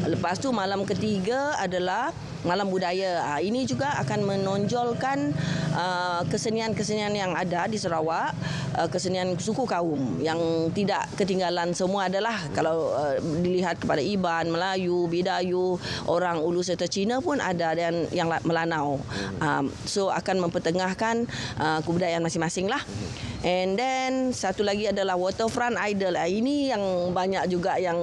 Lepas tu malam ketiga adalah malam budaya. Uh, ini juga akan menonjolkan ah, kesenian-kesenian uh, yang ada di Sarawak, uh, kesenian suku kaum yang tidak ketinggalan semua adalah kalau uh, dilihat kepada Iban, Melayu, Bidayu, orang Ulu serta Cina pun ada dan yang Melanau. Um, so akan mempertengahkan uh, kebudayaan masing masing lah. And then satu lagi adalah Waterfront Idol. ini yang banyak juga yang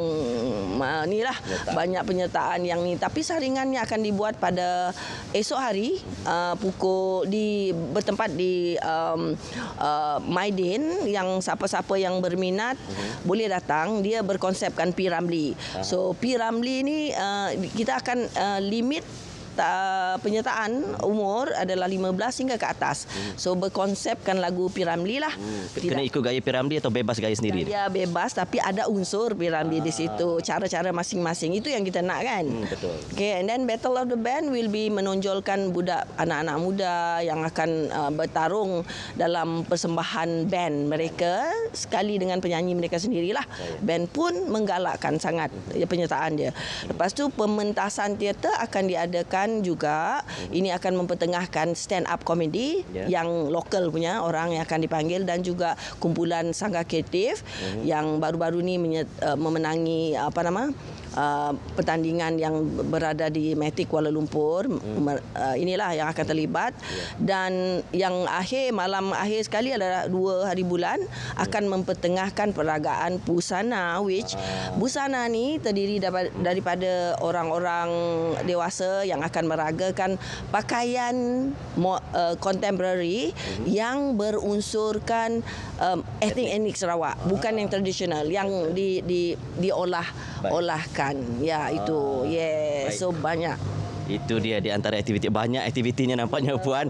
uh, ni lah banyak penyertaan yang ni tapi saringannya akan dibuat pada esok hari uh, pukul di bertempat di um, uh, Maidin yang siapa-siapa yang berminat uh-huh. boleh datang dia berkonsepkan Piramli. uh-huh. Ah. so Piramli Ramli ni uh, kita akan uh, limit penyata, penyataan umur adalah 15 hingga ke atas. Hmm. So berkonsepkan lagu Piramli lah. Hmm. Kena ikut gaya Piramli atau bebas gaya sendiri? Ya bebas tapi ada unsur Piramli ah. di situ. Ah. Cara-cara masing-masing itu yang kita nak kan. Hmm, betul. Okay and then Battle of the Band will be menonjolkan budak anak-anak muda yang akan uh, bertarung dalam persembahan band mereka sekali dengan penyanyi mereka sendirilah. Band pun menggalakkan sangat ya, penyertaan dia. Lepas tu pementasan teater akan diadakan depan juga mhm. ini akan mempertengahkan stand up comedy yeah. yang lokal punya orang yang akan dipanggil dan juga kumpulan sangka kreatif mm-hmm. yang baru-baru ni uh, memenangi apa nama Uh, pertandingan yang berada di Metik Kuala Lumpur hmm. uh, inilah yang akan terlibat yeah. dan yang akhir malam akhir sekali adalah dua hari bulan hmm. akan mempertengahkan peragaan Busana which uh. Busana ni terdiri daripada orang-orang dewasa yang akan meragakan pakaian uh, contemporary hmm. yang berunsurkan um, etnik-etnik Sarawak bukan ah. yang tradisional yang di, di, di diolah olahkan Ya itu. Ah, yes. Baik. So banyak. Itu dia di antara aktiviti. Banyak aktivitinya nampaknya okay. Ya,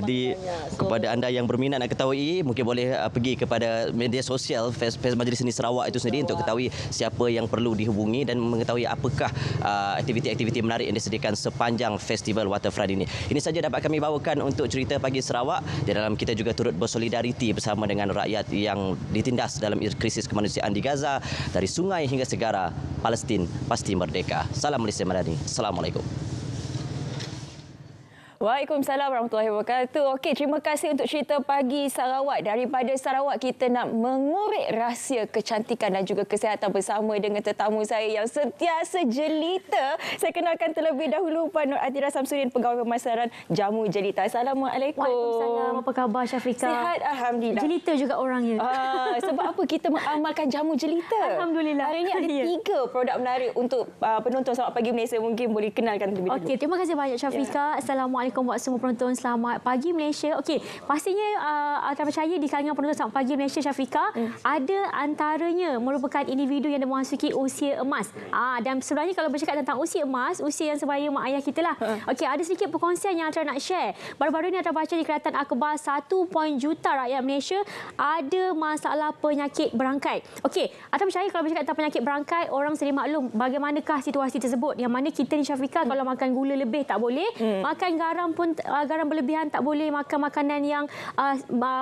Jadi so, kepada anda yang berminat nak ketahui, mungkin boleh uh, pergi kepada media sosial Facebook Majlis Seni Sarawak itu sendiri Sarawak. untuk ketahui siapa yang perlu dihubungi dan mengetahui apakah uh, aktiviti-aktiviti menarik yang disediakan sepanjang Festival Waterfront ini. Ini saja dapat kami bawakan untuk cerita pagi Sarawak. Di dalam kita juga turut bersolidariti bersama dengan rakyat yang ditindas dalam krisis kemanusiaan di Gaza dari sungai hingga segara Palestin pasti merdeka. Salam Malaysia Madani. Assalamualaikum. Waalaikumsalam warahmatullahi wabarakatuh. Okey, terima kasih untuk cerita pagi Sarawak. Daripada Sarawak, kita nak mengurik rahsia kecantikan dan juga kesihatan bersama dengan tetamu saya yang sentiasa jelita. Saya kenalkan terlebih dahulu Puan Nur Atira Samsudin, Pegawai Pemasaran Jamu Jelita. Assalamualaikum. Waalaikumsalam. Apa khabar Syafika? Sihat, Alhamdulillah. Jelita juga orangnya. Ah, sebab apa kita mengamalkan jamu jelita? Alhamdulillah. Hari ini ada ya. tiga produk menarik untuk ah, penonton Sarawak Pagi Malaysia. Mungkin boleh kenalkan terlebih dahulu. Okey, terima kasih banyak Syafika. Ya. Assalamualaikum buat semua penonton. Selamat pagi Malaysia. Okey, pastinya uh, saya percaya di kalangan penonton selamat pagi Malaysia Syafika yes. Hmm. ada antaranya merupakan individu yang memasuki usia emas. Ah dan sebenarnya kalau bercakap tentang usia emas, usia yang sebenarnya mak ayah kita lah. Hmm. Okey, ada sedikit perkongsian yang saya nak share. Baru-baru ini saya baca di kelihatan akhbar 1 juta rakyat Malaysia ada masalah penyakit berangkai. Okey, saya percaya kalau bercakap tentang penyakit berangkai, orang sedia maklum bagaimanakah situasi tersebut. Yang mana kita ni Syafika hmm. kalau makan gula lebih tak boleh, hmm. makan garam garam pun uh, garam berlebihan tak boleh makan makanan yang uh,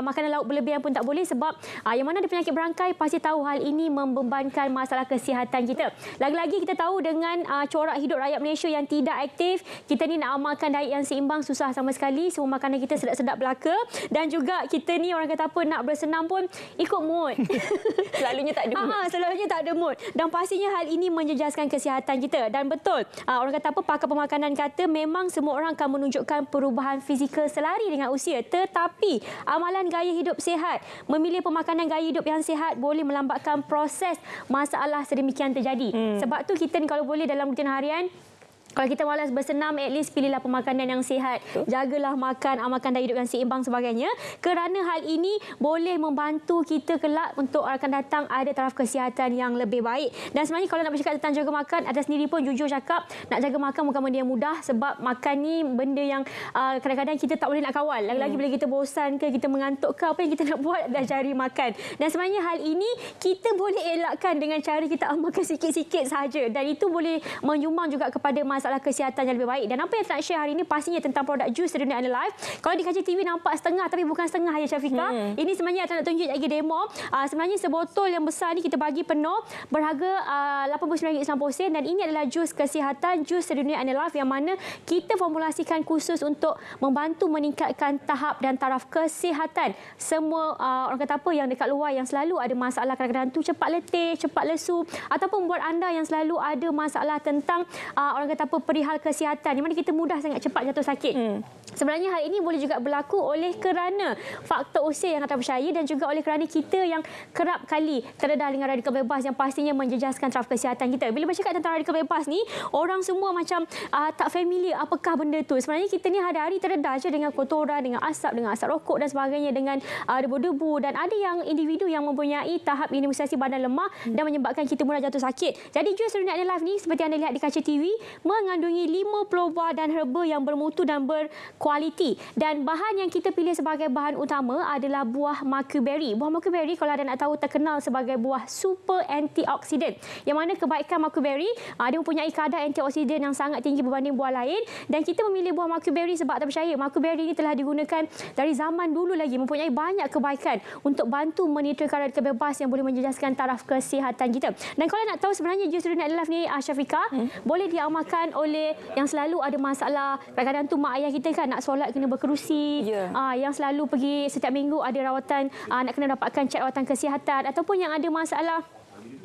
makanan lauk berlebihan pun tak boleh sebab uh, yang mana ada penyakit berangkai pasti tahu hal ini membebankan masalah kesihatan kita. Lagi-lagi kita tahu dengan uh, corak hidup rakyat Malaysia yang tidak aktif, kita ni nak amalkan diet yang seimbang susah sama sekali. Semua makanan kita sedap-sedap belaka dan juga kita ni orang kata apa nak bersenam pun ikut mood. selalunya tak ada mood. Aha, selalunya tak ada mood. Dan pastinya hal ini menjejaskan kesihatan kita. Dan betul, orang kata apa pakar pemakanan kata memang semua orang akan menunjuk menunjukkan perubahan fizikal selari dengan usia tetapi amalan gaya hidup sihat memilih pemakanan gaya hidup yang sihat boleh melambatkan proses masalah sedemikian terjadi hmm. sebab tu kita kalau boleh dalam rutin harian kalau kita malas bersenam, at least pilihlah pemakanan yang sihat. Jagalah makan, amalkan dan hidup yang seimbang sebagainya. Kerana hal ini boleh membantu kita kelak untuk akan datang ada taraf kesihatan yang lebih baik. Dan sebenarnya kalau nak bercakap tentang jaga makan, ada sendiri pun jujur cakap nak jaga makan bukan benda yang mudah sebab makan ni benda yang uh, kadang-kadang kita tak boleh nak kawal. Lagi-lagi hmm. bila kita bosan ke, kita mengantuk ke, apa yang kita nak buat dah cari makan. Dan sebenarnya hal ini kita boleh elakkan dengan cara kita amalkan sikit-sikit saja. Dan itu boleh menyumbang juga kepada masalah masalah kesihatan yang lebih baik. Dan apa yang saya nak share hari ini pastinya tentang produk jus dari dunia Anna Life. Kalau di kaca TV nampak setengah tapi bukan setengah ya Syafika. Hmm. Ini sebenarnya saya nak tunjuk lagi demo. Uh, sebenarnya sebotol yang besar ini kita bagi penuh berharga RM89.90 ah, uh, dan ini adalah jus kesihatan jus dari dunia Anna Life yang mana kita formulasikan khusus untuk membantu meningkatkan tahap dan taraf kesihatan semua uh, orang kata apa yang dekat luar yang selalu ada masalah kadang-kadang tu cepat letih, cepat lesu ataupun buat anda yang selalu ada masalah tentang uh, orang kata apa perihal kesihatan di mana kita mudah sangat cepat jatuh sakit. Hmm. Sebenarnya hal ini boleh juga berlaku oleh kerana faktor usia yang percaya dan juga oleh kerana kita yang kerap kali terdedah dengan radikal bebas yang pastinya menjejaskan taraf kesihatan kita. Bila bercakap tentang radikal bebas ni, orang semua macam uh, tak familiar apakah benda tu. Sebenarnya kita ni hari-hari terdedah saja dengan kotoran, dengan asap, dengan asap rokok dan sebagainya, dengan uh, debu-debu dan ada yang individu yang mempunyai tahap imunisasi badan lemah dan menyebabkan kita mudah jatuh sakit. Jadi Jus Renat Live ni seperti anda lihat di kaca TV, mengandungi 50 buah dan herba yang bermutu dan berkualiti. Dan bahan yang kita pilih sebagai bahan utama adalah buah berry. Buah berry kalau anda nak tahu terkenal sebagai buah super antioksiden. Yang mana kebaikan makuberi, ah, dia mempunyai kadar antioksiden yang sangat tinggi berbanding buah lain. Dan kita memilih buah berry sebab tak percaya berry ini telah digunakan dari zaman dulu lagi. Mempunyai banyak kebaikan untuk bantu menitrakan radikal bebas yang boleh menjejaskan taraf kesihatan kita. Dan kalau nak tahu sebenarnya jenis Red Life ni ah, Syafiqah, hmm? boleh diamalkan disebabkan oleh yang selalu ada masalah. Kadang-kadang tu mak ayah kita kan nak solat kena berkerusi. Yeah. Ya. Aa, yang selalu pergi setiap minggu ada rawatan aa, ah, nak kena dapatkan cek rawatan kesihatan ataupun yang ada masalah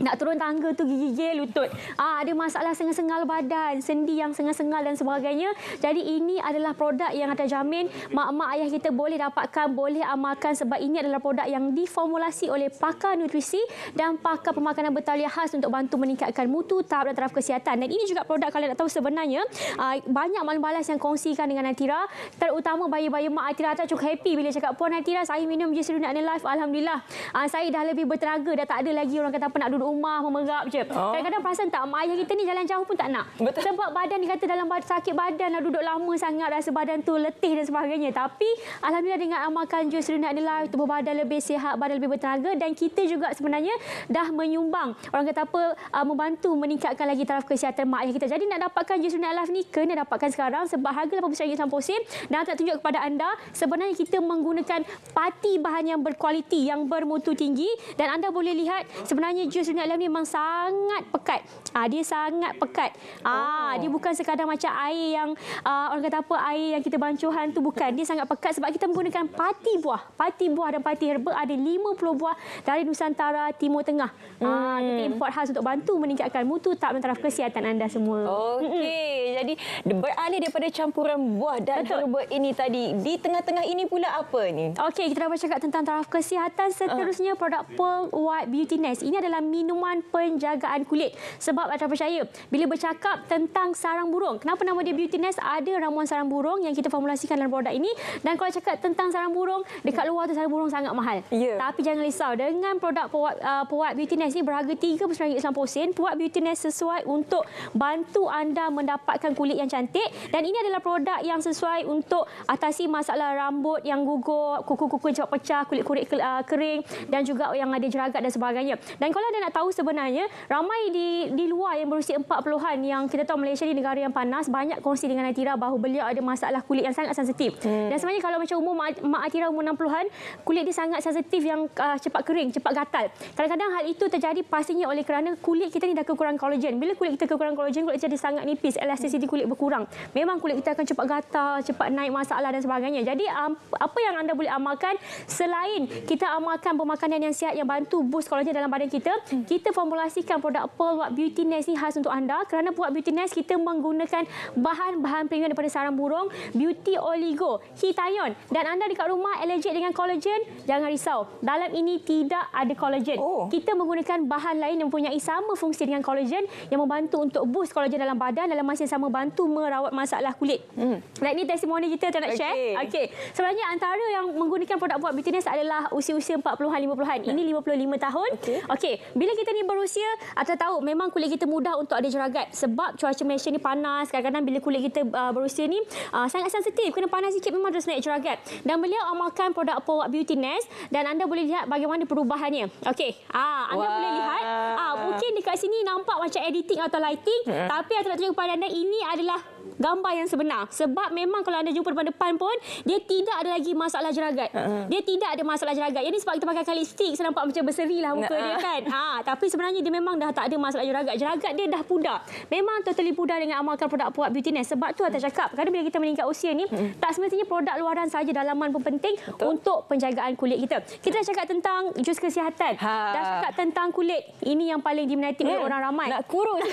nak turun tangga tu gigil lutut. Ah ada masalah sengal-sengal badan, sendi yang sengal-sengal dan sebagainya. Jadi ini adalah produk yang ada jamin mak-mak ayah kita boleh dapatkan, boleh amalkan sebab ini adalah produk yang diformulasi oleh pakar nutrisi dan pakar pemakanan Betalia khas untuk bantu meningkatkan mutu, taraf dan taraf kesihatan. Dan ini juga produk kalian nak tahu sebenarnya aa, ah, banyak maklum balas yang kongsikan dengan Atira. Terutama bayi-bayi mak Atira tak cukup happy bila cakap puan Atira saya minum je seru nak live alhamdulillah. Aa, ah, saya dah lebih bertenaga dah tak ada lagi orang kata apa nak duduk rumah memerap je. Oh. Kadang-kadang oh. perasan tak mak ayah kita ni jalan jauh pun tak nak. Betul. Sebab badan ni kata dalam sakit badan dah duduk lama sangat rasa badan tu letih dan sebagainya. Tapi alhamdulillah dengan amalkan jus renat ni lah tubuh badan lebih sihat, badan lebih bertenaga dan kita juga sebenarnya dah menyumbang. Orang kata apa uh, membantu meningkatkan lagi taraf kesihatan mak ayah kita. Jadi nak dapatkan jus renat live ni kena dapatkan sekarang sebab harga RM80 sampai sen dan tak tunjuk kepada anda sebenarnya kita menggunakan pati bahan yang berkualiti yang bermutu tinggi dan anda boleh lihat sebenarnya jus telinga Alam ni memang sangat pekat. Ah dia sangat pekat. Ah oh. dia bukan sekadar macam air yang uh, orang kata apa air yang kita bancuhan tu bukan. Dia sangat pekat sebab kita menggunakan pati buah. Pati buah dan pati herba ada 50 buah dari Nusantara Timur Tengah. Ah, hmm. Ah kita import khas untuk bantu meningkatkan mutu tak mentaraf kesihatan anda semua. Okey. Jadi beralih daripada campuran buah dan Betul. herba ini tadi di tengah-tengah ini pula apa ni? Okey, kita dah bercakap tentang taraf kesihatan seterusnya uh. produk Pearl White Beauty Nest. Ini adalah minuman penjagaan kulit. Sebab saya percaya bila bercakap tentang sarang burung, kenapa nama dia Beauty Nest ada ramuan sarang burung yang kita formulasikan dalam produk ini dan kalau cakap tentang sarang burung dekat luar tu sarang burung sangat mahal. Yeah. Tapi jangan risau dengan produk Puat, uh, Puat Beauty Nest ni berharga RM39.90 Puat Beauty Nest sesuai untuk bantu anda mendapatkan kulit yang cantik dan ini adalah produk yang sesuai untuk atasi masalah rambut yang gugur, kuku-kuku yang cepat pecah, kulit kulit uh, kering dan juga yang ada jeragat dan sebagainya. Dan kalau anda nak tahu sebenarnya ramai di di luar yang berusia 40-an yang kita tahu Malaysia ni negara yang panas banyak kongsi dengan Atira bahawa beliau ada masalah kulit yang sangat sensitif. Hmm. Dan sebenarnya kalau macam umur mak, mak Atira umur 60-an kulit dia sangat sensitif yang uh, cepat kering, cepat gatal. Kadang-kadang hal itu terjadi pastinya oleh kerana kulit kita ni dah kekurangan kolagen. Bila kulit kita kekurangan kolagen kulit jadi sangat nipis, elastisiti kulit berkurang. Memang kulit kita akan cepat gatal, cepat naik masalah dan sebagainya. Jadi um, apa yang anda boleh amalkan selain kita amalkan pemakanan yang sihat yang bantu boost kolagen dalam badan kita kita formulasikan produk Pearl Watt Beauty Nest ni khas untuk anda kerana Pearl Watt Beauty Nest kita menggunakan bahan-bahan premium daripada sarang burung Beauty Oligo, Hitayon dan anda dekat rumah allergic dengan collagen jangan risau. Dalam ini tidak ada collagen. Oh. Kita menggunakan bahan lain yang mempunyai sama fungsi dengan collagen yang membantu untuk boost collagen dalam badan dalam masa yang sama bantu merawat masalah kulit. Hmm. Right, ini testimoni kita tak nak okay. share. Okay. Sebenarnya antara yang menggunakan produk Pearl Watt Beauty Nest adalah usia-usia 40-an, 50-an. Ini 55 tahun. Okay. Okay. Bila kulit kita ni berusia atau tahu memang kulit kita mudah untuk ada jeragat sebab cuaca Malaysia ni panas kadang-kadang bila kulit kita uh, berusia ni uh, sangat sensitif kena panas sikit memang terus naik jeragat dan beliau amalkan produk Powak Beauty Nest dan anda boleh lihat bagaimana perubahannya okey ah uh, anda Wah. boleh lihat ah uh, mungkin dekat sini nampak macam editing atau lighting hmm. tapi saya nak tunjuk kepada anda ini adalah gambar yang sebenar sebab memang kalau anda jumpa depan-depan pun dia tidak ada lagi masalah jeragat uh ha, -huh. Ha. dia tidak ada masalah jeragat ini sebab kita pakai kalistik saya nampak macam berseri lah muka uh ha, -huh. dia kan ha, tapi sebenarnya dia memang dah tak ada masalah jeragat jeragat dia dah pudar memang totally pudar dengan amalkan produk puat beautiness sebab tu saya cakap kerana bila kita meningkat usia ni hmm. tak semestinya produk luaran saja dalaman pun penting Betul. untuk penjagaan kulit kita kita dah cakap tentang jus kesihatan ha. dah cakap tentang kulit ini yang paling diminati oleh uh orang ramai nak kurus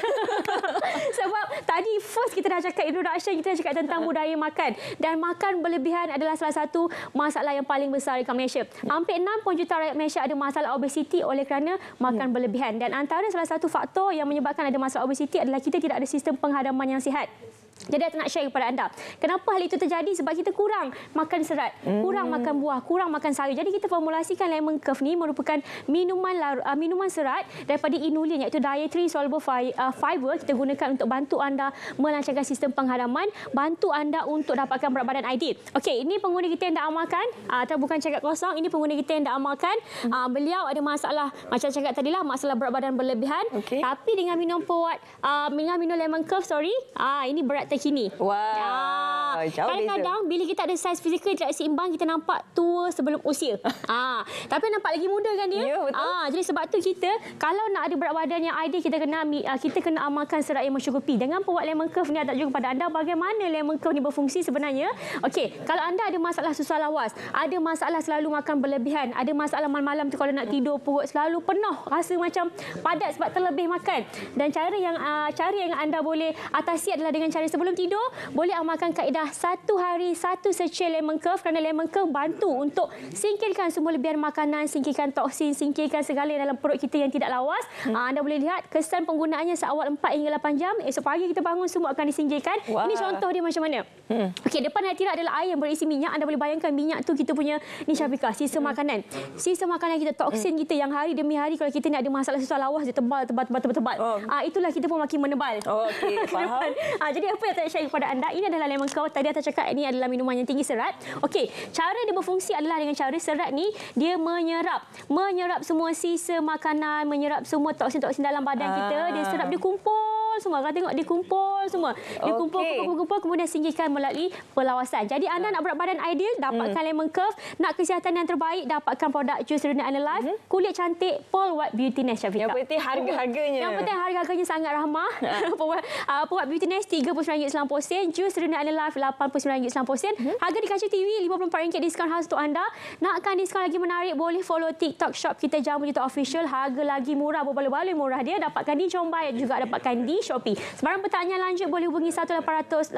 sebab tadi first kita dah cakap dekat introduction kita cakap tentang ha, ha. budaya makan dan makan berlebihan adalah salah satu masalah yang paling besar di Malaysia. Ya. Hampir 6 juta rakyat Malaysia ada masalah obesiti oleh kerana makan ya. berlebihan dan antara salah satu faktor yang menyebabkan ada masalah obesiti adalah kita tidak ada sistem penghadaman yang sihat. Jadi saya nak share kepada anda. Kenapa hal itu terjadi? Sebab kita kurang makan serat, kurang hmm. makan buah, kurang makan sayur. Jadi kita formulasikan lemon curf ni merupakan minuman uh, minuman serat daripada inulin iaitu dietary soluble fi, uh, fiber kita gunakan untuk bantu anda melancarkan sistem pengharaman, bantu anda untuk dapatkan berat badan ideal. Okey, ini pengguna kita yang dah amalkan uh, atau bukan cakap kosong, ini pengguna kita yang dah amalkan. Uh, beliau ada masalah macam cakap lah, masalah berat badan berlebihan okay. tapi dengan minum pot uh, minum minum lemon curf sorry, uh, ini berat terkini. Wah. Wow. Ah. Ya. Kadang-kadang bila kita ada saiz fizikal tidak seimbang kita nampak tua sebelum usia. ah, tapi nampak lagi muda kan dia? Ya, betul. Ah, jadi sebab tu kita kalau nak ada berat badan yang ideal kita kena ah, kita kena amalkan serat yang mencukupi. Dengan pewak lemon curve ni ada juga kepada anda bagaimana lemon curve ni berfungsi sebenarnya. Okey, kalau anda ada masalah susah lawas, ada masalah selalu makan berlebihan, ada masalah malam-malam tu kalau nak tidur perut selalu penuh, rasa macam padat sebab terlebih makan. Dan cara yang ah, cara yang anda boleh atasi adalah dengan cara sebelum tidur boleh amalkan kaedah satu hari satu secil lemon curve kerana lemon curve bantu untuk singkirkan semua lebihan makanan, singkirkan toksin, singkirkan segala yang dalam perut kita yang tidak lawas. Hmm. Ah, anda boleh lihat kesan penggunaannya seawal 4 hingga 8 jam. Esok pagi kita bangun semua akan disingkirkan. Wah. Ini contoh dia macam mana. Hmm. Okey, depan hati adalah air yang berisi minyak. Anda boleh bayangkan minyak tu kita punya ni syafika, sisa hmm. makanan. Sisa makanan kita, toksin hmm. kita yang hari demi hari kalau kita ni ada masalah susah lawas, dia tebal, tebal, tebal, tebal, tebal. Oh. Ah, itulah kita pun makin menebal. Oh, okay. Faham. ah, jadi apa dah tak share kepada anda. Ini adalah lemon kau. Tadi saya cakap ini adalah minuman yang tinggi serat. Okey, cara dia berfungsi adalah dengan cara serat ni dia menyerap. Menyerap semua sisa makanan, menyerap semua toksin-toksin dalam badan ah. kita. Dia serap, dia kumpul semua. Kau tengok, dia kumpul semua. Dia okay. kumpul, kumpul, kumpul, kemudian singgihkan melalui perlawasan. Jadi anda ah. nak berat badan ideal, dapatkan hmm. lemon curve. Nak kesihatan yang terbaik, dapatkan produk Juice Renew Under Life. Hmm. Kulit cantik, Pearl White Beautiness, Syafiqah. Yang penting harga-harganya. Yang penting harga-harganya sangat ramah. Pearl White ah, Beautiness, 39 RM59.90. Jus Rene Island Life RM89.90. Harga di kaca TV RM54 diskaun khas untuk anda. Nakkan diskaun lagi menarik, boleh follow TikTok shop kita Jamu Juta Official. Harga lagi murah, berbaloi-baloi murah dia. Dapatkan di Jombay juga dapatkan di Shopee. Sebarang pertanyaan lanjut boleh hubungi 1800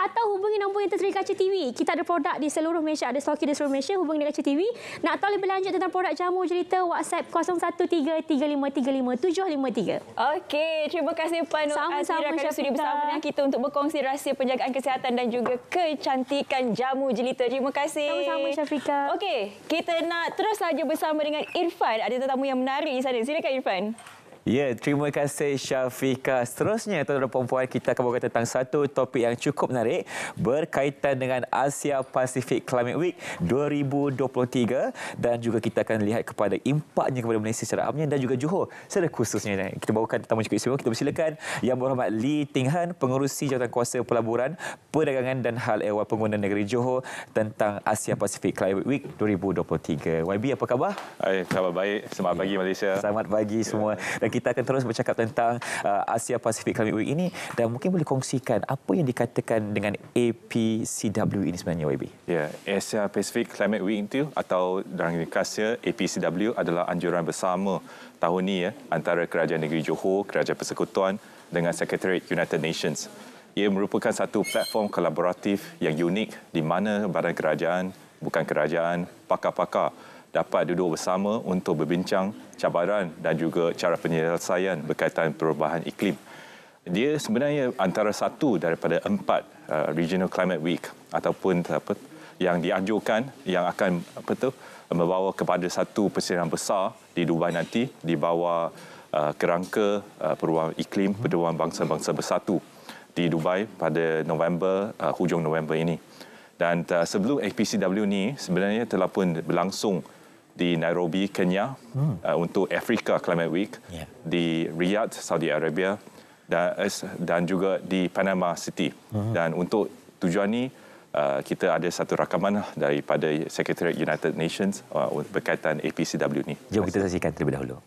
atau hubungi nombor yang tertera kaca TV. Kita ada produk di seluruh Malaysia, ada stok di seluruh Malaysia, hubungi di kaca TV. Nak tahu lebih lanjut tentang produk jamu cerita WhatsApp 0133353753. Okey, terima kasih Puan Sama-sama Syafiq studio bersama dengan kita untuk berkongsi rahsia penjagaan kesihatan dan juga kecantikan jamu jelita. Terima kasih. Sama-sama Syafika. Okey, kita nak terus saja bersama dengan Irfan. Ada tetamu yang menarik di sana. Silakan Irfan. Ya, terima kasih Syafiqa. Seterusnya, tuan-tuan dan puan-puan, kita akan berbual tentang satu topik yang cukup menarik berkaitan dengan Asia Pacific Climate Week 2023 dan juga kita akan lihat kepada impaknya kepada Malaysia secara amnya dan juga Johor secara khususnya. Kita bawakan tetamu cukup istimewa. Kita bersilakan Yang Berhormat Lee Ting Han, pengurusi kuasa pelaburan, perdagangan dan hal ehwal pengguna negeri Johor tentang Asia Pacific Climate Week 2023. YB, apa khabar? Hai, khabar baik. Selamat ya. pagi Malaysia. Selamat pagi semua. Ya. Dan kita akan terus bercakap tentang uh, Asia Pasifik Climate Week ini dan mungkin boleh kongsikan apa yang dikatakan dengan APCW ini sebenarnya YB. Ya, yeah, Asia Pacific Climate Week itu atau dalam ringkasnya APCW adalah anjuran bersama tahun ini ya antara Kerajaan Negeri Johor, Kerajaan Persekutuan dengan Secretariat United Nations. Ia merupakan satu platform kolaboratif yang unik di mana badan kerajaan, bukan kerajaan, pakar-pakar dapat duduk bersama untuk berbincang cabaran dan juga cara penyelesaian berkaitan perubahan iklim. Dia sebenarnya antara satu daripada empat uh, Regional Climate Week ataupun apa, yang dianjurkan yang akan apa tu, membawa kepada satu persidangan besar di Dubai nanti di bawah uh, kerangka uh, perubahan iklim perubahan Bangsa-Bangsa Bersatu di Dubai pada November, uh, hujung November ini. Dan uh, sebelum APCW ini sebenarnya telah pun berlangsung di Nairobi, Kenya hmm. uh, untuk Africa Climate Week, yeah. di Riyadh, Saudi Arabia dan, dan juga di Panama City. Hmm. Dan untuk tujuan ini, uh, kita ada satu rakaman lah daripada Secretary United Nations uh, berkaitan APCW ini. Jom kita saksikan terlebih dahulu.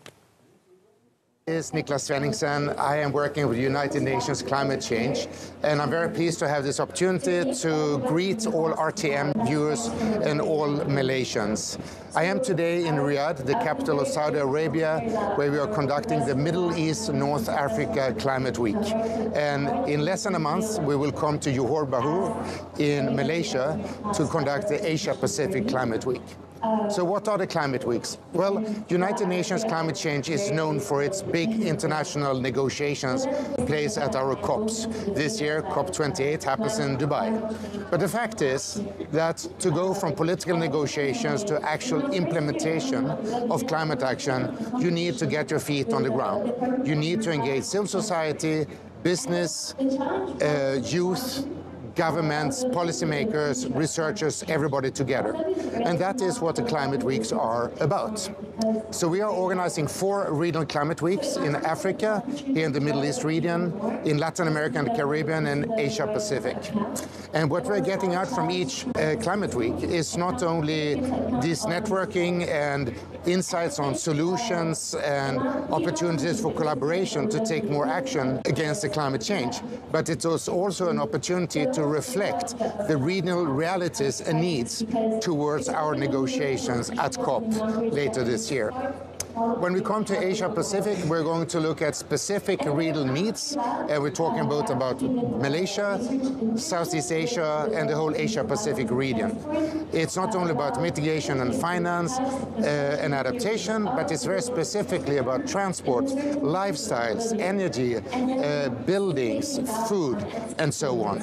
is Niklas Svenningsen. I am working with United Nations Climate Change, and I'm very pleased to have this opportunity to greet all RTM viewers and all Malaysians. I am today in Riyadh, the capital of Saudi Arabia, where we are conducting the Middle East North Africa Climate Week. And in less than a month, we will come to Johor Bahru in Malaysia to conduct the Asia Pacific Climate Week. So what are the climate weeks? Well, United Nations climate change is known for its big international negotiations Place at our COPs. This year, COP28 happens in Dubai. But the fact is that to go from political negotiations to actual implementation of climate action, you need to get your feet on the ground. You need to engage civil society, business, uh, youth, governments, policymakers, researchers, everybody together. And that is what the climate weeks are about. So we are organizing four regional climate weeks in Africa, here in the Middle East region, in Latin America and the Caribbean, and Asia Pacific. And what we're getting out from each uh, climate week is not only this networking and insights on solutions and opportunities for collaboration to take more action against the climate change, but it is also an opportunity to to reflect the regional realities and needs towards our negotiations at COP later this year. When we come to Asia Pacific, we're going to look at specific regional meats. and we're talking both about Malaysia, Southeast Asia, and the whole Asia Pacific region. It's not only about mitigation and finance uh, and adaptation, but it's very specifically about transport, lifestyles, energy, uh, buildings, food, and so on.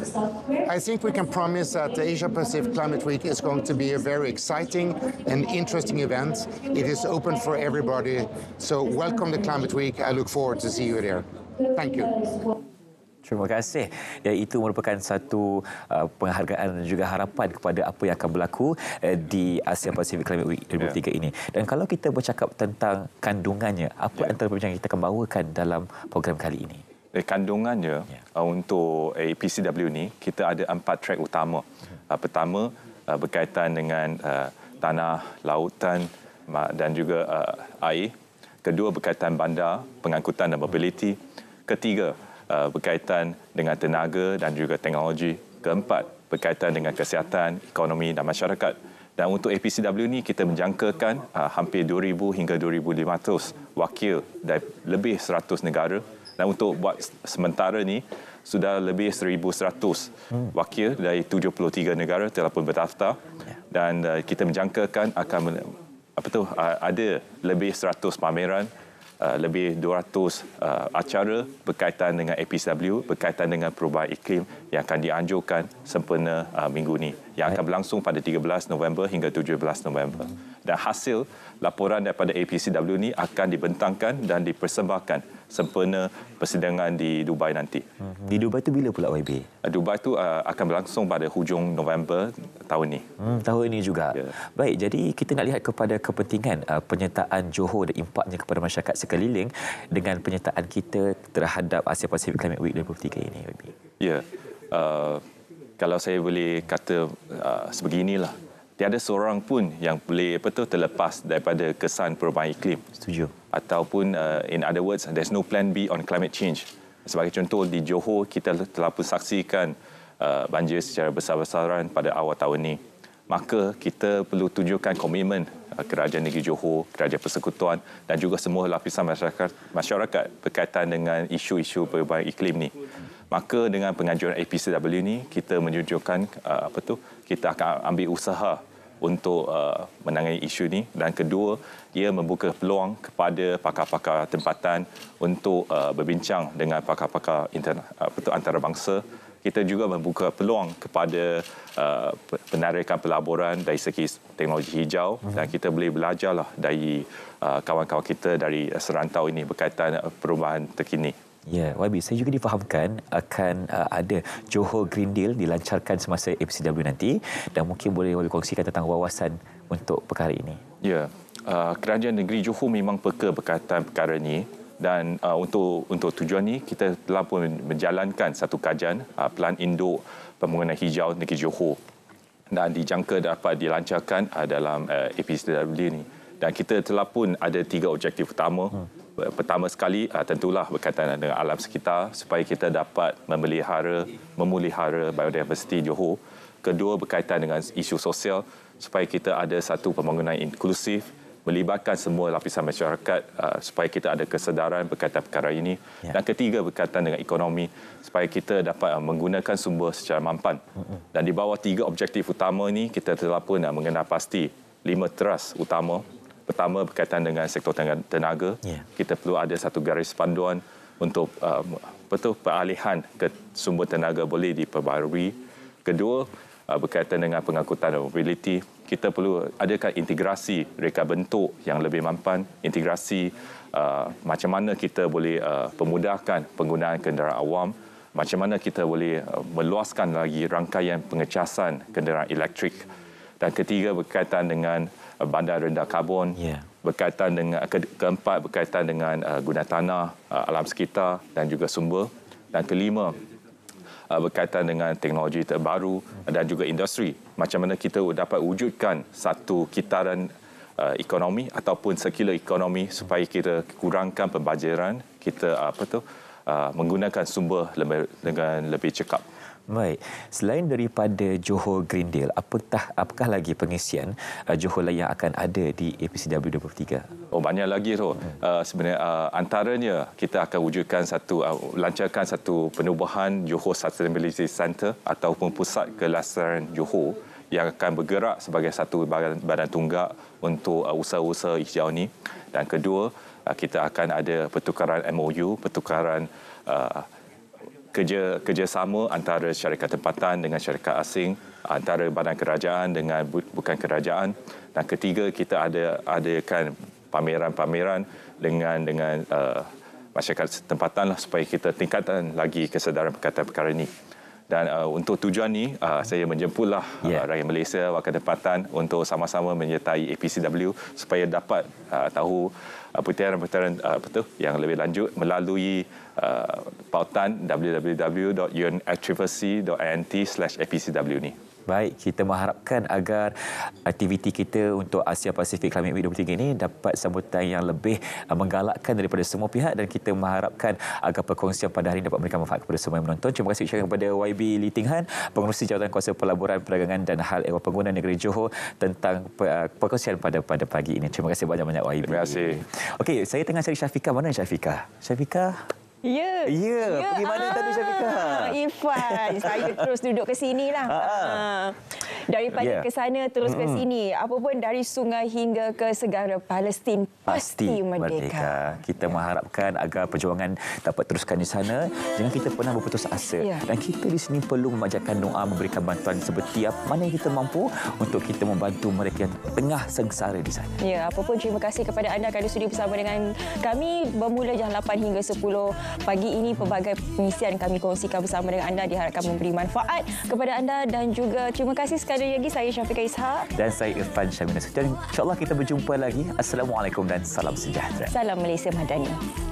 I think we can promise that the Asia Pacific Climate Week is going to be a very exciting and interesting event. It is open for everybody everybody. So welcome to Climate Week. I look forward to see you there. Thank you. Terima kasih. Ya, itu merupakan satu uh, penghargaan dan juga harapan kepada apa yang akan berlaku uh, di Asia Pacific Climate Week 2023 yeah. ini. Dan kalau kita bercakap tentang kandungannya, apa yeah. antara perbincangan kita akan bawakan dalam program kali ini? Eh, kandungannya yeah. uh, untuk APCW ini, kita ada empat track utama. Hmm. Uh, pertama, uh, berkaitan dengan uh, tanah, lautan, dan juga uh, air. Kedua berkaitan bandar, pengangkutan dan mobiliti. Ketiga uh, berkaitan dengan tenaga dan juga teknologi. Keempat berkaitan dengan kesihatan, ekonomi dan masyarakat. Dan untuk APCW ini kita menjangkakan uh, hampir 2,000 hingga 2,500 wakil dari lebih 100 negara. Dan untuk buat sementara ini sudah lebih 1,100 hmm. wakil dari 73 negara telah pun berdaftar. Ya. Dan uh, kita menjangkakan akan apa tu ada lebih 100 pameran lebih 200 uh, acara berkaitan dengan APW berkaitan dengan perubahan iklim yang akan dianjurkan sempena minggu ini yang akan berlangsung pada 13 November hingga 17 November. Dan hasil laporan daripada APCW ini akan dibentangkan dan dipersembahkan sempena persidangan di Dubai nanti. Hmm. Di Dubai tu bila pula YB? Eh, Dubai tu eh, akan berlangsung pada hujung November tahun ini. Hmm, tahun ini juga. Yeah. Baik, jadi kita nak lihat kepada kepentingan uh, penyertaan Johor dan impaknya kepada masyarakat sekeliling dengan penyertaan kita terhadap Asia Pacific Climate Week 2023 ini. Ya. Uh, kalau saya boleh kata uh, sebeginilah tiada seorang pun yang boleh apa tu terlepas daripada kesan perubahan iklim setuju ataupun uh, in other words there's no plan B on climate change sebagai contoh di Johor kita telah pun saksikan uh, banjir secara besar-besaran pada awal tahun ini maka kita perlu tunjukkan komitmen uh, kerajaan negeri Johor, kerajaan persekutuan dan juga semua lapisan masyarakat, masyarakat berkaitan dengan isu-isu perubahan iklim ni maka dengan pengajuan APCW ini kita menunjukkan uh, apa tu kita akan ambil usaha untuk uh, menangani isu ini dan kedua ia membuka peluang kepada pakar-pakar tempatan untuk uh, berbincang dengan pakar-pakar interna, uh, antarabangsa kita juga membuka peluang kepada uh, penarikan pelaburan dari segi teknologi hijau mhm. dan kita boleh belajarlah dari uh, kawan-kawan kita dari uh, serantau ini berkaitan uh, perubahan terkini. Ya, yeah, YB, saya juga difahamkan akan uh, ada Johor Green Deal dilancarkan semasa APCW nanti dan mungkin boleh YB kongsikan tentang wawasan untuk perkara ini. Ya, yeah. uh, kerajaan negeri Johor memang peka berkaitan perkara ini dan uh, untuk untuk tujuan ini, kita telah pun menjalankan satu kajian uh, pelan induk pembangunan hijau negeri Johor dan dijangka dapat dilancarkan uh, dalam uh, APCW ini. Dan kita telah pun ada tiga objektif utama. Hmm pertama sekali ah, tentulah berkaitan dengan alam sekitar supaya kita dapat memelihara memulihara biodiversiti Johor. Kedua berkaitan dengan isu sosial supaya kita ada satu pembangunan inklusif melibatkan semua lapisan masyarakat uh, supaya kita ada kesedaran berkaitan perkara ini ya. dan ketiga berkaitan dengan ekonomi supaya kita dapat uh, menggunakan sumber secara mampan dan di bawah tiga objektif utama ini kita telah pun uh, mengenal pasti lima teras utama pertama berkaitan dengan sektor tenaga. Yeah. Kita perlu ada satu garis panduan untuk uh, um, betul peralihan ke sumber tenaga boleh diperbarui. Kedua, uh, berkaitan dengan pengangkutan mobility, kita perlu adakan integrasi reka bentuk yang lebih mampan, integrasi uh, macam mana kita boleh uh, pemudahkan penggunaan kenderaan awam, macam mana kita boleh uh, meluaskan lagi rangkaian pengecasan kenderaan elektrik. Dan ketiga berkaitan dengan Uh, bandar rendah karbon yeah. berkaitan dengan ke- keempat berkaitan dengan uh, guna tanah uh, alam sekitar dan juga sumber dan kelima uh, berkaitan dengan teknologi terbaru uh, dan juga industri macam mana kita dapat wujudkan satu kitaran Uh, ekonomi ataupun sekilas ekonomi supaya kita kurangkan pembajaran kita uh, apa tu uh, menggunakan sumber lebih, dengan lebih cekap Baik. Selain daripada Johor Green Deal, apakah apakah lagi pengisian uh, Johor yang akan ada di APCW 23? Oh banyak lagi tu. Hmm. Uh, sebenarnya uh, antaranya kita akan wujudkan satu uh, lancarkan satu penubuhan Johor Sustainability Center ataupun pusat kelasaran Johor yang akan bergerak sebagai satu badan, badan tunggak untuk uh, usaha-usaha hijau ni. Dan kedua, uh, kita akan ada pertukaran MOU, pertukaran uh, kerja kerjasama antara syarikat tempatan dengan syarikat asing antara badan kerajaan dengan bukan kerajaan dan ketiga kita ada adakan pameran-pameran dengan dengan uh, masyarakat tempatan lah supaya kita tingkatkan lagi kesedaran berkaitan perkara ini. Dan uh, untuk tujuan ni uh, saya menjemputlah yeah. uh, ya. rakyat Malaysia wakil tempatan untuk sama-sama menyertai APCW supaya dapat uh, tahu Uh, putaran-putaran uh, apa tu yang lebih lanjut melalui uh, pautan www.unactivacy.nt/apcw ni. Baik, kita mengharapkan agar aktiviti kita untuk Asia Pasifik Climate Week 2023 ini dapat sambutan yang lebih eh, menggalakkan daripada semua pihak dan kita mengharapkan agar perkongsian pada hari ini dapat memberikan manfaat kepada semua yang menonton. Terima kasih ucapkan kepada YB Litinghan, pengurusi jawatan kuasa pelaburan, perdagangan dan hal Ehwal pengguna negeri Johor tentang eh, perkongsian pada pada pagi ini. Terima kasih banyak-banyak YB. Terima kasih. Okey, saya tengah cari Syafika. Mana Syafika? Syafika? Syafika? Ya. Yeah. Ya, yeah. yeah. pergi mana ah. tadi Syafiqah? Irfan, saya terus duduk ke sini lah. Ah, ah. Ah. Daripada yeah. ke sana terus ke sini. Apa pun dari sungai hingga ke segara Palestin pasti, pasti merdeka. merdeka. Kita mengharapkan agar perjuangan dapat teruskan di sana. Jangan kita pernah berputus asa. Yeah. Dan kita di sini perlu memajakan doa memberikan bantuan seperti apa mana yang kita mampu untuk kita membantu mereka yang tengah sengsara di sana. Ya, yeah. apa pun terima kasih kepada anda kerana sudi bersama dengan kami bermula jam 8 hingga 10 Pagi ini pelbagai pengisian kami kongsikan bersama dengan anda diharapkan memberi manfaat kepada anda dan juga terima kasih sekali lagi saya Syafiqah Ishak dan saya Irfan Syamil Nasution. InsyaAllah kita berjumpa lagi. Assalamualaikum dan salam sejahtera. Salam Malaysia Madani.